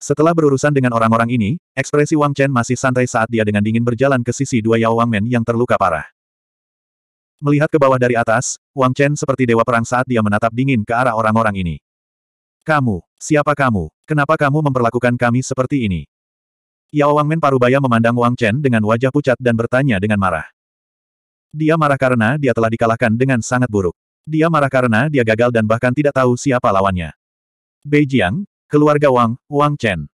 Setelah berurusan dengan orang-orang ini, ekspresi Wang Chen masih santai saat dia dengan dingin berjalan ke sisi dua Yao Wang Men yang terluka parah. Melihat ke bawah dari atas, Wang Chen seperti dewa perang saat dia menatap dingin ke arah orang-orang ini. Kamu, siapa kamu? Kenapa kamu memperlakukan kami seperti ini? Yao Wangmen Parubaya memandang Wang Chen dengan wajah pucat dan bertanya dengan marah. Dia marah karena dia telah dikalahkan dengan sangat buruk. Dia marah karena dia gagal dan bahkan tidak tahu siapa lawannya. Beijiang, keluarga Wang, Wang Chen.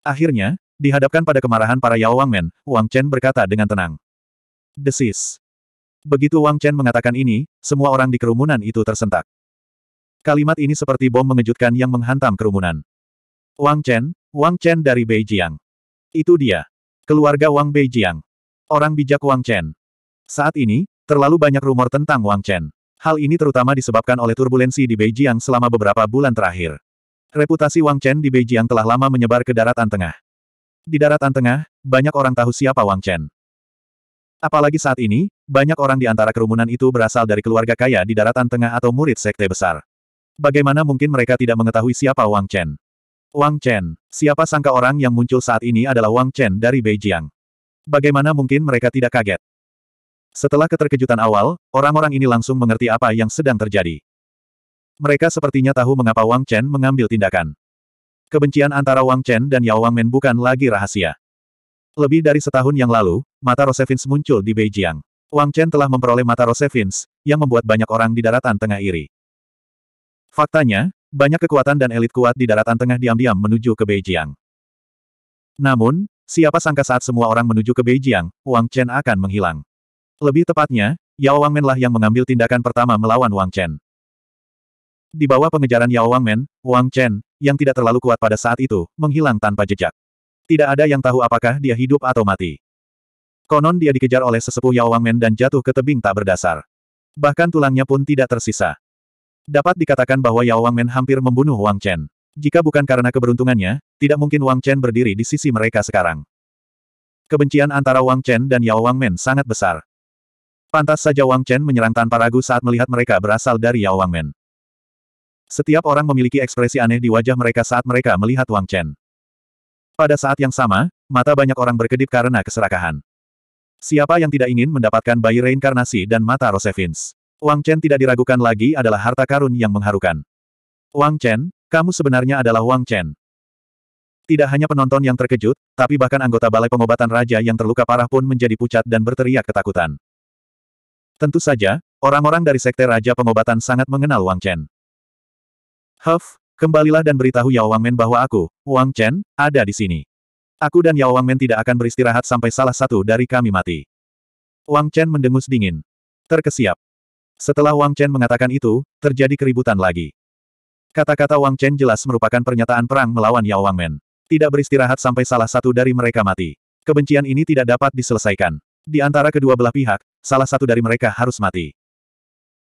Akhirnya, dihadapkan pada kemarahan para Yao Wangmen, Wang Chen berkata dengan tenang. Desis. Begitu Wang Chen mengatakan ini, semua orang di kerumunan itu tersentak. Kalimat ini seperti bom mengejutkan yang menghantam kerumunan. Wang Chen, Wang Chen dari Beijing. Itu dia. Keluarga Wang Beijing. Orang bijak Wang Chen. Saat ini, terlalu banyak rumor tentang Wang Chen. Hal ini terutama disebabkan oleh turbulensi di Beijing selama beberapa bulan terakhir. Reputasi Wang Chen di Beijing telah lama menyebar ke daratan tengah. Di daratan tengah, banyak orang tahu siapa Wang Chen. Apalagi saat ini, banyak orang di antara kerumunan itu berasal dari keluarga kaya di daratan tengah atau murid sekte besar. Bagaimana mungkin mereka tidak mengetahui siapa Wang Chen? Wang Chen, siapa sangka orang yang muncul saat ini adalah Wang Chen dari Beijing. Bagaimana mungkin mereka tidak kaget? Setelah keterkejutan awal, orang-orang ini langsung mengerti apa yang sedang terjadi. Mereka sepertinya tahu mengapa Wang Chen mengambil tindakan. Kebencian antara Wang Chen dan Yao Wang Men bukan lagi rahasia. Lebih dari setahun yang lalu, mata Rosevins muncul di Beijing. Wang Chen telah memperoleh mata Rosevins, yang membuat banyak orang di daratan tengah iri. Faktanya, banyak kekuatan dan elit kuat di daratan tengah diam-diam menuju ke Beijing. Namun, siapa sangka saat semua orang menuju ke Beijing, Wang Chen akan menghilang. Lebih tepatnya, Yao Wangmen lah yang mengambil tindakan pertama melawan Wang Chen. Di bawah pengejaran Yao Wangmen, Wang Chen, yang tidak terlalu kuat pada saat itu, menghilang tanpa jejak. Tidak ada yang tahu apakah dia hidup atau mati. Konon dia dikejar oleh sesepuh Yao Wangmen dan jatuh ke tebing tak berdasar. Bahkan tulangnya pun tidak tersisa. Dapat dikatakan bahwa Yao Men hampir membunuh Wang Chen. Jika bukan karena keberuntungannya, tidak mungkin Wang Chen berdiri di sisi mereka sekarang. Kebencian antara Wang Chen dan Yao Men sangat besar. Pantas saja Wang Chen menyerang tanpa ragu saat melihat mereka berasal dari Yao Men. Setiap orang memiliki ekspresi aneh di wajah mereka saat mereka melihat Wang Chen. Pada saat yang sama, mata banyak orang berkedip karena keserakahan. Siapa yang tidak ingin mendapatkan bayi reinkarnasi dan mata Rosevins? Wang Chen tidak diragukan lagi adalah harta karun yang mengharukan. Wang Chen, kamu sebenarnya adalah Wang Chen. Tidak hanya penonton yang terkejut, tapi bahkan anggota Balai Pengobatan Raja yang terluka parah pun menjadi pucat dan berteriak ketakutan. Tentu saja, orang-orang dari Sekte Raja Pengobatan sangat mengenal Wang Chen. Huff, kembalilah dan beritahu Yao Wang Men bahwa aku, Wang Chen, ada di sini. Aku dan Yao Wang Men tidak akan beristirahat sampai salah satu dari kami mati. Wang Chen mendengus dingin. Terkesiap. Setelah Wang Chen mengatakan itu, terjadi keributan lagi. Kata-kata Wang Chen jelas merupakan pernyataan perang melawan Yao Wang Men. Tidak beristirahat sampai salah satu dari mereka mati. Kebencian ini tidak dapat diselesaikan. Di antara kedua belah pihak, salah satu dari mereka harus mati.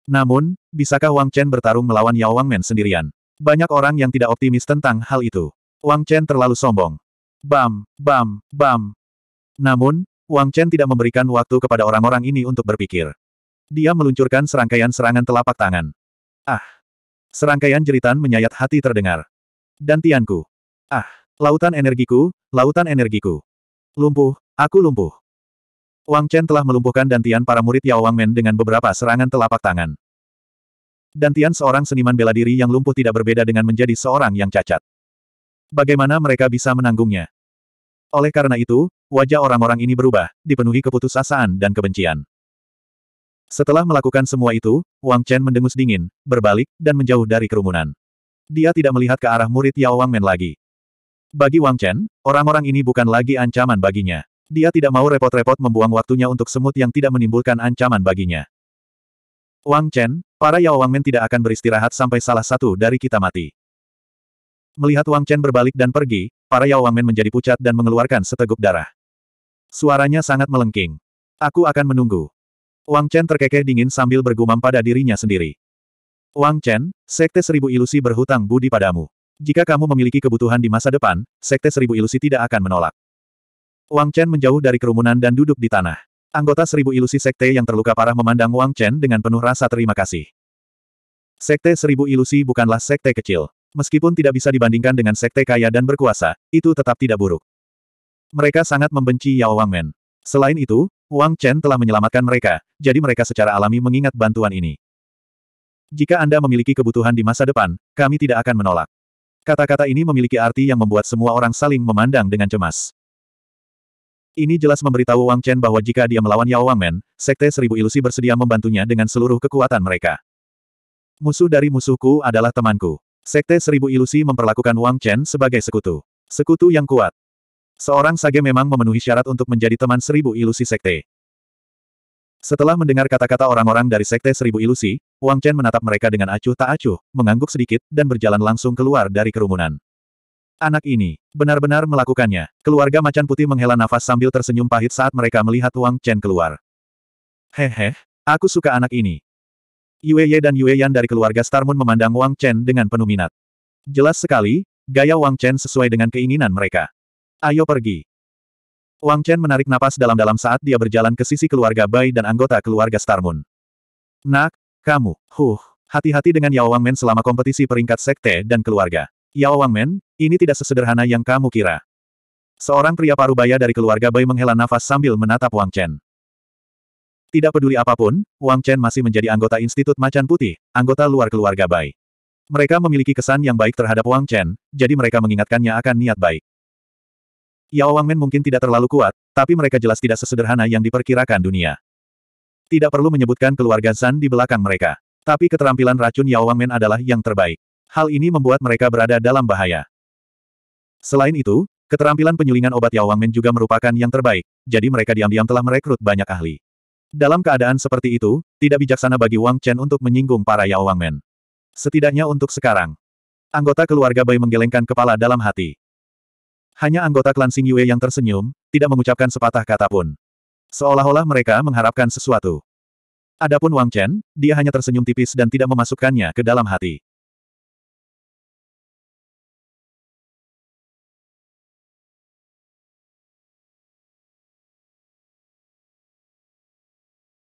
Namun, bisakah Wang Chen bertarung melawan Yao Wang Men sendirian? Banyak orang yang tidak optimis tentang hal itu. Wang Chen terlalu sombong. Bam, bam, bam. Namun, Wang Chen tidak memberikan waktu kepada orang-orang ini untuk berpikir. Dia meluncurkan serangkaian serangan telapak tangan. Ah! Serangkaian jeritan menyayat hati terdengar. Dan tianku. Ah! Lautan energiku, lautan energiku. Lumpuh, aku lumpuh. Wang Chen telah melumpuhkan dantian para murid Yao Wang Men dengan beberapa serangan telapak tangan. Dantian seorang seniman bela diri yang lumpuh tidak berbeda dengan menjadi seorang yang cacat. Bagaimana mereka bisa menanggungnya? Oleh karena itu, wajah orang-orang ini berubah, dipenuhi keputusasaan dan kebencian. Setelah melakukan semua itu, Wang Chen mendengus dingin, berbalik, dan menjauh dari kerumunan. Dia tidak melihat ke arah murid Yao Wang Men lagi. Bagi Wang Chen, orang-orang ini bukan lagi ancaman baginya. Dia tidak mau repot-repot membuang waktunya untuk semut yang tidak menimbulkan ancaman baginya. Wang Chen, para Yao Wang Men tidak akan beristirahat sampai salah satu dari kita mati. Melihat Wang Chen berbalik dan pergi, para Yao Wang Men menjadi pucat dan mengeluarkan seteguk darah. Suaranya sangat melengking. Aku akan menunggu. Wang Chen terkekeh dingin sambil bergumam pada dirinya sendiri. Wang Chen, Sekte Seribu Ilusi berhutang budi padamu. Jika kamu memiliki kebutuhan di masa depan, Sekte Seribu Ilusi tidak akan menolak. Wang Chen menjauh dari kerumunan dan duduk di tanah. Anggota Seribu Ilusi Sekte yang terluka parah memandang Wang Chen dengan penuh rasa terima kasih. Sekte Seribu Ilusi bukanlah sekte kecil. Meskipun tidak bisa dibandingkan dengan sekte kaya dan berkuasa, itu tetap tidak buruk. Mereka sangat membenci Yao Wangmen. Selain itu, Wang Chen telah menyelamatkan mereka, jadi mereka secara alami mengingat bantuan ini. Jika Anda memiliki kebutuhan di masa depan, kami tidak akan menolak. Kata-kata ini memiliki arti yang membuat semua orang saling memandang dengan cemas. Ini jelas memberitahu Wang Chen bahwa jika dia melawan Yao Wangmen, Sekte Seribu Ilusi bersedia membantunya dengan seluruh kekuatan mereka. Musuh dari musuhku adalah temanku. Sekte Seribu Ilusi memperlakukan Wang Chen sebagai sekutu. Sekutu yang kuat. Seorang sage memang memenuhi syarat untuk menjadi teman seribu ilusi sekte. Setelah mendengar kata-kata orang-orang dari sekte seribu ilusi, Wang Chen menatap mereka dengan acuh tak acuh, mengangguk sedikit, dan berjalan langsung keluar dari kerumunan. Anak ini, benar-benar melakukannya. Keluarga macan putih menghela nafas sambil tersenyum pahit saat mereka melihat Wang Chen keluar. Hehe, aku suka anak ini. Yue Ye dan Yue Yan dari keluarga Star Moon memandang Wang Chen dengan penuh minat. Jelas sekali, gaya Wang Chen sesuai dengan keinginan mereka. Ayo pergi. Wang Chen menarik napas dalam-dalam saat dia berjalan ke sisi keluarga Bai dan anggota keluarga Star Moon. Nak, kamu, huh, hati-hati dengan Yao Wang Men selama kompetisi peringkat sekte dan keluarga. Yao Wang Men, ini tidak sesederhana yang kamu kira. Seorang pria paruh baya dari keluarga Bai menghela nafas sambil menatap Wang Chen. Tidak peduli apapun, Wang Chen masih menjadi anggota Institut Macan Putih, anggota luar keluarga Bai. Mereka memiliki kesan yang baik terhadap Wang Chen, jadi mereka mengingatkannya akan niat baik. Yao Wangmen mungkin tidak terlalu kuat, tapi mereka jelas tidak sesederhana yang diperkirakan dunia. Tidak perlu menyebutkan keluarga Zan di belakang mereka. Tapi keterampilan racun Yao Wangmen adalah yang terbaik. Hal ini membuat mereka berada dalam bahaya. Selain itu, keterampilan penyulingan obat Yao Wangmen juga merupakan yang terbaik, jadi mereka diam-diam telah merekrut banyak ahli. Dalam keadaan seperti itu, tidak bijaksana bagi Wang Chen untuk menyinggung para Yao Wangmen. Setidaknya untuk sekarang. Anggota keluarga Bai menggelengkan kepala dalam hati. Hanya anggota klan Xing Yue yang tersenyum, tidak mengucapkan sepatah kata pun. Seolah-olah mereka mengharapkan sesuatu. Adapun Wang Chen, dia hanya tersenyum tipis dan tidak memasukkannya ke dalam hati.